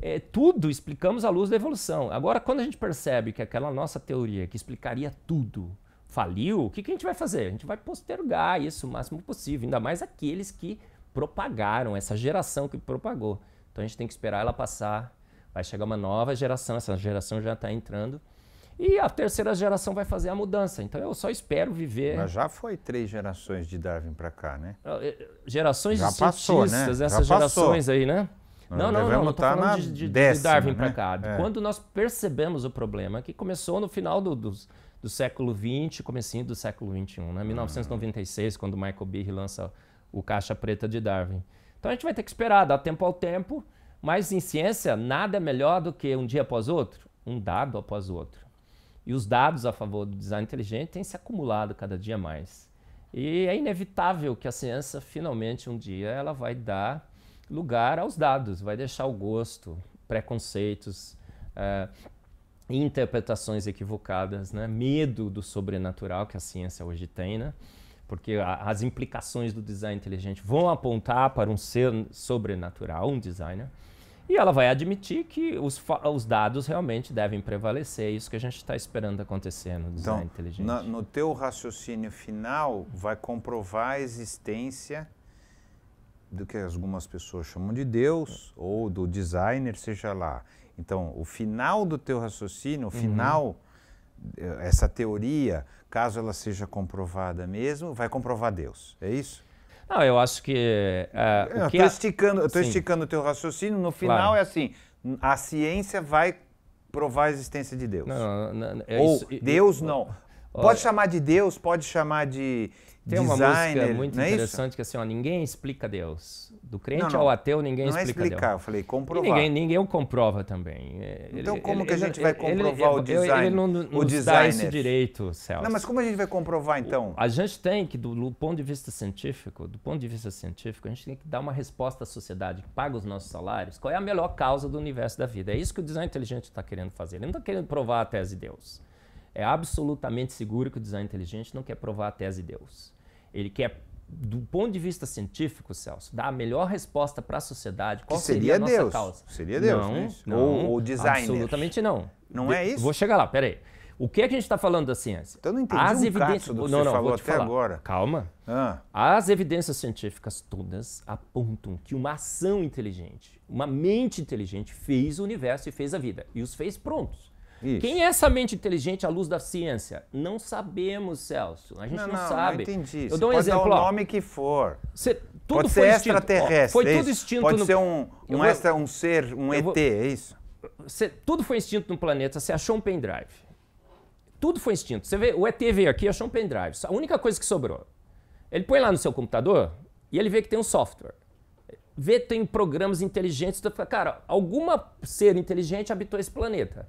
É, tudo explicamos à luz da evolução. Agora, quando a gente percebe que aquela nossa teoria que explicaria tudo faliu, o que, que a gente vai fazer? A gente vai postergar isso o máximo possível, ainda mais aqueles que propagaram, essa geração que propagou. Então a gente tem que esperar ela passar, vai chegar uma nova geração, essa geração já está entrando. E a terceira geração vai fazer a mudança. Então eu só espero viver. Mas já foi três gerações de Darwin para cá, né? É, é, gerações já de passou, né? cientistas, né? essas já gerações passou. aí, né? não, não, não, não. Estou tá falando de, de, décima, de Darwin né? para cá. É. Quando nós percebemos o problema, que começou no final do, do, do século XX, comecinho do século XXI, né? 1996, hum. quando Michael Behe lança o caixa preta de Darwin. Então a gente vai ter que esperar, dar tempo ao tempo, mas em ciência nada é melhor do que um dia após outro, um dado após outro. E os dados a favor do design inteligente têm se acumulado cada dia mais. E é inevitável que a ciência finalmente um dia ela vai dar lugar aos dados, vai deixar o gosto, preconceitos, é, interpretações equivocadas, né? medo do sobrenatural que a ciência hoje tem, né? porque a, as implicações do design inteligente vão apontar para um ser sobrenatural, um designer, e ela vai admitir que os, os dados realmente devem prevalecer, é isso que a gente está esperando acontecer no design então, inteligente. Na, no teu raciocínio final, vai comprovar a existência do que algumas pessoas chamam de Deus ou do designer, seja lá. Então, o final do teu raciocínio, o uhum. final uhum essa teoria, caso ela seja comprovada mesmo, vai comprovar Deus. É isso? Não, eu acho que. Uh, é, estou esticando, esticando o teu raciocínio. No final claro. é assim: a ciência vai provar a existência de Deus. Não, não, não, é Ou isso, Deus eu, não. Olha, pode chamar de Deus, pode chamar de tem designer. Tem uma música é muito é interessante isso? que assim, ó, ninguém explica Deus. Do crente não, não, ao ateu, ninguém não é explica é explicar, Deus. eu falei comprovar. E ninguém, ninguém o comprova também. É, ele, então como ele, que a gente ele, vai comprovar o design? Ele não, nos o dá esse direito, Celso. Não, mas como a gente vai comprovar então? A gente tem que, do, do ponto de vista científico, do ponto de vista científico, a gente tem que dar uma resposta à sociedade que paga os nossos salários. Qual é a melhor causa do universo da vida? É isso que o design inteligente está querendo fazer. Ele não está querendo provar a tese de Deus. É absolutamente seguro que o design inteligente não quer provar a tese de Deus. Ele quer, do ponto de vista científico, Celso, dar a melhor resposta para a sociedade. Qual que seria, seria Deus. Causa? Seria Deus, não, né? não ou, o design. Absolutamente não. Não de, é isso? Vou chegar lá, peraí. O que, é que a gente está falando da ciência? Então não entendi As um evidências... do que não, você não, falou até falar. agora. Calma. Ah. As evidências científicas todas apontam que uma ação inteligente, uma mente inteligente fez o universo e fez a vida. E os fez prontos. Isso. Quem é essa mente inteligente à luz da ciência? Não sabemos, Celso. A gente não, não, não sabe. Não entendi. Eu dou um pode exemplo. Dar o nome que for. Cê, tudo pode foi ser extraterrestre. Ó, foi é tudo instinto. Pode no... ser um, um, vou... extra, um ser, um eu ET, vou... é isso? Cê, tudo foi instinto no planeta. Você achou um pendrive. Tudo foi instinto. Você vê, o ET veio aqui e achou um pendrive. A única coisa que sobrou. Ele põe lá no seu computador e ele vê que tem um software vê que tem programas inteligentes, tu cara, alguma ser inteligente habitou esse planeta.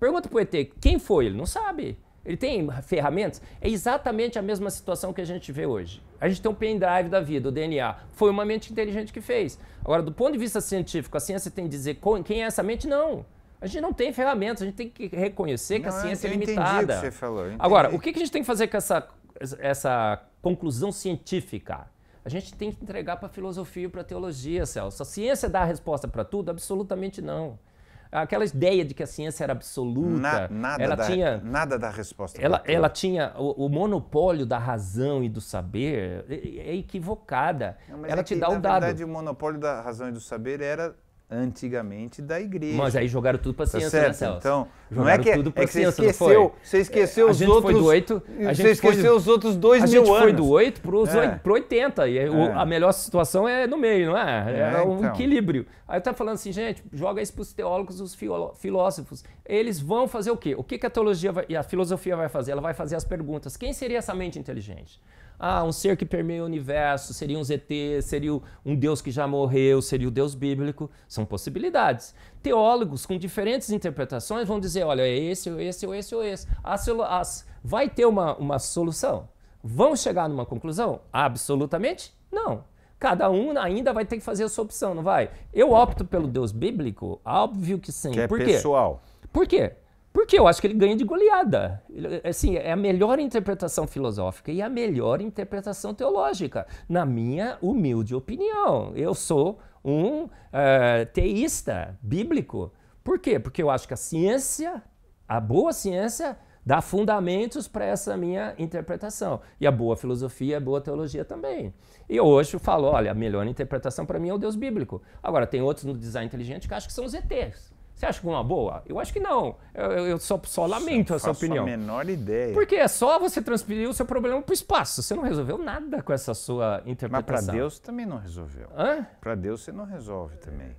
Pergunta pro ET, quem foi? Ele não sabe. Ele tem ferramentas? É exatamente a mesma situação que a gente vê hoje. A gente tem um pendrive da vida, o DNA. Foi uma mente inteligente que fez. Agora, do ponto de vista científico, a ciência tem que dizer quem é essa mente? Não. A gente não tem ferramentas, a gente tem que reconhecer não, que a ciência é limitada. O que você falou, Agora, o que a gente tem que fazer com essa, essa conclusão científica? A gente tem que entregar para a filosofia e para a teologia, Celso. A ciência dá a resposta para tudo? Absolutamente não aquela ideia de que a ciência era absoluta. Na, nada, ela da, tinha, nada da resposta. Ela, ela tinha o, o, monopólio da razão e do saber é, é, é equivocada. Não, ela é te que, dá o dado. Na verdade, o monopólio da razão e do saber era antigamente da igreja. Mas aí jogaram tudo para tá ciência, tá certo? né, Celso? Então, jogaram não é que, é- tudo é ciência, você esqueceu, você esqueceu é, os outros... Foi do 8, a gente esqueceu os outros dois mil anos. A gente foi do 8 para é. 80, e é. o, a melhor situação é no meio, não é? É, é um então. equilíbrio. Aí eu falando assim, gente, joga isso para os teólogos, os filósofos. Eles vão fazer o quê? O que, que a teologia vai, e a filosofia vai fazer? Ela vai fazer as perguntas. Quem seria essa mente inteligente? Ah, um ser que permeia o universo, seria um ZT, seria um Deus que já morreu, seria o Deus bíblico. São possibilidades. Teólogos com diferentes interpretações vão dizer: olha, é esse, ou esse, ou esse, ou esse. As, vai ter uma, uma solução? Vão chegar numa conclusão? Absolutamente não cada um ainda vai ter que fazer a sua opção, não vai? Eu opto pelo Deus bíblico, óbvio que sim. Que é Por quê? pessoal. Por quê? Porque eu acho que ele ganha de goleada. assim, é a melhor interpretação filosófica e a melhor interpretação teológica, na minha humilde opinião. Eu sou um uh, teísta bíblico. Por quê? Porque eu acho que a ciência, a boa ciência, dá fundamentos para essa minha interpretação. E a boa filosofia, a boa teologia também. E hoje eu falo, olha, a melhor interpretação para mim é o Deus bíblico. Agora, tem outros no design inteligente que acho que são os ETs. Você acha que é uma boa? Eu acho que não. Eu, eu só, só lamento essa opinião. a menor ideia. Porque é só você transferir o seu problema para o espaço. Você não resolveu nada com essa sua interpretação. Mas para Deus também não resolveu. Para Deus você não resolve também.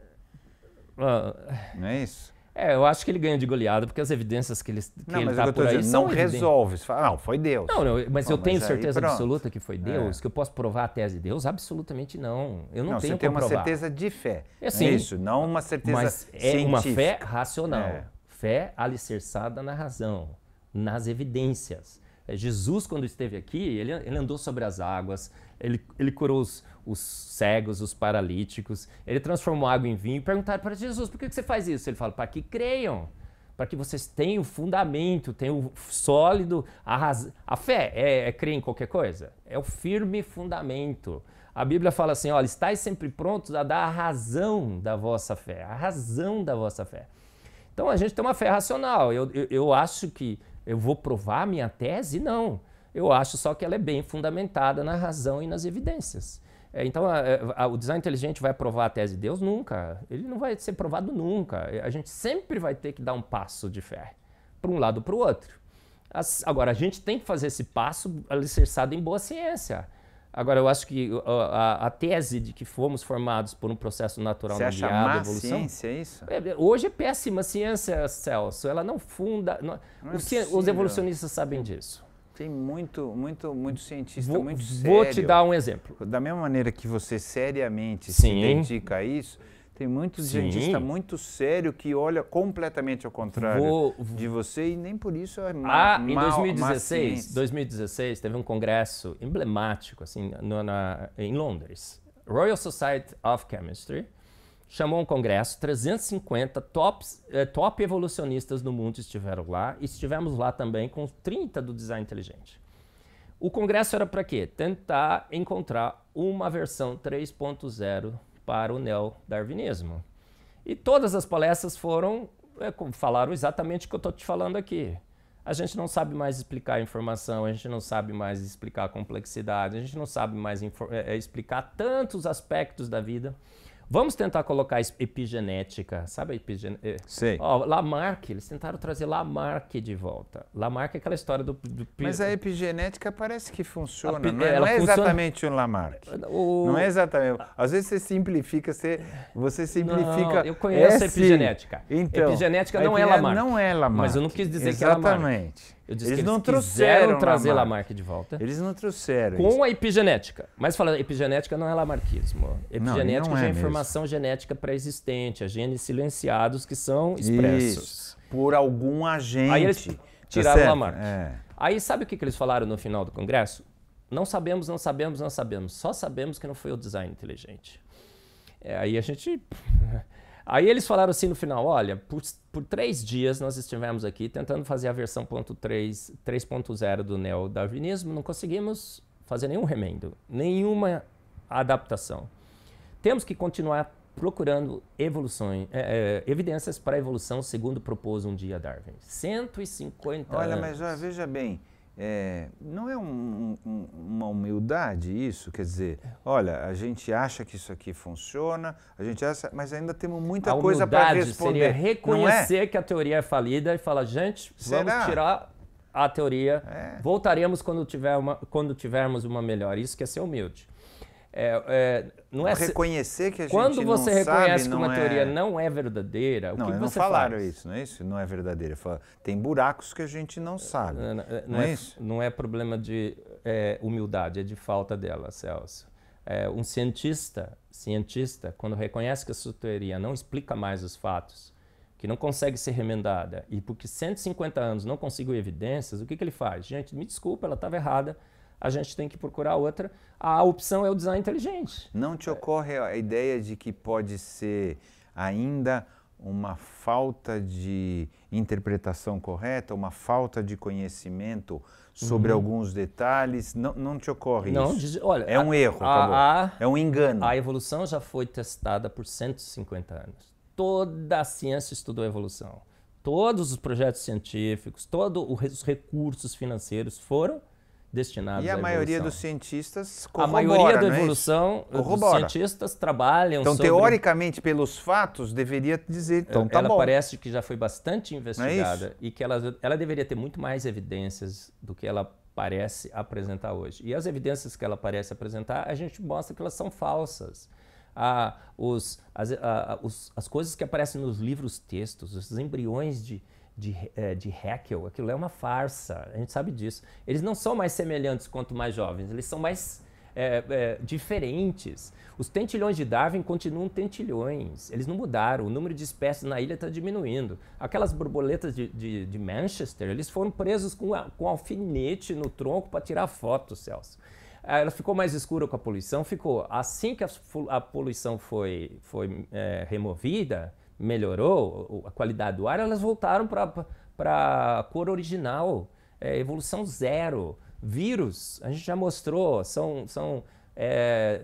Ah, não é isso? É, eu acho que ele ganha de goleada, porque as evidências que ele, que tá por aí dizendo, não resolve. Você fala, não, ah, foi Deus. Não, não mas eu tenho certeza absoluta que foi é. Deus, é. que eu posso provar a tese de Deus? Absolutamente não. Eu não, não tenho Você tem uma certeza de fé. É, é isso, não uma certeza mas científica. é uma fé racional. É. Fé alicerçada na razão, nas evidências. É, Jesus, quando esteve aqui, ele, ele andou sobre as águas, ele, ele curou os, os cegos, os paralíticos. Ele transformou água em vinho e perguntaram para Jesus: por que você faz isso? Ele fala: para que creiam, para que vocês tenham fundamento, tenham sólido. A, raz... a fé é, é crer em qualquer coisa, é o firme fundamento. A Bíblia fala assim: olha, estáis sempre prontos a dar a razão da vossa fé, a razão da vossa fé. Então a gente tem uma fé racional. Eu, eu, eu acho que eu vou provar minha tese? Não. Eu acho só que ela é bem fundamentada na razão e nas evidências. É, então, a, é, a, o design inteligente vai provar a tese de Deus? Nunca. Ele não vai ser provado nunca. É, a gente sempre vai ter que dar um passo de fé para um lado para o outro. As, agora, a gente tem que fazer esse passo alicerçado em boa ciência. Agora, eu acho que a, a, a, tese de que fomos formados por um processo natural Você acha guiado, má evolução, ciência, é isso? É, hoje é péssima ciência, Celso. Ela não funda. Não, não é os, é os, evolucionistas sabem disso. Tem muito, muito, muito cientista, vou, muito sério. Vou te dar um exemplo. Da mesma maneira que você seriamente Sim. se dedica a isso, tem muito Sim. cientista muito sério que olha completamente ao contrário vou, vou... de você e nem por isso é ah, mal, em 2016, 2016 teve um congresso emblemático assim no, na, em Londres, Royal Society of Chemistry chamou um congresso, 350 tops, eh, top evolucionistas do mundo estiveram lá e estivemos lá também com 30 do design inteligente. O congresso era para quê? Tentar encontrar uma versão 3.0 para o neo-darwinismo. E todas as palestras foram eh, falaram exatamente o que eu estou te falando aqui. A gente não sabe mais explicar a informação, a gente não sabe mais explicar a complexidade, a gente não sabe mais eh, eh, explicar tantos aspectos da vida. Vamos tentar colocar epigenética, sabe a epigenética? Eh, Sei. Ó, Lamarck, eles tentaram trazer Lamarck de volta. Lamarck é aquela história do... do... Mas a epigenética parece que funciona, não é, não é funciona... exatamente um Lamarck. O... Não é exatamente. Às vezes você simplifica, você, você simplifica... Não, eu conheço é, a epigenética. Então, epigenética não é Lamarck. Não é Lamarck. Mas eu não quis dizer exatamente. que é Lamarck. Exatamente. Eu disse eles que eles não quiseram trazer Lamarck. Lamarck de volta. Eles não trouxeram. Com eles... a epigenética. Mas falando, epigenética não é lamarquismo. Epigenética não, não é, é informação genética pré-existente, é genes silenciados que são expressos. Isso, por algum agente. Aí eles tá tiraram tá Lamarck. É. Aí sabe o que, que eles falaram no final do congresso? Não sabemos, não sabemos, não sabemos. Só sabemos que não foi o design inteligente. É, aí a gente Aí eles falaram assim no final: olha, por, por três dias nós estivemos aqui tentando fazer a versão 3.0 do neodarwinismo, não conseguimos fazer nenhum remendo, nenhuma adaptação. Temos que continuar procurando evoluções, é, é, evidências para a evolução, segundo propôs um dia Darwin. 150 Olha, anos. mas veja bem, é, não é um, um, uma humildade isso? Quer dizer, olha, a gente acha que isso aqui funciona, a gente acha, mas ainda temos muita a coisa para responder. Seria é? reconhecer é? que a teoria é falida e falar, gente, Será? vamos tirar a teoria, é. voltaremos quando, tiver uma, quando tivermos uma melhor. Isso que é ser humilde. É, é, não é reconhecer que a gente quando você reconhece sabe, que uma é teoria não é verdadeira o não, que, que não falaram faz? isso não é isso não é verdadeira é tem buracos que a gente não sabe não, não, é, não é, isso não é problema de humildade é de falta dela Celso um cientista cientista quando reconhece que a sua teoria não explica mais os fatos que não consegue ser remendada e porque 150 anos não conseguiu evidências o que que ele faz gente me desculpa ela estava errada a gente tem que procurar outra. A opção é o design inteligente. Não te ocorre a ideia de que pode ser ainda uma falta de interpretação correta, uma falta de conhecimento sobre uhum. alguns detalhes. Não, não te ocorre não, isso. Olha, é um erro, a, a, é um engano. A evolução já foi testada por 150 anos. Toda a ciência estudou a evolução. Todos os projetos científicos, todos os recursos financeiros foram destinados e a maioria dos cientistas A maioria da né? evolução, os cientistas trabalham Então, sobre... teoricamente, pelos fatos, deveria dizer, então tá ela bom. Ela parece que já foi bastante é investigada é e que ela, ela deveria ter muito mais evidências do que ela parece apresentar hoje. E as evidências que ela parece apresentar, a gente mostra que elas são falsas. Ah, os, as, ah, ah os, as coisas que aparecem nos livros textos, os embriões de, de, é, de Haeckel, aquilo é uma farsa, a gente sabe disso. Eles não são mais semelhantes quanto mais jovens, eles são mais é, é, diferentes. Os tentilhões de Darwin continuam tentilhões, eles não mudaram, o número de espécies na ilha está diminuindo. Aquelas borboletas de, de, de, Manchester, eles foram presos com, com alfinete no tronco para tirar foto, Celso. Ah, ela ficou mais escura com a poluição? Ficou. Assim que a, a poluição foi, foi é, removida, melhorou a qualidade do ar, elas voltaram para a cor original, é, evolução zero. Vírus, a gente já mostrou, são, são é,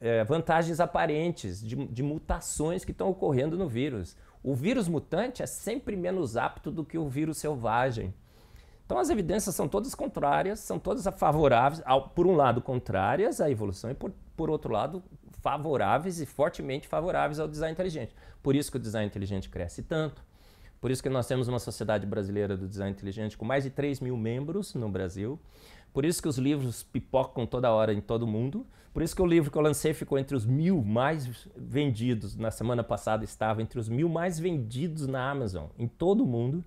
é, vantagens aparentes de, de mutações que estão ocorrendo no vírus. O vírus mutante é sempre menos apto do que o vírus selvagem. Então as evidências são todas contrárias, são todas favoráveis, ao, por um lado contrárias à evolução e por, por outro lado favoráveis e fortemente favoráveis ao design inteligente. Por isso que o design inteligente cresce tanto. Por isso que nós temos uma sociedade brasileira do design inteligente com mais de 3 mil membros no Brasil. Por isso que os livros pipocam toda hora em todo mundo. Por isso que o livro que eu lancei ficou entre os mil mais vendidos. Na semana passada estava entre os mil mais vendidos na Amazon, em todo o mundo.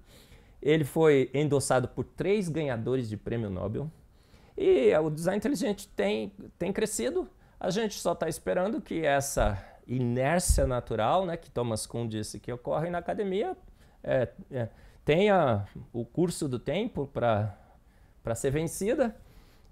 Ele foi endossado por três ganhadores de prêmio Nobel. E o design inteligente tem, tem crescido a gente só está esperando que essa inércia natural, né, que Thomas Kuhn disse que ocorre na academia, é, é, tenha o curso do tempo para ser vencida.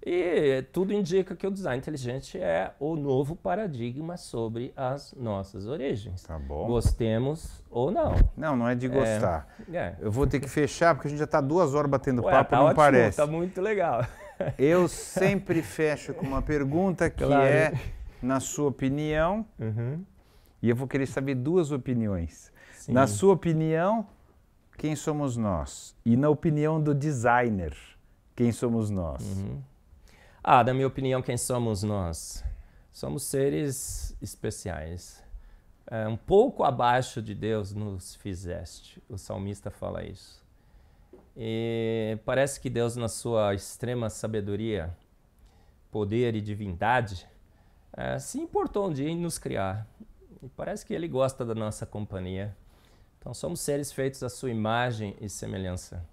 E tudo indica que o design inteligente é o novo paradigma sobre as nossas origens. Tá bom. Gostemos ou não. Não, não é de é, gostar. É, é. Eu vou ter que fechar porque a gente já está duas horas batendo Ué, papo, tá não ótimo, parece. Tá muito legal. Eu sempre fecho com uma pergunta que claro. é, na sua opinião, uhum. e eu vou querer saber duas opiniões. Sim. Na sua opinião, quem somos nós? E na opinião do designer, quem somos nós? Uhum. Ah, na minha opinião, quem somos nós? Somos seres especiais. É, um pouco abaixo de Deus nos fizeste. O salmista fala isso. E parece que Deus, na sua extrema sabedoria, poder e divindade, é, se importou um dia em nos criar. E parece que Ele gosta da nossa companhia. Então somos seres feitos à sua imagem e semelhança.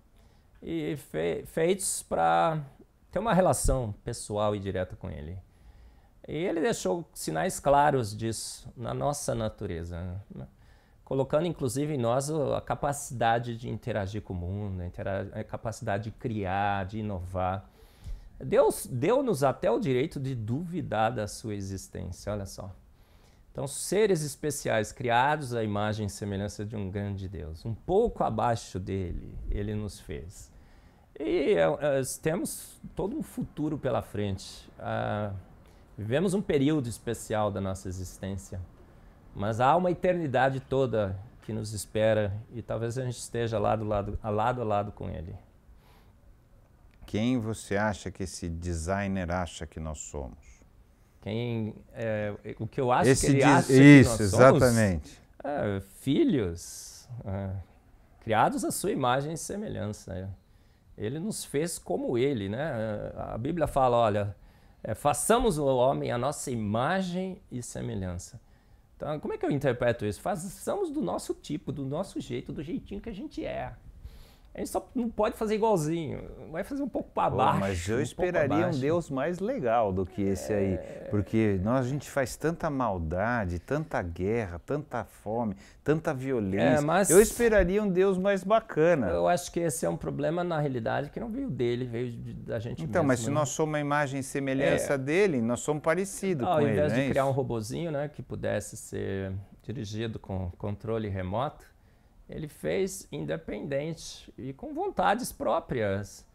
E fe feitos para ter uma relação pessoal e direta com Ele. E Ele deixou sinais claros disso na nossa natureza. Né? colocando inclusive em nós a capacidade de interagir com o mundo, né, a capacidade de criar, de inovar. Deus deu-nos até o direito de duvidar da sua existência, olha só. Então, seres especiais criados à imagem e semelhança de um grande Deus, um pouco abaixo dele, ele nos fez. E uh, temos todo um futuro pela frente. Uh, vivemos um período especial da nossa existência. Mas há uma eternidade toda que nos espera e talvez a gente esteja lado, lado, lado a lado com Ele. Quem você acha que esse designer acha que nós somos? Quem é, o que eu acho esse que ele acha isso, que nós exatamente. Isso, É, filhos é, criados à sua imagem e semelhança. É. Ele nos fez como Ele, né? A Bíblia fala, olha, é, façamos o homem a nossa imagem e semelhança. Então, como é que eu interpreto isso? Façamos do nosso tipo, do nosso jeito, do jeitinho que a gente é. A gente só não pode fazer igualzinho, vai fazer um pouco para baixo. mas eu um esperaria um Deus mais legal do que esse é... aí, porque nós a gente faz tanta maldade, tanta guerra, tanta fome, tanta violência. É, mas... Eu esperaria um Deus mais bacana. Eu acho que esse é um problema na realidade que não veio dele, veio de, da gente Então, mesmo, mas se né? nós somos uma imagem e semelhança é... dele, nós somos parecidos Ao com ele. Ao invés de é criar um robozinho, né, que pudesse ser dirigido com controle remoto, ele fez independente e com vontades próprias.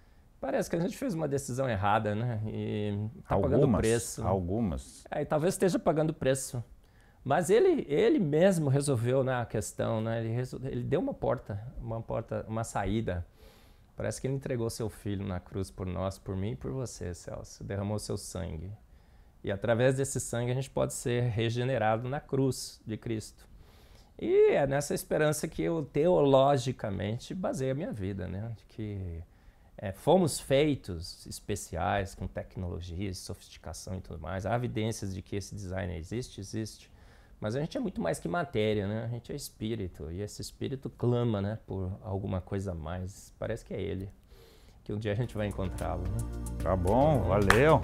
Parece que a gente fez uma decisão errada, né? E tá algumas, pagando preço. Algumas. Aí é, E talvez esteja pagando preço. Mas ele, ele mesmo resolveu né, a questão, né? Ele, resolveu. ele deu uma porta, uma porta, uma saída. Parece que ele entregou seu filho na cruz por nós, por mim e por você, Celso. Derramou seu sangue. E através desse sangue a gente pode ser regenerado na cruz de Cristo. E é nessa esperança que eu teologicamente baseio a minha vida, né? De que é, fomos feitos especiais com tecnologias, sofisticação e tudo mais. Há evidências de que esse design existe, existe. Mas a gente é muito mais que matéria, né? A gente é espírito e esse espírito clama, né, por alguma coisa a mais. Parece que é ele. Que um dia a gente vai encontrá-lo, né? Tá bom, valeu.